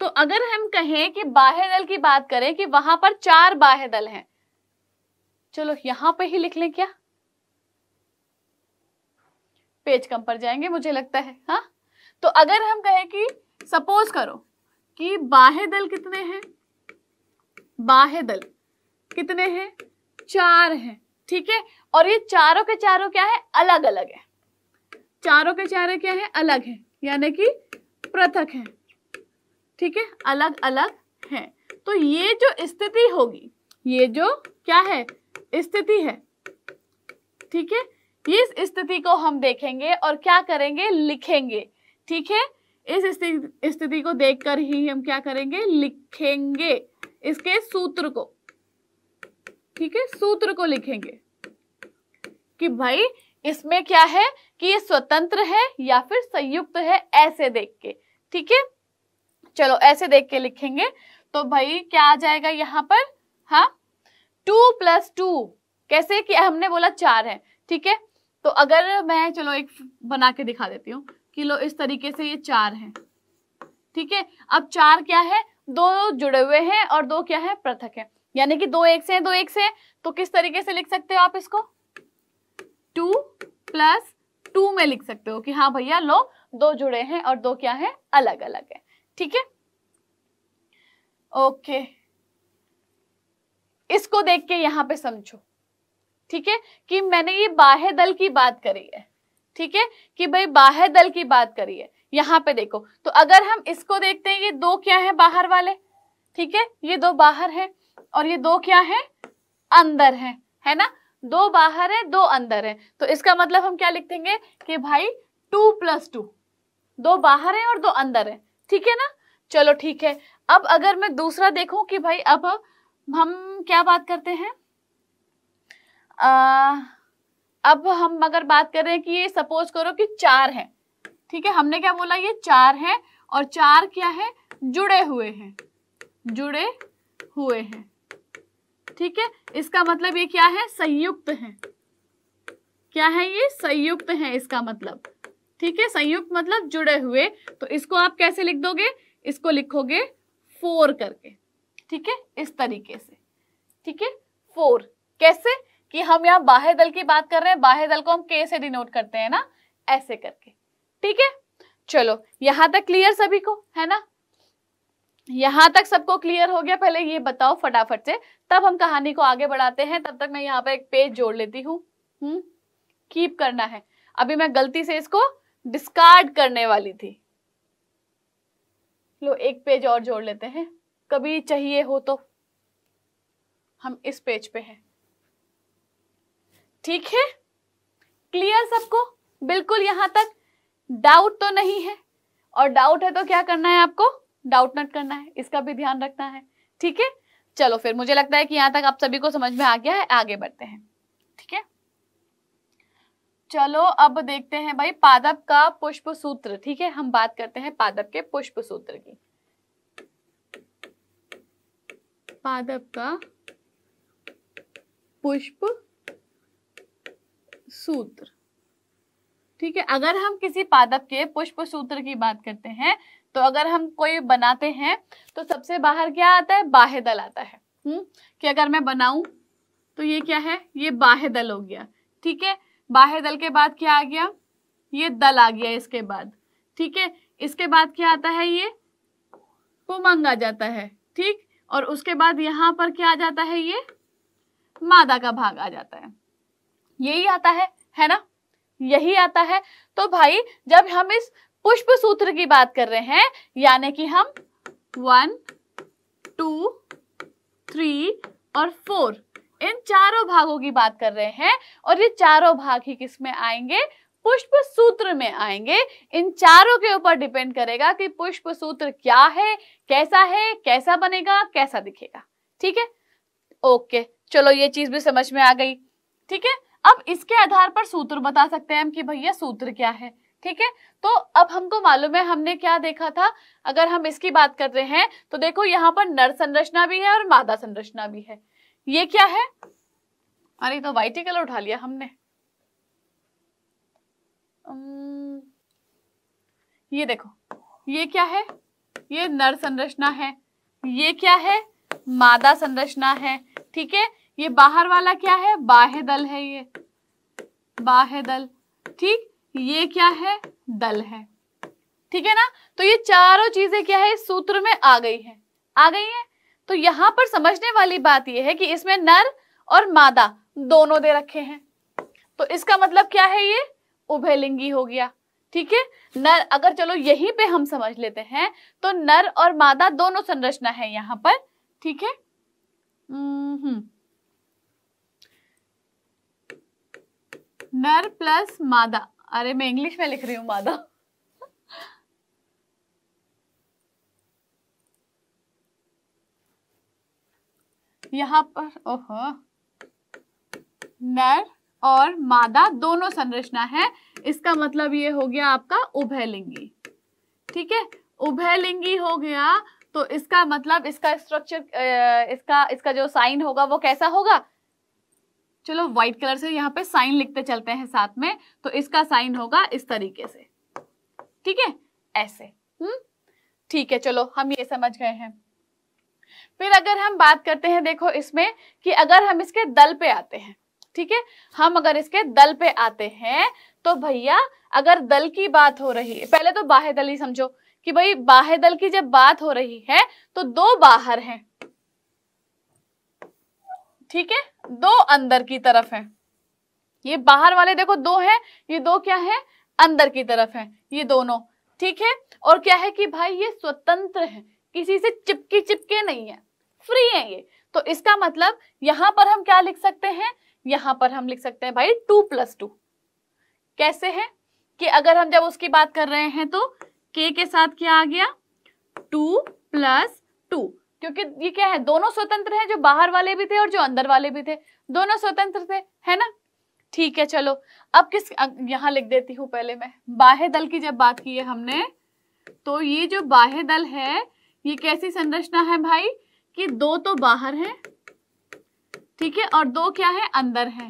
तो अगर हम कहें कि बाह्य दल की बात करें कि वहां पर चार बाह्य दल हैं चलो यहां पे ही लिख लें क्या पेज कम पर जाएंगे मुझे लगता है हाँ तो अगर हम कहें कि सपोज करो कि बाहे दल कितने हैं बाहे दल कितने हैं चार हैं ठीक है और ये चारों के चारों क्या है अलग अलग है चारों के चारों क्या है अलग है यानी कि पृथक है ठीक है अलग अलग है तो ये जो स्थिति होगी ये जो क्या है स्थिति है ठीक है इस स्थिति को हम देखेंगे और क्या करेंगे लिखेंगे ठीक है इस स्थिति को देखकर ही हम क्या करेंगे लिखेंगे इसके सूत्र को ठीक है सूत्र को लिखेंगे कि भाई इसमें क्या है कि ये स्वतंत्र है या फिर संयुक्त है ऐसे देख के ठीक है चलो ऐसे देख के लिखेंगे तो भाई क्या आ जाएगा यहां पर हाँ टू प्लस टू कैसे कि हमने बोला चार है ठीक है तो अगर मैं चलो एक बना के दिखा देती हूँ कि लो इस तरीके से ये चार है ठीक है अब चार क्या है दो जुड़े हुए हैं और दो क्या है पृथक है यानी कि दो एक से हैं दो एक से तो किस तरीके से लिख सकते हो आप इसको टू प्लस टू में लिख सकते हो कि हाँ भैया लो दो जुड़े हैं और दो क्या है अलग अलग है ठीक है ओके इसको देख के यहाँ पे समझो ठीक है कि मैंने ये बाह्य दल की बात करी है ठीक है कि भाई बाह्य दल की बात करी है यहाँ पे देखो तो अगर हम इसको देखते हैं ये दो क्या है बाहर वाले ठीक है ये दो बाहर है और ये दो क्या है अंदर है है ना दो बाहर है दो अंदर है तो इसका मतलब हम क्या लिखेंगे कि भाई टू प्लस टू दो बाहर है और दो अंदर है ठीक है ना चलो ठीक है अब अगर मैं दूसरा देखूं कि भाई अब हम क्या बात करते हैं आ, अब हम अगर बात कर रहे हैं कि ये सपोज करो कि चार है ठीक है हमने क्या बोला ये चार है और चार क्या है जुड़े हुए हैं जुड़े हुए हैं ठीक है इसका मतलब ये क्या है संयुक्त है क्या है ये संयुक्त है इसका मतलब ठीक है संयुक्त मतलब जुड़े हुए तो इसको आप कैसे लिख दोगे इसको लिखोगे फोर करके ठीक है इस तरीके से ठीक है फोर कैसे कि हम यहाँ बाह्य दल की बात कर रहे हैं बाह्य दल को हम के से डिनोट करते हैं ना ऐसे करके ठीक है चलो यहां तक क्लियर सभी को है ना यहां तक सबको क्लियर हो गया पहले ये बताओ फटाफट से तब हम कहानी को आगे बढ़ाते हैं तब तक मैं यहाँ पर एक पेज जोड़ लेती हूँ कीप हम्म? करना है अभी मैं गलती से इसको डिस्कार्ड करने वाली थी लो एक पेज और जोड़ लेते हैं कभी चाहिए हो तो हम इस पेज पे हैं ठीक है क्लियर सबको बिल्कुल यहां तक डाउट तो नहीं है और डाउट है तो क्या करना है आपको डाउट नट करना है इसका भी ध्यान रखना है ठीक है चलो फिर मुझे लगता है कि यहाँ तक आप सभी को समझ में आ गया है आगे बढ़ते हैं ठीक है चलो अब देखते हैं भाई पादप का पुष्प सूत्र ठीक है हम बात करते हैं पादप के पुष्प सूत्र की पादप का पुष्प सूत्र ठीक है अगर हम किसी पादप के पुष्प सूत्र की बात करते हैं तो अगर हम कोई बनाते हैं तो सबसे बाहर क्या आता है बाह्य दल आता है हम्म कि अगर मैं बनाऊं तो ये क्या है ये दल हो गया ठीक है दल के बाद क्या आ गया ये दल आ गया इसके बाद ठीक है इसके बाद क्या आता है ये पुमंग आ जाता है ठीक और उसके बाद यहां पर क्या आ जाता है ये मादा का भाग आ जाता है यही आता है है ना यही आता है तो भाई जब हम इस पुष्प सूत्र की बात कर रहे हैं यानी कि हम वन टू थ्री और फोर इन चारों भागों की बात कर रहे हैं और ये चारों भाग ही किसमें आएंगे पुष्प सूत्र में आएंगे इन चारों के ऊपर डिपेंड करेगा कि पुष्प सूत्र क्या है कैसा है कैसा बनेगा कैसा दिखेगा ठीक है ओके चलो ये चीज भी समझ में आ गई ठीक है अब इसके आधार पर सूत्र बता सकते हैं हम कि भैया सूत्र क्या है ठीक है तो अब हमको मालूम है हमने क्या देखा था अगर हम इसकी बात कर रहे हैं तो देखो यहाँ पर नर संरचना भी है और मादा संरचना भी है ये क्या है अरे तो वाइटी कलर उठा लिया हमने ये देखो ये क्या है ये नर संरचना है ये क्या है मादा संरचना है ठीक है ये बाहर वाला क्या है बाह्य दल है ये बाह्य दल ठीक ये क्या है दल है ठीक है ना तो ये चारों चीजें क्या है इस सूत्र में आ गई है आ गई है तो यहां पर समझने वाली बात यह है कि इसमें नर और मादा दोनों दे रखे हैं तो इसका मतलब क्या है ये उभयलिंगी हो गया ठीक है नर अगर चलो यहीं पे हम समझ लेते हैं तो नर और मादा दोनों संरचना है यहाँ पर ठीक है नर प्लस मादा अरे मैं इंग्लिश में लिख रही हूं मादा यहाँ पर ओहो नर और मादा दोनों संरचना है इसका मतलब ये हो गया आपका उभयलिंगी ठीक है उभयलिंगी हो गया तो इसका मतलब इसका स्ट्रक्चर इसका इसका जो साइन होगा वो कैसा होगा चलो व्हाइट कलर से यहाँ पे साइन लिखते चलते हैं साथ में तो इसका साइन होगा इस तरीके से ठीक है ऐसे हम्म ठीक है चलो हम ये समझ गए हैं फिर अगर हम बात करते हैं देखो इसमें कि अगर हम इसके दल पे आते हैं ठीक है हम अगर इसके दल पे आते हैं तो भैया अगर दल की बात हो रही है पहले तो बाह्य दल ही समझो कि भाई बाह्य दल की जब बात हो रही है तो दो बाहर हैं ठीक है दो अंदर की तरफ हैं ये बाहर वाले देखो दो हैं ये दो क्या है अंदर की तरफ है ये दोनों ठीक है और क्या है कि भाई ये स्वतंत्र है किसी से चिपकी चिपके नहीं है फ्री है ये तो इसका मतलब यहां पर हम क्या लिख सकते हैं यहां पर हम लिख सकते हैं भाई टू प्लस टू कैसे है कि अगर हम जब उसकी बात कर रहे हैं तो के के साथ क्या आ गया टू प्लस टू क्योंकि ये क्या है दोनों स्वतंत्र हैं जो बाहर वाले भी थे और जो अंदर वाले भी थे दोनों स्वतंत्र थे है ना ठीक है चलो अब किस यहां लिख देती हूं पहले मैं बाह्य दल की जब बात की है हमने तो ये जो बाह्य दल है ये कैसी संरचना है भाई कि दो तो बाहर हैं ठीक है और दो क्या है अंदर है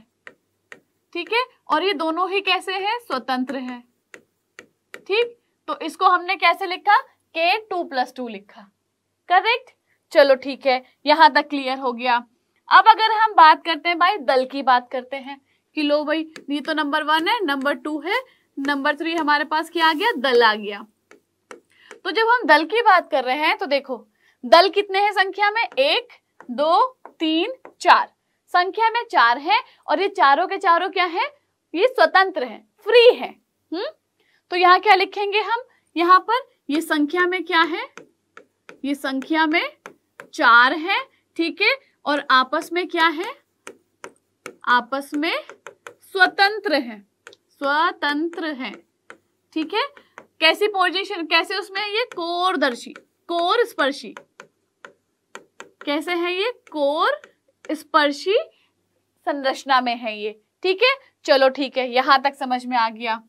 ठीक है और ये दोनों ही कैसे हैं स्वतंत्र हैं ठीक तो इसको हमने कैसे लिखा के टू प्लस टू लिखा करेक्ट चलो ठीक है यहां तक क्लियर हो गया अब अगर हम बात करते हैं भाई दल की बात करते हैं कि लो भाई ये तो नंबर वन है नंबर टू है नंबर थ्री हमारे पास क्या आ गया दल आ गया तो जब हम दल की बात कर रहे हैं तो देखो दल कितने हैं संख्या में एक दो तीन चार संख्या में चार है और ये चारों के चारों क्या है ये स्वतंत्र है फ्री है हम्म तो यहाँ क्या लिखेंगे हम यहाँ पर ये संख्या में क्या है ये संख्या में चार है ठीक है और आपस में क्या है आपस में स्वतंत्र है स्वतंत्र है ठीक है कैसी पोजिशन कैसे उसमें ये कोरदर्शी कोर स्पर्शी कैसे है ये कोर स्पर्शी संरचना में है ये ठीक है चलो ठीक है यहां तक समझ में आ गया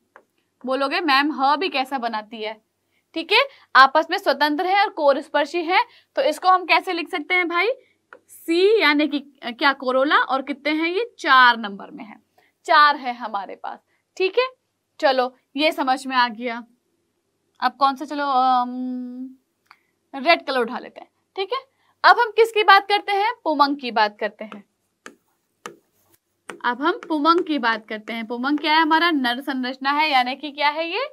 बोलोगे मैम ह भी कैसा बनाती है ठीक है आपस में स्वतंत्र है और कोर स्पर्शी है तो इसको हम कैसे लिख सकते हैं भाई सी यानी कि क्या कोरोला और कितने हैं ये चार नंबर में है चार है हमारे पास ठीक है चलो ये समझ में आ गया अब कौन सा चलो रेड कलर उठा लेते हैं ठीक है अब हम किसकी बात करते हैं पुमंग की बात करते हैं अब हम पुमंग की बात करते हैं पुमंग क्या है हमारा नर संरचना है यानी कि क्या है ये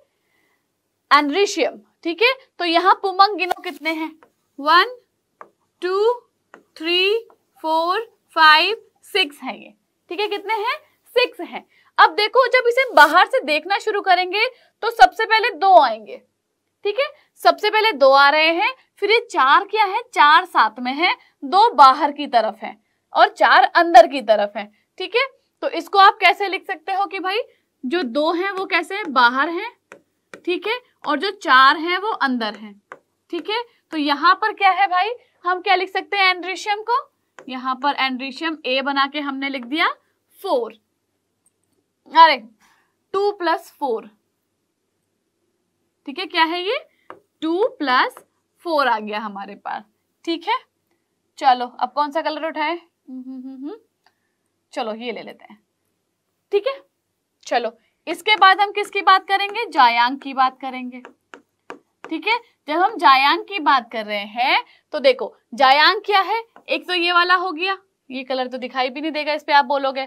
एनरिशियम ठीक है तो यहाँ पुमंग गिनो कितने हैं one two three four five six है ये ठीक है कितने हैं सिक्स हैं अब देखो जब इसे बाहर से देखना शुरू करेंगे तो सबसे पहले दो आएंगे ठीक है सबसे पहले दो आ रहे हैं फिर ये चार क्या है चार साथ में है दो बाहर की तरफ है और चार अंदर की तरफ है ठीक है तो इसको आप कैसे लिख सकते हो कि भाई जो दो है वो कैसे है? बाहर है ठीक है और जो चार है वो अंदर है ठीक है तो यहाँ पर क्या है भाई हम क्या लिख सकते हैं एंड्रीशियम को यहाँ पर एंड्रीशियम ए बना के हमने लिख दिया फोर अरे टू प्लस फोर ठीक है क्या है ये टू प्लस फोर आ गया हमारे पास ठीक है चलो अब कौन सा कलर उठाए चलो ये ले लेते हैं ठीक है चलो इसके बाद हम किसकी बात करेंगे जायांग की बात करेंगे ठीक है जब हम जायांग की बात कर रहे हैं तो देखो जायांग क्या है एक तो ये वाला हो गया ये कलर तो दिखाई भी नहीं देगा इस पर आप बोलोगे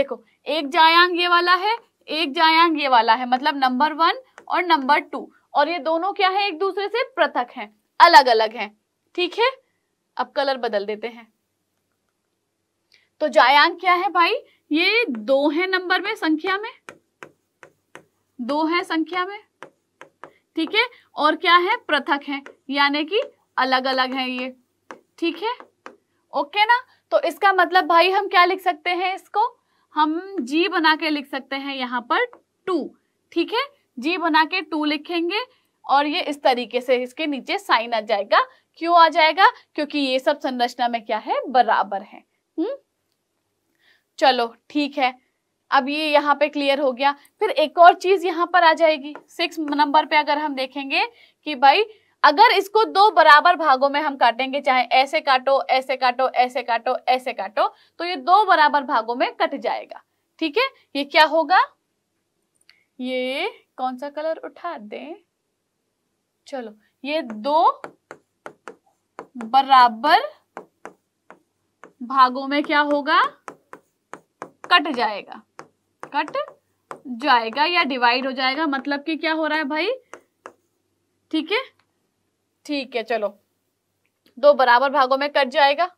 देखो एक जायांग ये वाला है एक जायांग ये वाला है मतलब नंबर वन और नंबर टू और ये दोनों क्या है एक दूसरे से पृथक हैं अलग अलग हैं ठीक है अब कलर बदल देते हैं तो जायांग क्या है भाई ये दो है नंबर में संख्या में दो है संख्या में ठीक है और क्या है पृथक है यानी कि अलग अलग है ये ठीक है ओके ना तो इसका मतलब भाई हम क्या लिख सकते हैं इसको हम जी बना के लिख सकते हैं यहां पर टू ठीक है जी बना के टू लिखेंगे और ये इस तरीके से इसके नीचे साइन आ जाएगा क्यों आ जाएगा क्योंकि ये सब संरचना में क्या है बराबर है हुँ? हम्म? चलो ठीक है अब ये यहाँ पे क्लियर हो गया फिर एक और चीज यहाँ पर आ जाएगी सिक्स नंबर पे अगर हम देखेंगे कि भाई अगर इसको दो बराबर भागों में हम काटेंगे चाहे ऐसे काटो ऐसे काटो ऐसे काटो ऐसे काटो तो ये दो बराबर भागों में कट जाएगा ठीक है ये क्या होगा ये कौन सा कलर उठा दें चलो ये दो बराबर भागों में क्या होगा कट जाएगा कट जाएगा या डिवाइड हो जाएगा मतलब कि क्या हो रहा है भाई ठीक है ठीक है चलो दो बराबर भागों में कट जाएगा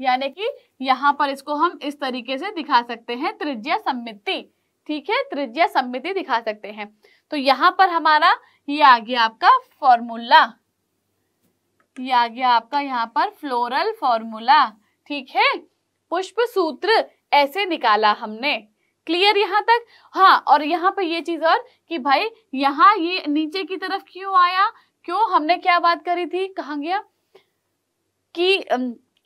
यानी कि यहाँ पर इसको हम इस तरीके से दिखा सकते हैं त्रिज्या सम्मिति ठीक है त्रिज्या सम्मिति दिखा सकते हैं तो यहाँ पर हमारा ये आ गया आपका फॉर्मूला ये आ गया आपका यहाँ पर फ्लोरल फॉर्मूला ठीक है पुष्प सूत्र ऐसे निकाला हमने क्लियर यहाँ तक हाँ और यहाँ पर ये चीज और कि भाई यहाँ ये नीचे की तरफ क्यों आया क्यों हमने क्या बात करी थी कहा गया कि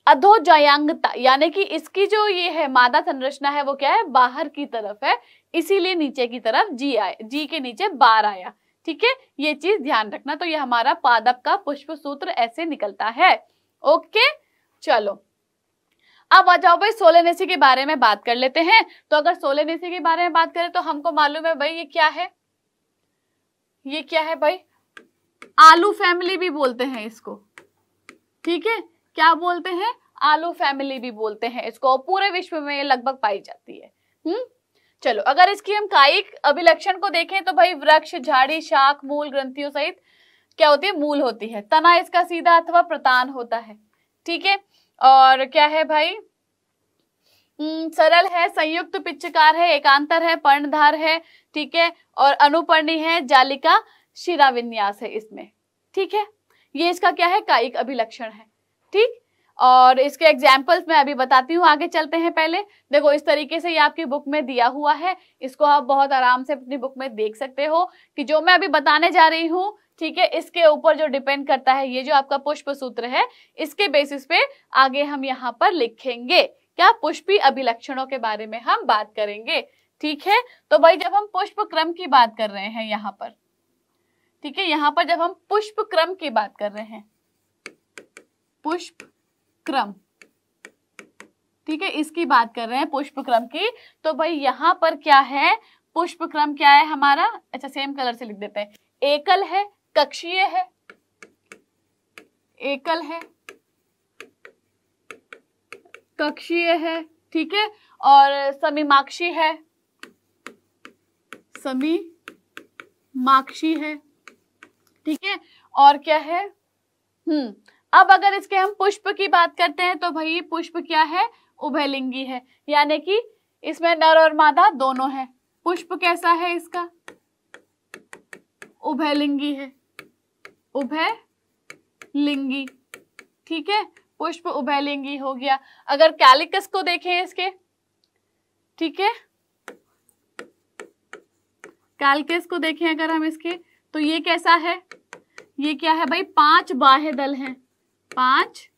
अधोजयांगता यानी कि इसकी जो ये है मादा संरचना है वो क्या है बाहर की तरफ है इसीलिए नीचे की तरफ जी आए जी के नीचे बार आया ठीक है ये चीज ध्यान रखना तो ये हमारा पादप का पुष्प सूत्र ऐसे निकलता है ओके चलो अब आ जाओ भाई सोलेनेसी के बारे में बात कर लेते हैं तो अगर सोलेनेसी के बारे में बात करें तो हमको मालूम है भाई ये क्या है ये क्या है भाई आलू फैमिली भी बोलते हैं इसको ठीक है क्या बोलते हैं आलू फैमिली भी बोलते हैं इसको पूरे विश्व में लगभग पाई जाती है हम्म चलो अगर इसकी हम कायिक अभिलक्षण को देखें तो भाई वृक्ष झाड़ी शाख मूल ग्रंथियों सहित क्या होती है मूल होती है तना इसका सीधा अथवा प्रतान होता है ठीक है और क्या है भाई हम्म, सरल है संयुक्त पिचकार है एकांतर है पर्णधार है ठीक है और अनुपर्णी है जालिका शिरा विन्यास है इसमें ठीक है ये इसका क्या है कायिक अभिलक्षण है ठीक और इसके एग्जाम्पल्स मैं अभी बताती हूँ आगे चलते हैं पहले देखो इस तरीके से ये आपकी बुक में दिया हुआ है इसको आप बहुत आराम से अपनी बुक में देख सकते हो कि जो मैं अभी बताने जा रही हूँ ठीक है इसके ऊपर जो डिपेंड करता है ये जो आपका पुष्प सूत्र है इसके बेसिस पे आगे हम यहाँ पर लिखेंगे क्या पुष्पी अभिलक्षणों के बारे में हम बात करेंगे ठीक है तो भाई जब हम पुष्प क्रम की बात कर रहे हैं यहाँ पर ठीक है यहाँ पर जब हम पुष्प क्रम की बात कर रहे हैं पुष्प क्रम ठीक है इसकी बात कर रहे हैं पुष्प क्रम की तो भाई यहां पर क्या है पुष्प क्रम क्या है हमारा अच्छा सेम कलर से लिख देते हैं एकल है कक्षीय है एकल है कक्षीय है ठीक है और समीमाक्षी है समी माक्षी है ठीक है और क्या है हम्म अब अगर इसके हम पुष्प की बात करते हैं तो भाई पुष्प क्या है उभयलिंगी है यानी कि इसमें नर और मादा दोनों है पुष्प कैसा है इसका उभयलिंगी है उभय लिंगी ठीक है पुष्प उभयलिंगी हो गया अगर कैलिकस को देखें इसके ठीक है कैलकस को देखें अगर हम इसके तो ये कैसा है ये क्या है भाई पांच बाह्य दल हैं पांच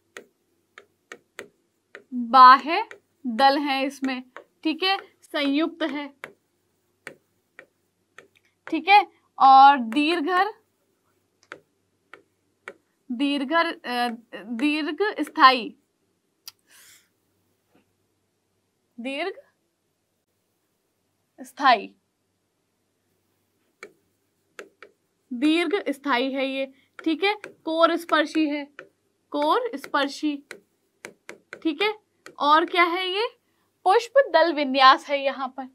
बाह्य दल है इसमें ठीक है संयुक्त है ठीक है और दीर्घर दीर्घर दीर्घ स्थाई दीर्घ स्थाई दीर्घ स्थाई है ये ठीक है कोर स्पर्शी है कोर स्पर्शी ठीक है और क्या है ये पुष्प दल विन्यास है यहाँ पर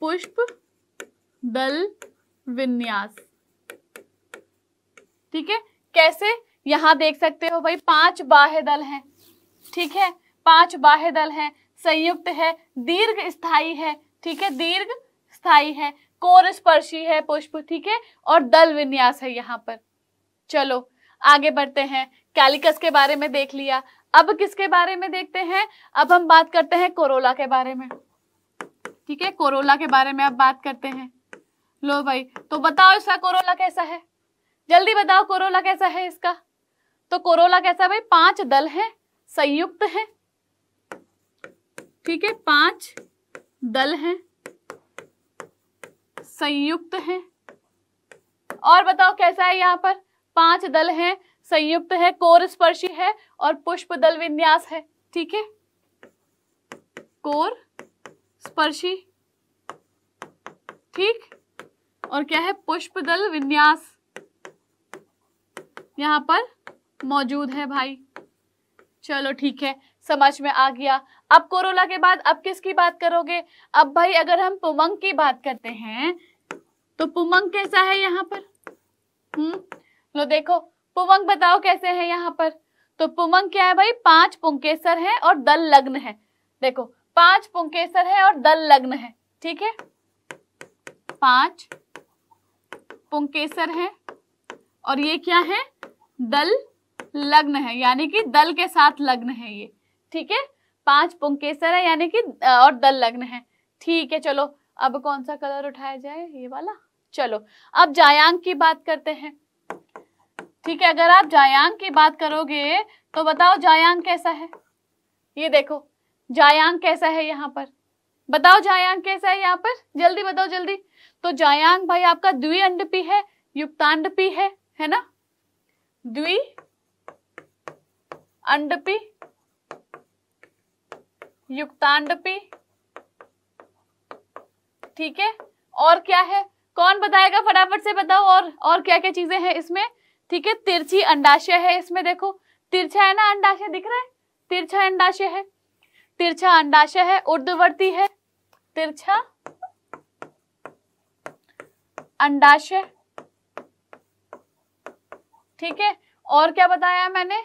पुष्प दल विन्यास ठीक है कैसे यहाँ देख सकते हो भाई पांच बाह्य दल हैं ठीक है पांच बाह्य दल हैं संयुक्त है दीर्घ स्थाई है ठीक है दीर्घ स्थाई है कोर स्पर्शी है पुष्प ठीक है और दल विन्यास है यहाँ पर चलो आगे बढ़ते हैं कैलिकस के बारे में देख लिया अब किसके बारे में देखते हैं अब हम बात करते हैं कोरोला के बारे में ठीक है कोरोला के बारे में अब बात करते हैं लो भाई तो बताओ इसका कोरोला कैसा है जल्दी बताओ कोरोला कैसा है इसका तो कोरोला कैसा भाई पांच दल है संयुक्त है ठीक है पांच दल है संयुक्त हैं और बताओ कैसा है यहां पर पांच दल हैं संयुक्त है कोर स्पर्शी है और पुष्प दल विन्यास है ठीक है कोर स्पर्शी ठीक और क्या है पुष्प दल विन्यास यहाँ पर मौजूद है भाई चलो ठीक है समझ में आ गया अब कोरोला के बाद अब किसकी बात करोगे अब भाई अगर हम पुमंग की बात करते हैं तो पुमंग कैसा है यहाँ पर हम्म लो देखो पुमंग बताओ कैसे है यहाँ पर तो पुमंग क्या है भाई पांच पुंकेसर है और दल लग्न है देखो पांच पुंकेसर है और दल लग्न है ठीक है पांच पुंकेसर है और ये क्या है दल लग्न है यानी कि दल के साथ लग्न है ये ठीक है पांच पुंकेसर है यानी कि और दल लग्न है ठीक है चलो अब कौन सा कलर उठाया जाए ये वाला चलो अब जायांग की बात करते हैं ठीक है अगर आप जायांग की बात करोगे तो बताओ जायांग कैसा है ये देखो जायांग कैसा है यहाँ पर बताओ जायांग कैसा है यहाँ पर जल्दी बताओ जल्दी तो जायांग भाई आपका द्वि अंडपी है युक्तांडपी है है ना द्वि अंडपी युक्तांडपी ठीक है और क्या है कौन बताएगा फटाफट से बताओ और और क्या क्या चीजें हैं इसमें ठीक है तिरछी अंडाशय है इसमें देखो तिरछा है ना अंडाशय दिख रहा है तिरछा अंडाशय है तिरछा अंडाशय है उर्धवर्ती है तिरछा अंडाशय ठीक है और क्या बताया मैंने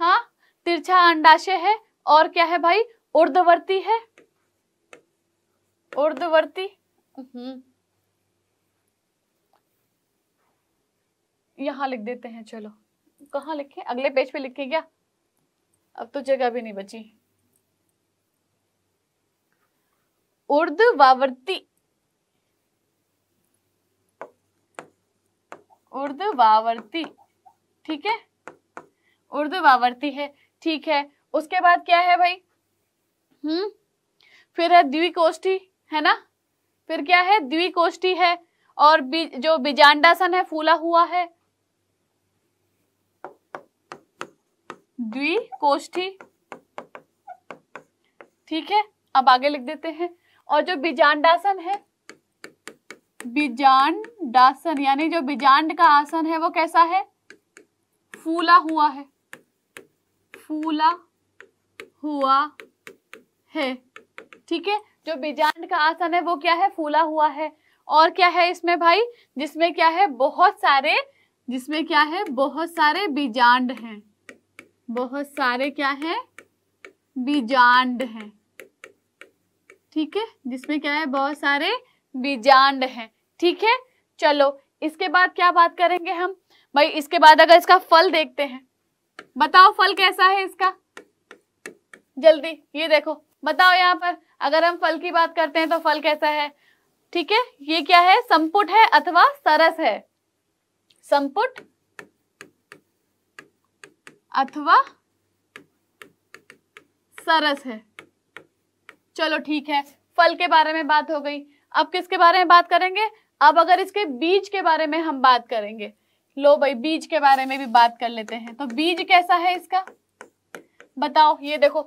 हाँ तिरछा अंडाशय है और क्या है भाई उर्धवर्ती है हम्म यहाँ लिख देते हैं चलो कहाँ लिखे अगले पेज पे लिखे क्या अब तो जगह भी नहीं बची उर्दवावर्ती उर्दवावर्ती ठीक है उर्दवावर्ती है ठीक है उसके बाद क्या है भाई हम्म फिर है द्विकोष्ठी है ना फिर क्या है द्विकोष्ठी है और बी, जो बिजांडासन है फूला हुआ है द्विकोष्ठी ठीक है अब आगे लिख देते हैं और जो बीजांडासन है बीजांडासन यानी जो बीजांड का आसन है वो कैसा है फूला हुआ है फूला हुआ है ठीक है जो बीजांड का आसन है वो क्या है फूला हुआ है और क्या है इसमें भाई जिसमें क्या है बहुत सारे जिसमें क्या है बहुत सारे बीजांड हैं बहुत सारे क्या है बीजांड हैं ठीक है जिसमें क्या है बहुत सारे बीजांड हैं ठीक है चलो इसके बाद क्या बात करेंगे हम भाई इसके बाद अगर इसका फल देखते हैं बताओ फल कैसा है इसका जल्दी ये देखो बताओ यहाँ पर अगर हम फल की बात करते हैं तो फल कैसा है ठीक है ये क्या है संपुट है अथवा सरस है संपुट अथवा सरस है चलो ठीक है फल के बारे में बात हो गई अब किसके बारे में बात करेंगे अब अगर इसके बीज के बारे में हम बात करेंगे लो भाई बीज के बारे में भी बात कर लेते हैं तो बीज कैसा है इसका बताओ ये देखो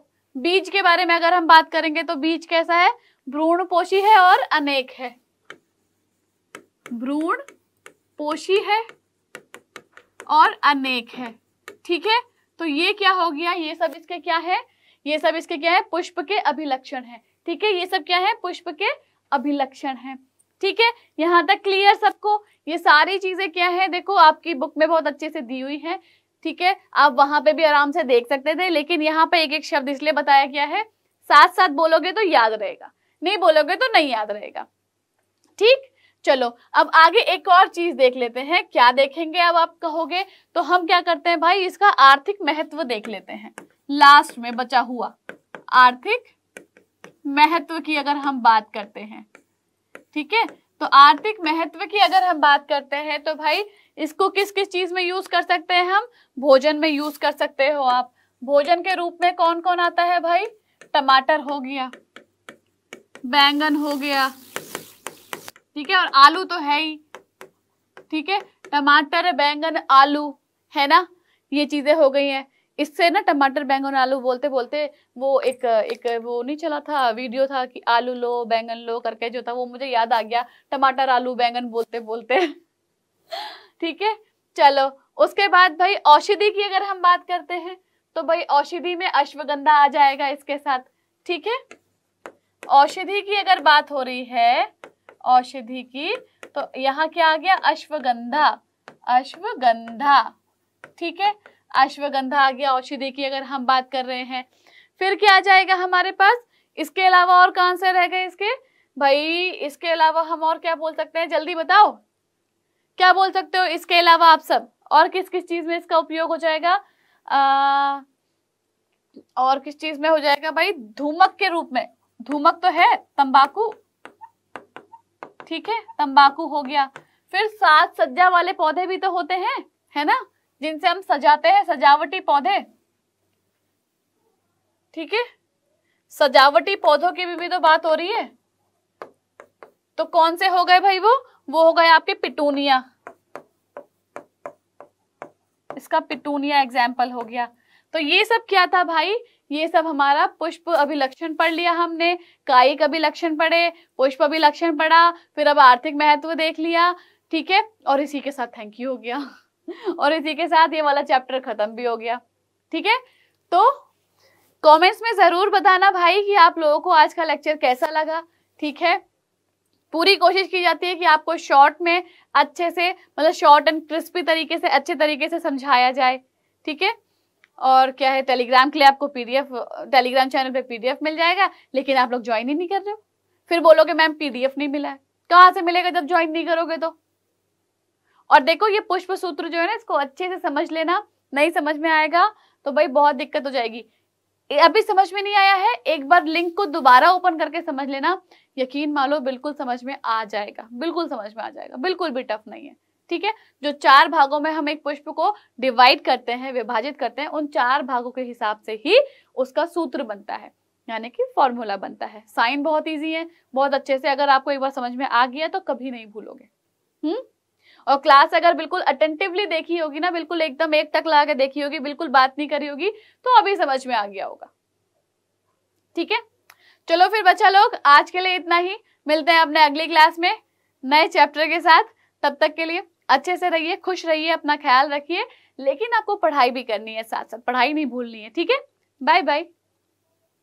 बीज के बारे में अगर हम बात करेंगे तो बीज कैसा है भ्रूण पोषी है और अनेक है भ्रूण पोषी है और अनेक है ठीक है तो ये क्या हो गया ये सब इसके क्या है ये सब इसके क्या है पुष्प के अभिलक्षण है ठीक है ये सब क्या है पुष्प के अभिलक्षण है ठीक है यहाँ तक क्लियर सबको ये सारी चीजें क्या है देखो आपकी बुक में बहुत अच्छे से दी हुई है ठीक है आप वहां पे भी आराम से देख सकते थे लेकिन यहाँ पे एक एक शब्द इसलिए बताया गया है साथ साथ बोलोगे तो याद रहेगा नहीं बोलोगे तो नहीं याद रहेगा ठीक चलो अब आगे एक और चीज देख लेते हैं क्या देखेंगे अब आप कहोगे तो हम क्या करते हैं भाई इसका आर्थिक महत्व देख लेते हैं लास्ट में बचा हुआ आर्थिक महत्व की अगर हम बात करते हैं ठीक है तो आर्थिक महत्व की अगर हम बात करते हैं तो भाई इसको किस किस चीज में यूज कर सकते हैं हम भोजन में यूज कर सकते हो आप भोजन के रूप में कौन कौन आता है भाई टमाटर हो गया बैंगन हो गया ठीक है और आलू तो है ही ठीक है टमाटर बैंगन आलू है ना ये चीजें हो गई हैं इससे ना टमाटर बैंगन आलू बोलते बोलते वो एक एक वो नहीं चला था वीडियो था कि आलू लो बैंगन लो करके जो था वो मुझे याद आ गया टमाटर आलू बैंगन बोलते बोलते ठीक है चलो उसके बाद भाई औषधि की अगर हम बात करते हैं तो भाई औषधि में अश्वगंधा आ जाएगा इसके साथ ठीक है औषधि की अगर बात हो रही है औषधि की तो यहाँ क्या आ गया अश्वगंधा अश्वगंधा ठीक है अश्वगंधा आ गया औषधि की अगर हम बात कर रहे हैं फिर क्या आ जाएगा हमारे पास इसके अलावा और कौन से रह गए इसके भाई इसके अलावा हम और क्या बोल सकते हैं जल्दी बताओ क्या बोल सकते हो इसके अलावा आप सब और किस किस चीज में इसका उपयोग हो जाएगा आ, और किस चीज में हो जाएगा भाई धूमक के रूप में धूमक तो है तंबाकू ठीक है तंबाकू हो गया फिर सात सज्जा वाले पौधे भी तो होते हैं है ना जिनसे हम सजाते हैं सजावटी पौधे ठीक है सजावटी पौधों की भी, भी तो बात हो रही है तो कौन से हो गए भाई वो वो हो गए आपके पिटूनिया इसका पिटूनिया एग्जाम्पल हो गया तो ये सब क्या था भाई ये सब हमारा पुष्प अभिलक्षण पढ़ लिया हमने कायिक अभिलक्षण पढ़े पुष्प अभिलक्षण पढ़ा फिर अब आर्थिक महत्व देख लिया ठीक है और इसी के साथ थैंक यू हो गया और इसी के साथ ये वाला चैप्टर खत्म भी हो गया ठीक है तो कमेंट्स में जरूर बताना भाई कि आप लोगों को आज का लेक्चर कैसा लगा ठीक है पूरी कोशिश की जाती है कि आपको शॉर्ट में अच्छे से मतलब शॉर्ट एंड क्रिस्पी तरीके से अच्छे तरीके से समझाया जाए ठीक है और क्या है टेलीग्राम के लिए आपको पीडीएफ टेलीग्राम चैनल पे पीडीएफ मिल जाएगा लेकिन आप लोग ज्वाइन ही नहीं कर रहे हो फिर बोलोगे मैम पीडीएफ नहीं मिला है कहाँ से मिलेगा जब ज्वाइन नहीं करोगे तो और देखो ये पुष्प सूत्र जो है ना इसको अच्छे से समझ लेना नहीं समझ में आएगा तो भाई बहुत दिक्कत हो जाएगी अभी समझ में नहीं आया है एक बार लिंक को दोबारा ओपन करके समझ लेना यकीन मान लो बिल्कुल समझ में आ जाएगा बिल्कुल समझ में आ जाएगा बिल्कुल भी टफ नहीं है ठीक है जो चार भागों में हम एक पुष्प को डिवाइड करते हैं विभाजित करते हैं उन चार भागों के हिसाब से ही उसका सूत्र बनता है यानी कि फॉर्मूला बनता है साइन बहुत इजी है बहुत अच्छे से अगर आपको एक बार समझ में आ गया तो कभी नहीं भूलोगे हम्म और क्लास अगर बिल्कुल अटेंटिवली देखी होगी ना बिल्कुल एकदम एक तक लगा के देखी होगी बिल्कुल बात नहीं करी होगी तो अभी समझ में आ गया होगा ठीक है चलो फिर बच्चा लोग आज के लिए इतना ही मिलते हैं अपने अगली क्लास में नए चैप्टर के साथ तब तक के लिए अच्छे से रहिए खुश रहिए अपना ख्याल रखिए लेकिन आपको पढ़ाई भी करनी है साथ साथ पढ़ाई नहीं भूलनी है ठीक है बाय बाय